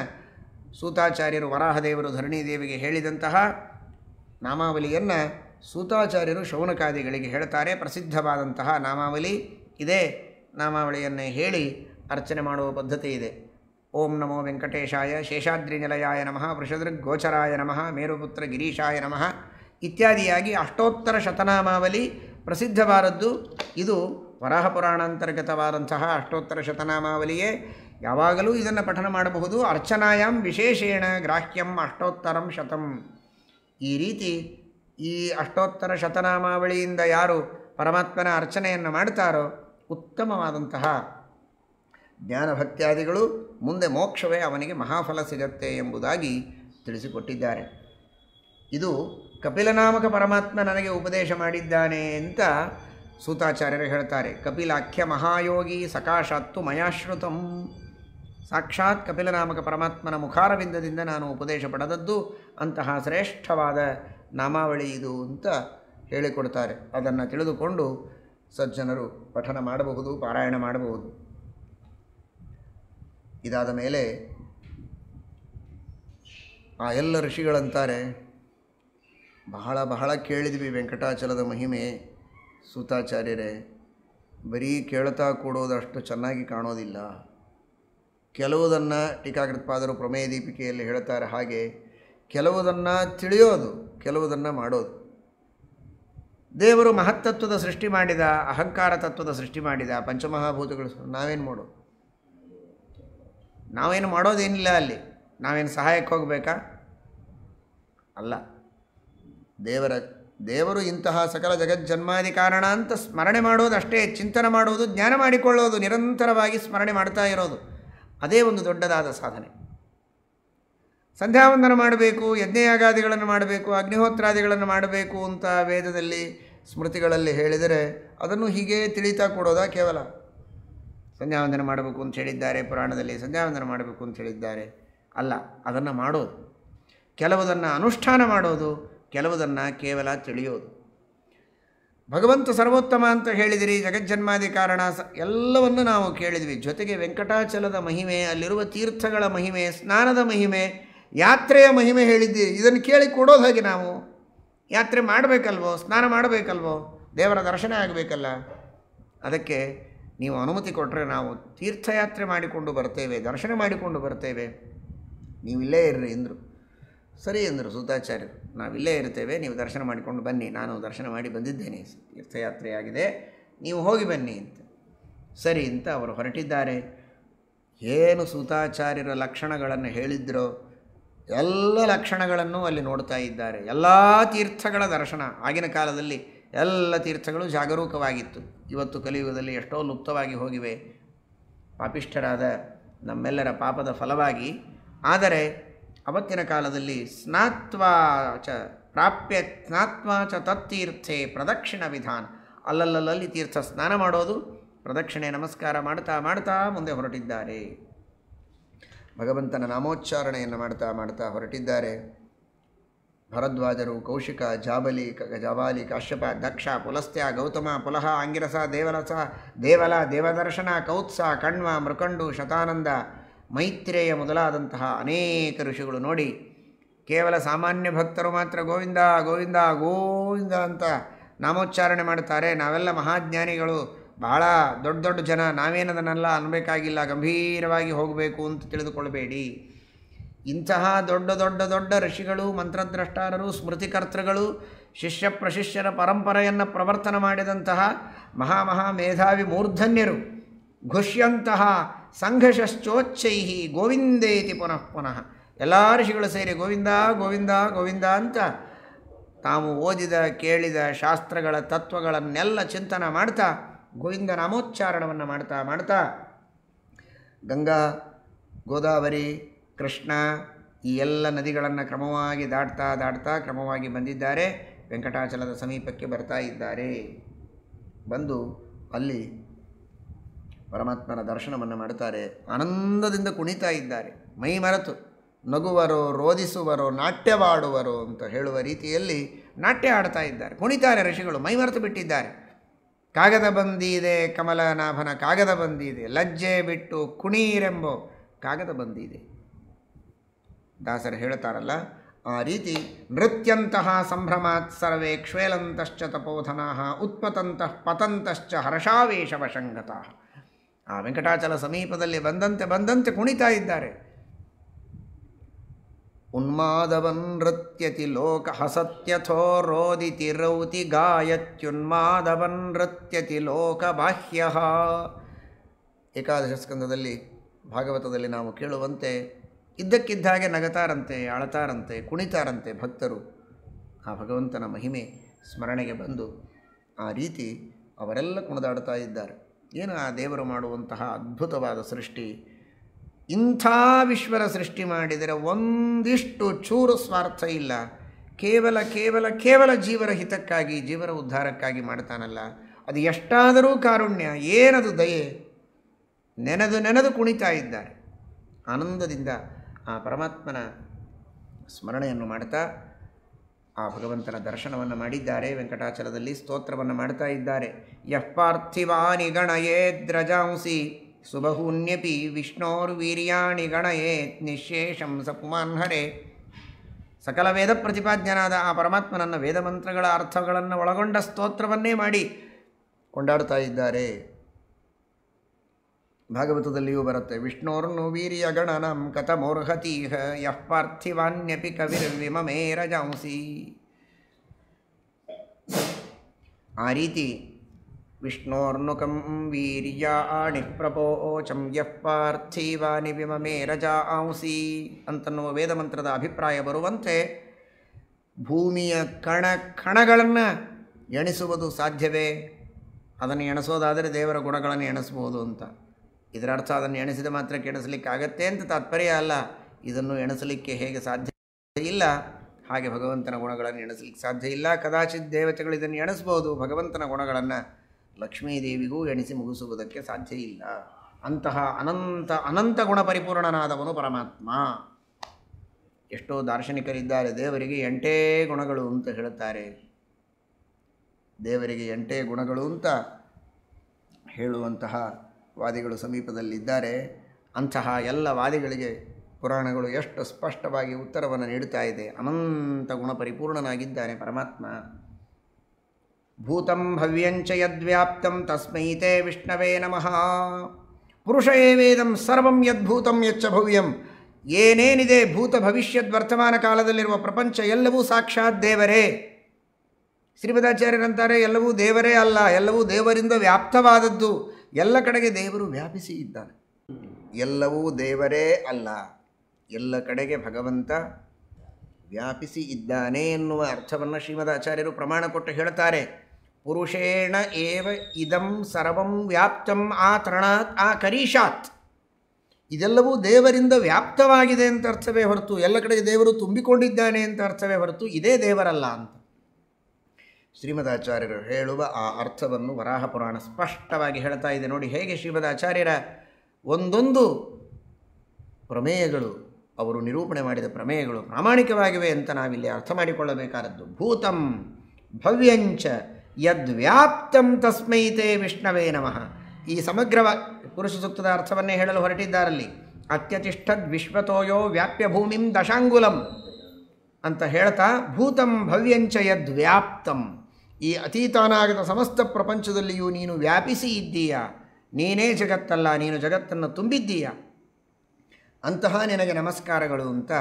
ಸೂತಾಚಾರ್ಯರು ವರಾಹದೇವರು ಧರಣಿದೇವಿಗೆ ಹೇಳಿದಂತಹ ನಾಮಾವಲಿಯನ್ನು ಸೂತಾಚಾರ್ಯರು ಶೌನಕಾದಿಗಳಿಗೆ ಹೇಳ್ತಾರೆ ಪ್ರಸಿದ್ಧವಾದಂತಹ ನಾಮಾವಲಿ ಇದೇ ನಾಮಾವಳಿಯನ್ನು ಹೇಳಿ ಅರ್ಚನೆ ಮಾಡುವ ಪದ್ಧತಿ ಇದೆ ಓಂ ನಮೋ ವೆಂಕಟೇಶಾಯ ಶೇಷಾದ್ರಿ ನಿಲಯಾಯ ನಮಃ ವೃಷದೃಗ್ ಗೋಚರಾಯ ನಮಃ ಮೇರುಪುತ್ರ ಗಿರೀಶಾಯ ನಮಃ ಇತ್ಯಾದಿಯಾಗಿ ಅಷ್ಟೋತ್ತರ ಶತನಾಮಾವಲಿ ಪ್ರಸಿದ್ಧವಾದದ್ದು ಇದು ವರಾಹ ಅಷ್ಟೋತ್ತರ ಶತನಾಮಾವಲಿಯೇ ಯಾವಾಗಲೂ ಇದನ್ನು ಪಠನ ಮಾಡಬಹುದು ಅರ್ಚನಾಯಾಮ್ ವಿಶೇಷೇಣ ಗ್ರಾಹ್ಯಂ ಅಷ್ಟೋತ್ತರಂ ಶತಂ ಈ ರೀತಿ ಈ ಅಷ್ಟೋತ್ತರ ಶತನಾಮಾವಳಿಯಿಂದ ಯಾರು ಪರಮಾತ್ಮನ ಅರ್ಚನೆಯನ್ನು ಮಾಡ್ತಾರೋ ಉತ್ತಮವಾದಂತಹ ಜ್ಞಾನಭಕ್ತ್ಯಾದಿಗಳು ಮುಂದೆ ಮೋಕ್ಷವೇ ಅವನಿಗೆ ಮಹಾಫಲ ಸಿಗತ್ತೆ ಎಂಬುದಾಗಿ ತಿಳಿಸಿಕೊಟ್ಟಿದ್ದಾರೆ ಇದು ಕಪಿಲನಾಮಕ ಪರಮಾತ್ಮ ನನಗೆ ಉಪದೇಶ ಮಾಡಿದ್ದಾನೆ ಅಂತ ಸೂತಾಚಾರ್ಯರು ಹೇಳ್ತಾರೆ ಕಪಿಲಾಖ್ಯ ಮಹಾಯೋಗಿ ಸಕಾಶಾತ್ತು ಮಯಾಶ್ರುತಂ ಸಾಕ್ಷಾತ್ ಕಪಿಲನಾಮಕ ಪರಮಾತ್ಮನ ಮುಖಾರವಿಂದದಿಂದ ನಾನು ಉಪದೇಶ ಪಡೆದದ್ದು ಅಂತಹ ಶ್ರೇಷ್ಠವಾದ ನಾಮಾವಳಿ ಇದು ಅಂತ ಹೇಳಿಕೊಡ್ತಾರೆ ಅದನ್ನು ತಿಳಿದುಕೊಂಡು ಸಜ್ಜನರು ಪಠನ ಮಾಡಬಹುದು ಪಾರಾಯಣ ಮಾಡಬಹುದು ಇದಾದ ಮೇಲೆ ಆ ಎಲ್ಲ ಋಷಿಗಳಂತಾರೆ ಬಹಳ ಬಹಳ ಕೇಳಿದ್ವಿ ವೆಂಕಟಾಚಲದ ಮಹಿಮೆ ಸೂತಾಚಾರ್ಯರೇ ಬರೀ ಕೇಳ್ತಾ ಕೊಡೋದಷ್ಟು ಚೆನ್ನಾಗಿ ಕಾಣೋದಿಲ್ಲ ಕೆಲವುದನ್ನು ಟೀಕಾಕೃತ್ಪಾದರು ಪ್ರಮೇಯ ದೀಪಿಕೆಯಲ್ಲಿ ಹೇಳ್ತಾರೆ ಹಾಗೆ ಕೆಲವುದನ್ನು ತಿಳಿಯೋದು ಕೆಲವುದನ್ನು ಮಾಡೋದು ದೇವರು ಮಹತ್ತತ್ವದ ಸೃಷ್ಟಿ ಮಾಡಿದ ಅಹಂಕಾರ ತತ್ವದ ಸೃಷ್ಟಿ ಮಾಡಿದ ಪಂಚಮಹಾಭೂತಗಳು ನಾವೇನು ಮಾಡೋದು ನಾವೇನು ಮಾಡೋದೇನಿಲ್ಲ ಅಲ್ಲಿ ನಾವೇನು ಸಹಾಯಕ್ಕೆ ಹೋಗಬೇಕಾ ಅಲ್ಲ ದೇವರ ದೇವರು ಇಂತಹ ಸಕಲ ಜಗಜ್ಜನ್ಮಾದಿ ಕಾರಣ ಅಂತ ಸ್ಮರಣೆ ಮಾಡೋದು ಅಷ್ಟೇ ಚಿಂತನೆ ಮಾಡುವುದು ಜ್ಞಾನ ಮಾಡಿಕೊಳ್ಳೋದು ನಿರಂತರವಾಗಿ ಸ್ಮರಣೆ ಮಾಡ್ತಾ ಇರೋದು ಅದೇ ಒಂದು ದೊಡ್ಡದಾದ ಸಾಧನೆ ಸಂಧ್ಯಾವಂದನ ಮಾಡಬೇಕು ಯಜ್ಞಯಾಗಾದಿಗಳನ್ನು ಮಾಡಬೇಕು ಅಗ್ನಿಹೋತ್ರಾದಿಗಳನ್ನು ಮಾಡಬೇಕು ಅಂತ ವೇದದಲ್ಲಿ ಸ್ಮೃತಿಗಳಲ್ಲಿ ಹೇಳಿದರೆ ಅದನ್ನು ಹೀಗೆ ತಿಳಿತಾ ಕೊಡೋದಾ ಕೇವಲ ಸಂಧ್ಯಾವಂದನ ಮಾಡಬೇಕು ಅಂತ ಹೇಳಿದ್ದಾರೆ ಪುರಾಣದಲ್ಲಿ ಸಂಧ್ಯಾವಂದನ ಮಾಡಬೇಕು ಅಂತ ಹೇಳಿದ್ದಾರೆ ಅಲ್ಲ ಅದನ್ನು ಮಾಡೋದು ಕೆಲವುದನ್ನು ಅನುಷ್ಠಾನ ಮಾಡೋದು ಕೆಲವುದನ್ನು ಕೇವಲ ತಿಳಿಯೋದು ಭಗವಂತ ಸರ್ವೋತ್ತಮ ಅಂತ ಹೇಳಿದಿರಿ ಜಗಜ್ಜನ್ಮಾದಿ ಕಾರಣ ಸ ಎಲ್ಲವನ್ನು ನಾವು ಕೇಳಿದ್ವಿ ಜೊತೆಗೆ ವೆಂಕಟಾಚಲದ ಮಹಿಮೆ ಅಲ್ಲಿರುವ ತೀರ್ಥಗಳ ಮಹಿಮೆ ಸ್ನಾನದ ಮಹಿಮೆ ಯಾತ್ರೆಯ ಮಹಿಮೆ ಹೇಳಿದ್ದಿ ಇದನ್ನು ಕೇಳಿ ಕೊಡೋದು ಹಾಗೆ ನಾವು ಯಾತ್ರೆ ಮಾಡಬೇಕಲ್ವೋ ಸ್ನಾನ ಮಾಡಬೇಕಲ್ವೋ ದೇವರ ದರ್ಶನ ಆಗಬೇಕಲ್ಲ ಅದಕ್ಕೆ ನೀವು ಅನುಮತಿ ಕೊಟ್ಟರೆ ನಾವು ತೀರ್ಥಯಾತ್ರೆ ಮಾಡಿಕೊಂಡು ಬರ್ತೇವೆ ದರ್ಶನ ಮಾಡಿಕೊಂಡು ಬರ್ತೇವೆ ನೀವು ಇಲ್ಲೇ ಇರ್ರಿ ಎಂದರು ಸರಿ ಎಂದರು ಸೂತಾಚಾರ್ಯರು ನಾವಿಲ್ಲೇ ಇರ್ತೇವೆ ನೀವು ದರ್ಶನ ಮಾಡಿಕೊಂಡು ಬನ್ನಿ ನಾನು ದರ್ಶನ ಮಾಡಿ ಬಂದಿದ್ದೇನೆ ತೀರ್ಥಯಾತ್ರೆಯಾಗಿದೆ ನೀವು ಹೋಗಿ ಬನ್ನಿ ಅಂತ ಸರಿ ಅಂತ ಅವರು ಹೊರಟಿದ್ದಾರೆ ಏನು ಸೂತಾಚಾರ್ಯರ ಲಕ್ಷಣಗಳನ್ನು ಹೇಳಿದ್ರೋ ಎಲ್ಲ ಲಕ್ಷಣಗಳನ್ನು ಅಲ್ಲಿ ನೋಡ್ತಾ ಇದ್ದಾರೆ ಎಲ್ಲ ತೀರ್ಥಗಳ ದರ್ಶನ ಆಗಿನ ಕಾಲದಲ್ಲಿ ಎಲ್ಲ ತೀರ್ಥಗಳು ಜಾಗರೂಕವಾಗಿತ್ತು ಇವತ್ತು ಕಲಿಯುಗದಲ್ಲಿ ಎಷ್ಟೋ ಲುಪ್ತವಾಗಿ ಹೋಗಿವೆ ಪಾಪಿಷ್ಠರಾದ ನಮ್ಮೆಲ್ಲರ ಪಾಪದ ಫಲವಾಗಿ ಆದರೆ ಅವತ್ತಿನ ಕಾಲದಲ್ಲಿ ಸ್ನಾತ್ವಾ ಚ ಪ್ರಾಪ್ಯ ಸ್ನಾತ್ವಾ ಚ ತತ್ತೀರ್ಥೆ ಪ್ರದಕ್ಷಿಣ ವಿಧಾನ ಅಲ್ಲಲ್ಲಲ್ಲಿ ತೀರ್ಥ ಸ್ನಾನ ಮಾಡೋದು ಪ್ರದಕ್ಷಿಣೆ ನಮಸ್ಕಾರ ಮಾಡ್ತಾ ಮಾಡ್ತಾ ಮುಂದೆ ಹೊರಟಿದ್ದಾರೆ ಭಗವಂತನ ನಾಮೋಚ್ಚಾರಣೆಯನ್ನು ಮಾಡ್ತಾ ಮಾಡ್ತಾ ಹೊರಟಿದ್ದಾರೆ ಭರದ್ವಾಜರು ಕೌಶಿಕ ಜಾಬಲಿ ಜವಾಲಿ ಕಾಶ್ಯಪ ದಕ್ಷ ಪುಲಸ್ತ್ಯ ಗೌತಮ ಪುಲಹ ಆಂಗಿರಸ ದೇವರಸ ದೇವಲ ದೇವದರ್ಶನ ಕೌತ್ಸ ಕಣ್ವ ಮೃಕಂಡು ಶತಾನಂದ ಮೈತ್ರೇಯ ಮೊದಲಾದಂತಹ ಅನೇಕ ಋಷಿಗಳು ನೋಡಿ ಕೇವಲ ಸಾಮಾನ್ಯ ಭಕ್ತರು ಮಾತ್ರ ಗೋವಿಂದ ಗೋವಿಂದ ಗೋವಿಂದ ಅಂತ ನಾಮೋಚ್ಚಾರಣೆ ಮಾಡ್ತಾರೆ ನಾವೆಲ್ಲ ಮಹಾಜ್ಞಾನಿಗಳು ಬಹಳ ದೊಡ್ಡ ದೊಡ್ಡ ಜನ ನಾವೇನದನ್ನೆಲ್ಲ ಅನ್ಬೇಕಾಗಿಲ್ಲ ಗಂಭೀರವಾಗಿ ಹೋಗಬೇಕು ಅಂತ ತಿಳಿದುಕೊಳ್ಬೇಡಿ ಇಂತಹ ದೊಡ್ಡ ದೊಡ್ಡ ದೊಡ್ಡ ಋಷಿಗಳು ಮಂತ್ರದ್ರಷ್ಟಾರರು ಸ್ಮೃತಿಕರ್ತೃಗಳು ಶಿಷ್ಯ ಪ್ರಶಿಷ್ಯರ ಪರಂಪರೆಯನ್ನು ಪ್ರವರ್ತನ ಮಾಡಿದಂತಹ ಮಹಾಮಹಾ ಮೇಧಾವಿ ಮೂರ್ಧನ್ಯರು ಘುಷ್ಯಂತಹ ಸಂಘಷಶ್ಚೋಚ್ಛೈ ಗೋವಿಂದೇತಿ ಪುನಃ ಪುನಃ ಎಲ್ಲ ಋಷಿಗಳು ಸೇರಿ ಗೋವಿಂದ ಗೋವಿಂದ ಗೋವಿಂದ ಅಂತ ತಾವು ಓದಿದ ಕೇಳಿದ ಶಾಸ್ತ್ರಗಳ ತತ್ವಗಳನ್ನೆಲ್ಲ ಚಿಂತನ ಮಾಡ್ತಾ ಗೋವಿಂದ ನಾಮೋಚ್ಚಾರಣವನ್ನು ಮಾಡ್ತಾ ಮಾಡ್ತಾ ಗಂಗಾ ಗೋದಾವರಿ ಕೃಷ್ಣ ಈ ಎಲ್ಲ ನದಿಗಳನ್ನು ಕ್ರಮವಾಗಿ ದಾಟ್ತಾ ದಾಟ್ತಾ ಕ್ರಮವಾಗಿ ಬಂದಿದ್ದಾರೆ ವೆಂಕಟಾಚಲದ ಸಮೀಪಕ್ಕೆ ಬರ್ತಾ ಇದ್ದಾರೆ ಬಂದು ಅಲ್ಲಿ ಪರಮಾತ್ಮನ ದರ್ಶನವನ್ನು ಮಾಡುತ್ತಾರೆ ಆನಂದದಿಂದ ಕುಣಿತಾ ಇದ್ದಾರೆ ಮೈ ಮರೆತು ನಗುವರೋ ರೋಧಿಸುವರು ನಾಟ್ಯವಾಡುವರೋ ಅಂತ ಹೇಳುವ ರೀತಿಯಲ್ಲಿ ನಾಟ್ಯ ಆಡ್ತಾ ಇದ್ದಾರೆ ಕುಣಿತಾರೆ ಋಷಿಗಳು ಮೈ ಮರೆತು ಬಿಟ್ಟಿದ್ದಾರೆ ಕಾಗದ ಬಂದಿದೆ ಕಮಲನಾಭನ ಕಾಗದ ಬಂದಿದೆ ಲಜ್ಜೆ ಬಿಟ್ಟು ಕುಣೀರೆಂಬೋ ಕಾಗದ ಇದೆ ದಾಸರು ಹೇಳುತ್ತಾರಲ್ಲ ಆ ರೀತಿ ನೃತ್ಯಂತಹ ಸಂಭ್ರಮಾತ್ ಸರ್ವೇ ಕ್ಷೇಲಂತಶ್ಚ ತಪೋಧನಾ ಉತ್ಪತಂತಃ ಪತಂತಶ್ಚ ಹರ್ಷಾವೇಶವಶಂಗತಃ ಆ ವೆಂಕಟಾಚಲ ಸಮೀಪದಲ್ಲಿ ಬಂದಂತೆ ಬಂದಂತೆ ಕುಣಿತಾ ಇದ್ದಾರೆ ಉನ್ಮಾದವನ್ ನೃತ್ಯತಿ ಲೋಕ ಹಸತ್ಯಥೋ ರೋದಿತಿ ರೌತಿ ಗಾಯತ್ಯುನ್ಮಾದವನ್ ನೃತ್ಯತಿ ಲೋಕ ಬಾಹ್ಯ ಏಕಾದಶ ಸ್ಕಂದದಲ್ಲಿ ಭಾಗವತದಲ್ಲಿ ನಾವು ಕೇಳುವಂತೆ ಇದ್ದಕ್ಕಿದ್ದಾಗೆ ನಗತಾರಂತೆ ಅಳತಾರಂತೆ ಕುಣಿತಾರಂತೆ ಭಕ್ತರು ಆ ಭಗವಂತನ ಮಹಿಮೆ ಸ್ಮರಣೆಗೆ ಬಂದು ಆ ರೀತಿ ಅವರೆಲ್ಲ ಕುಣಿದಾಡ್ತಾ ಇದ್ದಾರೆ ಏನು ಆ ದೇವರು ಮಾಡುವಂತಹ ಅದ್ಭುತವಾದ ಸೃಷ್ಟಿ ಇಂಥ ವಿಶ್ವರ ಸೃಷ್ಟಿ ಮಾಡಿದರೆ ಒಂದಿಷ್ಟು ಚೂರು ಸ್ವಾರ್ಥ ಇಲ್ಲ ಕೇವಲ ಕೇವಲ ಕೇವಲ ಜೀವರ ಹಿತಕ್ಕಾಗಿ ಜೀವರ ಉದ್ಧಾರಕ್ಕಾಗಿ ಮಾಡ್ತಾನಲ್ಲ ಅದು ಎಷ್ಟಾದರೂ ಕಾರುಣ್ಯ ಏನದು ದಯೆ ನೆನೆದು ನೆನೆದು ಕುಣಿತಾ ಇದ್ದಾರೆ ಆನಂದದಿಂದ ಆ ಪರಮಾತ್ಮನ ಸ್ಮರಣೆಯನ್ನು ಮಾಡ್ತಾ ಆ ಭಗವಂತನ ದರ್ಶನವನ್ನು ಮಾಡಿದ್ದಾರೆ ವೆಂಕಟಾಚಲದಲ್ಲಿ ಸ್ತೋತ್ರವನ್ನು ಮಾಡ್ತಾ ಇದ್ದಾರೆ ಯಃ ಪಾರ್ಥಿವಾನಿ ಗಣಯೇದ್ರಜಾಂಸಿ ಸುಬಹೂನ್ಯಪಿ ವಿಷ್ಣೋರ್ವೀರ್ಯಾಣಿ ಗಣಯೇತ್ ನಿಶೇಷಂ ಸಪುಮಾನ್ ಹರೆ ಸಕಲ ವೇದ ಪ್ರತಿಪಾದ್ಯನಾದ ಆ ಪರಮಾತ್ಮನನ್ನು ವೇದ ಮಂತ್ರಗಳ ಅರ್ಥಗಳನ್ನು ಒಳಗೊಂಡ ಸ್ತೋತ್ರವನ್ನೇ ಮಾಡಿ ಕೊಂಡಾಡ್ತಾ ಇದ್ದಾರೆ ಭಾಗವತದಲ್ಲಿಯೂ ಬರುತ್ತೆ ವಿಷ್ಣೋರ್ನು ವೀರ್ಯ ಗಣನಂ ಕಥಮೋರ್ಹತೀಹ ಯಃ ಪಾರ್ಥಿವಾನ್ಯಪಿ ಕವಿರ್ವಿಮಮೇ ರಜಾಂಸಿ ಆ ರೀತಿ ವಿಷ್ಣೋರ್ನುಕಂ ವೀರ್ಯ ಓಚಂ ಯಃ ಪಾರ್ಥಿವಾನಿ ವಿಮಮೇ ರಜಾ ಆಂಸಿ ಅಂತನ್ನುವ ವೇದಮಂತ್ರದ ಅಭಿಪ್ರಾಯ ಬರುವಂತೆ ಭೂಮಿಯ ಕಣ ಕಣಗಳನ್ನು ಎಣಿಸುವುದು ಸಾಧ್ಯವೇ ಅದನ್ನು ಎಣಿಸೋದಾದರೆ ದೇವರ ಗುಣಗಳನ್ನು ಎಣಿಸ್ಬೋದು ಅಂತ ಇದರರ್ಥ ಅದನ್ನು ಎಣಿಸಿದ ಮಾತ್ರ ಆಗತ್ತೆ ಅಂತ ತಾತ್ಪರ್ಯ ಅಲ್ಲ ಇದನ್ನು ಎಣಿಸಲಿಕ್ಕೆ ಹೇಗೆ ಸಾಧ್ಯ ಇಲ್ಲ ಹಾಗೆ ಭಗವಂತನ ಗುಣಗಳನ್ನು ಎಣಿಸಲಿಕ್ಕೆ ಸಾಧ್ಯ ಇಲ್ಲ ಕದಾಚಿತ್ ದೇವತೆಗಳು ಇದನ್ನು ಎಣಿಸ್ಬೋದು ಭಗವಂತನ ಗುಣಗಳನ್ನು ಲಕ್ಷ್ಮೀದೇವಿಗೂ ಎಣಿಸಿ ಮುಗಿಸುವುದಕ್ಕೆ ಸಾಧ್ಯ ಇಲ್ಲ ಅಂತಹ ಅನಂತ ಅನಂತ ಗುಣ ಪರಿಪೂರ್ಣನಾದವನು ಪರಮಾತ್ಮ ಎಷ್ಟೋ ದಾರ್ಶನಿಕರಿದ್ದಾರೆ ದೇವರಿಗೆ ಎಂಟೇ ಗುಣಗಳು ಅಂತ ಹೇಳುತ್ತಾರೆ ದೇವರಿಗೆ ಎಂಟೇ ಗುಣಗಳು ಅಂತ ಹೇಳುವಂತಹ ವಾದಿಗಳು ಸಮೀಪದಲ್ಲಿದ್ದಾರೆ ಅಂತಹ ಎಲ್ಲ ವಾದಿಗಳಿಗೆ ಪುರಾಣಗಳು ಎಷ್ಟು ಸ್ಪಷ್ಟವಾಗಿ ಉತ್ತರವನ್ನು ನೀಡುತ್ತಾ ಇದೆ ಅನಂತ ಗುಣ ಪರಿಪೂರ್ಣನಾಗಿದ್ದಾನೆ ಪರಮಾತ್ಮ ಭೂತಂ ಭವ್ಯಂಚ ಯದ್ವ್ಯಾಪ್ತಂ ತಸ್ಮೈ ತೇ ವಿಷ್ಣವೇ ನಮಃ ಪುರುಷಯೇ ವೇದಂ ಸರ್ವಂ ಯದ್ಭೂತಂ ಯಚ್ಚ ಭವ್ಯಂ ಏನೇನಿದೆ ಭೂತ ಭವಿಷ್ಯದ ವರ್ತಮಾನ ಕಾಲದಲ್ಲಿರುವ ಪ್ರಪಂಚ ಎಲ್ಲವೂ ಸಾಕ್ಷಾತ್ ದೇವರೇ ಶ್ರೀಮದಾಚಾರ್ಯರಂತಾರೆ ಎಲ್ಲವೂ ದೇವರೇ ಅಲ್ಲ ಎಲ್ಲವೂ ದೇವರಿಂದ ವ್ಯಾಪ್ತವಾದದ್ದು ಎಲ್ಲ ಕಡೆಗೆ ದೇವರು ವ್ಯಾಪಿಸಿ ಇದ್ದಾನೆ ಎಲ್ಲವೂ ದೇವರೇ ಅಲ್ಲ ಎಲ್ಲ ಕಡೆಗೆ ಭಗವಂತ ವ್ಯಾಪಿಸಿ ಇದ್ದಾನೆ ಎನ್ನುವ ಅರ್ಥವನ್ನು ಶ್ರೀಮದ್ ಆಚಾರ್ಯರು ಪ್ರಮಾಣ ಕೊಟ್ಟು ಹೇಳ್ತಾರೆ ಪುರುಷೇಣ ಏವ ಇದಂ ಸರ್ವಂ ವ್ಯಾಪ್ತಂ ಆ ತೃಣಾತ್ ಆ ಕರೀಶಾತ್ ಇದೆಲ್ಲವೂ ದೇವರಿಂದ ವ್ಯಾಪ್ತವಾಗಿದೆ ಅಂತ ಅರ್ಥವೇ ಹೊರತು ಎಲ್ಲ ಕಡೆಗೆ ದೇವರು ತುಂಬಿಕೊಂಡಿದ್ದಾನೆ ಅಂತ ಅರ್ಥವೇ ಹೊರತು ಇದೇ ದೇವರಲ್ಲ ಅಂತ ಶ್ರೀಮದಾಚಾರ್ಯರು ಹೇಳುವ ಆ ಅರ್ಥವನ್ನು ವರಾಹ ಪುರಾಣ ಸ್ಪಷ್ಟವಾಗಿ ಹೇಳ್ತಾ ಇದೆ ನೋಡಿ ಹೇಗೆ ಶ್ರೀಮದಾಚಾರ್ಯರ ಒಂದೊಂದು ಪ್ರಮೇಯಗಳು ಅವರು ನಿರೂಪಣೆ ಮಾಡಿದ ಪ್ರಮೇಯಗಳು ಪ್ರಾಮಾಣಿಕವಾಗಿವೆ ಅಂತ ನಾವಿಲ್ಲಿ ಅರ್ಥ ಮಾಡಿಕೊಳ್ಳಬೇಕಾದದ್ದು ಭೂತಂ ಭವ್ಯಂಚ ಯದ್ವ್ಯಾಪ್ತಂ ತಸ್ಮೈತೆ ವಿಷ್ಣವೇ ನಮಃ ಈ ಸಮಗ್ರ ಪುರುಷ ಸೂಕ್ತದ ಅರ್ಥವನ್ನೇ ಹೇಳಲು ಹೊರಟಿದ್ದಾರಲ್ಲಿ ಅತ್ಯತಿಷ್ಠದ್ ವಿಶ್ವತೋಯೋ ವ್ಯಾಪ್ಯಭೂಮಿಂ ದಶಾಂಗುಲಂ ಅಂತ ಹೇಳ್ತಾ ಭೂತಂ ಭವ್ಯಂಚ ಯದ್ವ್ಯಾಪ್ತಂ ಈ ಅತೀತಾನಾಗದ ಸಮಸ್ತ ಪ್ರಪಂಚದಲ್ಲಿಯೂ ನೀನು ವ್ಯಾಪಿಸಿ ಇದ್ದೀಯ ನೀನೇ ಜಗತ್ತಲ್ಲ ನೀನು ಜಗತ್ತನ್ನು ತುಂಬಿದ್ದೀಯ ಅಂತಹ ನಿನಗೆ ನಮಸ್ಕಾರಗಳು ಅಂತ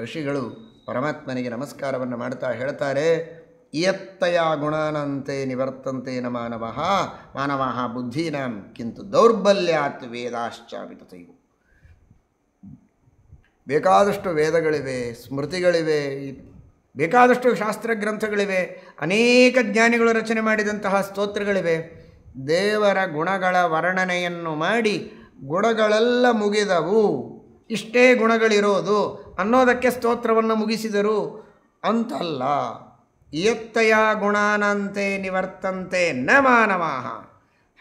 ಋಷಿಗಳು ಪರಮಾತ್ಮನಿಗೆ ನಮಸ್ಕಾರವನ್ನು ಮಾಡ್ತಾ ಹೇಳ್ತಾರೆ ಇಯತ್ತಯ ಗುಣಾನಂತೆ ನಿವರ್ತಂತೆ ನ ಮಾನವಃ ಮಾನವಃ ಬುದ್ಧೀನಾಂ ಕಿಂತು ದೌರ್ಬಲ್ಯಾತ್ ವೇದಾಶ್ಚಾಪಿತತೆಯು ಬೇಕಾದಷ್ಟು ವೇದಗಳಿವೆ ಸ್ಮೃತಿಗಳಿವೆ ಬೇಕಾದಷ್ಟು ಶಾಸ್ತ್ರ ಗ್ರಂಥಗಳಿವೆ ಅನೇಕ ಜ್ಞಾನಿಗಳು ರಚನೆ ಮಾಡಿದಂತಹ ಸ್ತೋತ್ರಗಳಿವೆ ದೇವರ ಗುಣಗಳ ವರ್ಣನೆಯನ್ನು ಮಾಡಿ ಗುಣಗಳೆಲ್ಲ ಮುಗಿದವು ಇಷ್ಟೇ ಗುಣಗಳಿರೋದು ಅನ್ನೋದಕ್ಕೆ ಸ್ತೋತ್ರವನ್ನು ಮುಗಿಸಿದರು ಅಂತಲ್ಲ ಇಯತ್ತಯ ಗುಣಾನಂತೆ ನಿವರ್ತಂತೆ ನ ಮಾನವಾಹ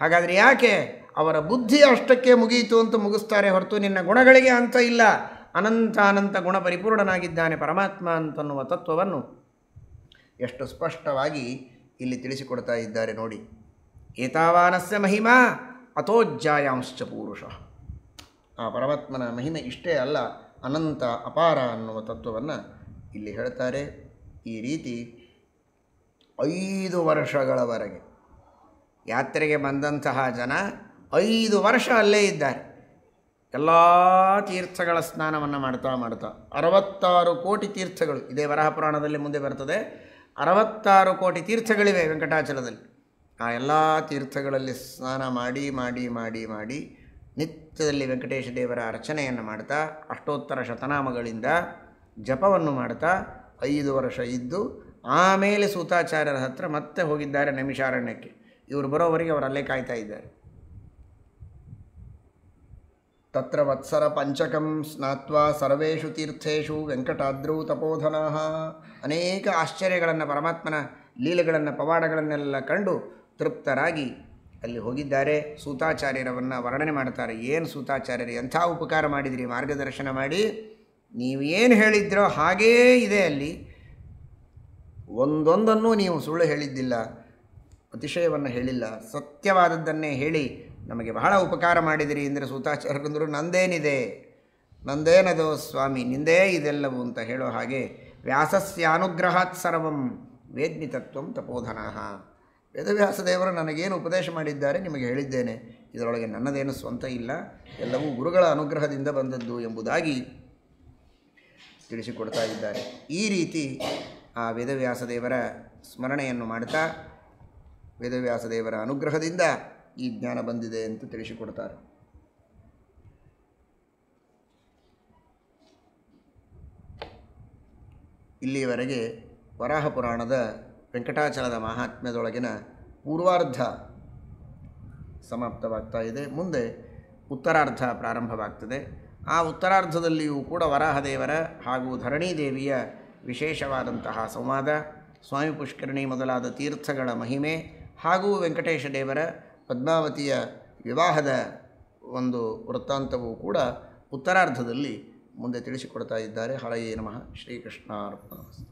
ಹಾಗಾದರೆ ಯಾಕೆ ಅವರ ಬುದ್ಧಿ ಅಷ್ಟಕ್ಕೆ ಮುಗಿಯಿತು ಅಂತ ಮುಗಿಸ್ತಾರೆ ಹೊರತು ನಿನ್ನ ಗುಣಗಳಿಗೆ ಅಂತ ಇಲ್ಲ ಅನಂತಾನಂತ ಗುಣ ಪರಿಪೂರ್ಣನಾಗಿದ್ದಾನೆ ಪರಮಾತ್ಮ ಅಂತನ್ನುವ ತತ್ವವನ್ನು ಎಷ್ಟು ಸ್ಪಷ್ಟವಾಗಿ ಇಲ್ಲಿ ತಿಳಿಸಿಕೊಡ್ತಾ ಇದ್ದಾರೆ ನೋಡಿ ಏತಾವಾನಸ್ಯ ಮಹಿಮಾ ಅಥೋಜ್ಜಾಯಾಂಶ್ಚ ಪುರುಷ ಆ ಪರಮಾತ್ಮನ ಮಹಿಮೆ ಇಷ್ಟೇ ಅಲ್ಲ ಅನಂತ ಅಪಾರ ಅನ್ನುವ ತತ್ವವನ್ನು ಇಲ್ಲಿ ಹೇಳ್ತಾರೆ ಈ ರೀತಿ ಐದು ವರ್ಷಗಳವರೆಗೆ ಯಾತ್ರೆಗೆ ಬಂದಂತಹ ಜನ ಐದು ವರ್ಷ ಅಲ್ಲೇ ಇದ್ದಾರೆ ಎಲ್ಲ ತೀರ್ಥಗಳ ಸ್ನಾನವನ್ನು ಮಾಡ್ತಾ ಮಾಡ್ತಾ ಅರವತ್ತಾರು ಕೋಟಿ ತೀರ್ಥಗಳು ಇದೇ ವರಹ ಪುರಾಣದಲ್ಲಿ ಮುಂದೆ ಬರ್ತದೆ ಅರವತ್ತಾರು ಕೋಟಿ ತೀರ್ಥಗಳಿವೆ ವೆಂಕಟಾಚಲದಲ್ಲಿ ಆ ಎಲ್ಲ ತೀರ್ಥಗಳಲ್ಲಿ ಸ್ನಾನ ಮಾಡಿ ಮಾಡಿ ಮಾಡಿ ಮಾಡಿ ನಿತ್ಯದಲ್ಲಿ ವೆಂಕಟೇಶ ದೇವರ ಅರ್ಚನೆಯನ್ನು ಮಾಡ್ತಾ ಅಷ್ಟೋತ್ತರ ಶತನಾಮಗಳಿಂದ ಜಪವನ್ನು ಮಾಡ್ತಾ ಐದು ವರ್ಷ ಇದ್ದು ಆಮೇಲೆ ಸೂತಾಚಾರ್ಯರ ಹತ್ರ ಮತ್ತೆ ಹೋಗಿದ್ದಾರೆ ನಮಿಷಾರಣ್ಯಕ್ಕೆ ಇವರು ಬರೋವರೆಗೆ ಅವರಲ್ಲೇ ಕಾಯ್ತಾ ಇದ್ದಾರೆ ತತ್ರ ವತ್ಸರ ಪಂಚಕಂ ಸ್ನಾತ್ವಾ ಸರ್ವೇಷು ತೀರ್ಥೇಶು ವೆಂಕಟಾದ್ರೂ ತಪೋಧನಾ ಅನೇಕ ಆಶ್ಚರ್ಯಗಳನ್ನು ಪರಮಾತ್ಮನ ಲೀಲೆಗಳನ್ನು ಪವಾಡಗಳನ್ನೆಲ್ಲ ಕಂಡು ತೃಪ್ತರಾಗಿ ಅಲ್ಲಿ ಹೋಗಿದ್ದಾರೆ ಸೂತಾಚಾರ್ಯರವನ್ನು ವರ್ಣನೆ ಮಾಡ್ತಾರೆ ಏನು ಸೂತಾಚಾರ್ಯರು ಎಂಥ ಉಪಕಾರ ಮಾಡಿದಿರಿ ಮಾರ್ಗದರ್ಶನ ಮಾಡಿ ನೀವು ಏನು ಹೇಳಿದ್ರೋ ಹಾಗೇ ಇದೆ ಅಲ್ಲಿ ಒಂದೊಂದನ್ನು ನೀವು ಸುಳ್ಳು ಹೇಳಿದ್ದಿಲ್ಲ ಅತಿಶಯವನ್ನು ಹೇಳಿಲ್ಲ ಸತ್ಯವಾದದ್ದನ್ನೇ ಹೇಳಿ ನಮಗೆ ಬಹಳ ಉಪಕಾರ ಮಾಡಿದಿರಿ ಅಂದರೆ ಸೂತಾಚಾರ್ಯಂದರು ನಂದೇನಿದೆ ನಂದೇನದು ಸ್ವಾಮಿ ನಿಂದೇ ಇದೆಲ್ಲವೂ ಅಂತ ಹೇಳೋ ಹಾಗೆ ವ್ಯಾಸಸ್ಯ ಅನುಗ್ರಹಾತ್ ಸರ್ವಂ ವೇದ್ಮಿ ತತ್ವಂ ತಪೋಧನಃ ವೇದವ್ಯಾಸ ನನಗೇನು ಉಪದೇಶ ಮಾಡಿದ್ದಾರೆ ನಿಮಗೆ ಹೇಳಿದ್ದೇನೆ ಇದರೊಳಗೆ ನನ್ನದೇನು ಸ್ವಂತ ಇಲ್ಲ ಎಲ್ಲವೂ ಗುರುಗಳ ಅನುಗ್ರಹದಿಂದ ಬಂದದ್ದು ಎಂಬುದಾಗಿ ತಿಳಿಸಿಕೊಡ್ತಾ ಇದ್ದಾರೆ ಈ ರೀತಿ ಆ ವೇದವ್ಯಾಸದೇವರ ಸ್ಮರಣೆಯನ್ನು ಮಾಡ್ತಾ ವೇದವ್ಯಾಸದೇವರ ಅನುಗ್ರಹದಿಂದ ಈ ಜ್ಞಾನ ಬಂದಿದೆ ಅಂತ ತಿಳಿಸಿಕೊಡ್ತಾರೆ ಇಲ್ಲಿಯವರೆಗೆ ವರಾಹ ಪುರಾಣದ ವೆಂಕಟಾಚಲದ ಮಹಾತ್ಮ್ಯದೊಳಗಿನ ಪೂರ್ವಾರ್ಧ ಸಮಾಪ್ತವಾಗ್ತಾ ಇದೆ ಮುಂದೆ ಉತ್ತರಾರ್ಧ ಪ್ರಾರಂಭವಾಗ್ತದೆ ಆ ಉತ್ತರಾರ್ಧದಲ್ಲಿಯೂ ಕೂಡ ವರಾಹದೇವರ ಹಾಗೂ ಧರಣೀದೇವಿಯ ವಿಶೇಷವಾದಂತಹ ಸಂವಾದ ಸ್ವಾಮಿ ಪುಷ್ಕರಣಿ ಮೊದಲಾದ ತೀರ್ಥಗಳ ಮಹಿಮೆ ಹಾಗೂ ವೆಂಕಟೇಶ ದೇವರ ಪದ್ಮಾವತಿಯ ವಿವಾಹದ ಒಂದು ವೃತ್ತಾಂತವೂ ಕೂಡ ಉತ್ತರಾರ್ಧದಲ್ಲಿ ಮುಂದೆ ತಿಳಿಸಿಕೊಡ್ತಾ ಇದ್ದಾರೆ ಹಳೆಯೇ ನಮಃ ಶ್ರೀಕೃಷ್ಣಾರ್ಪಣ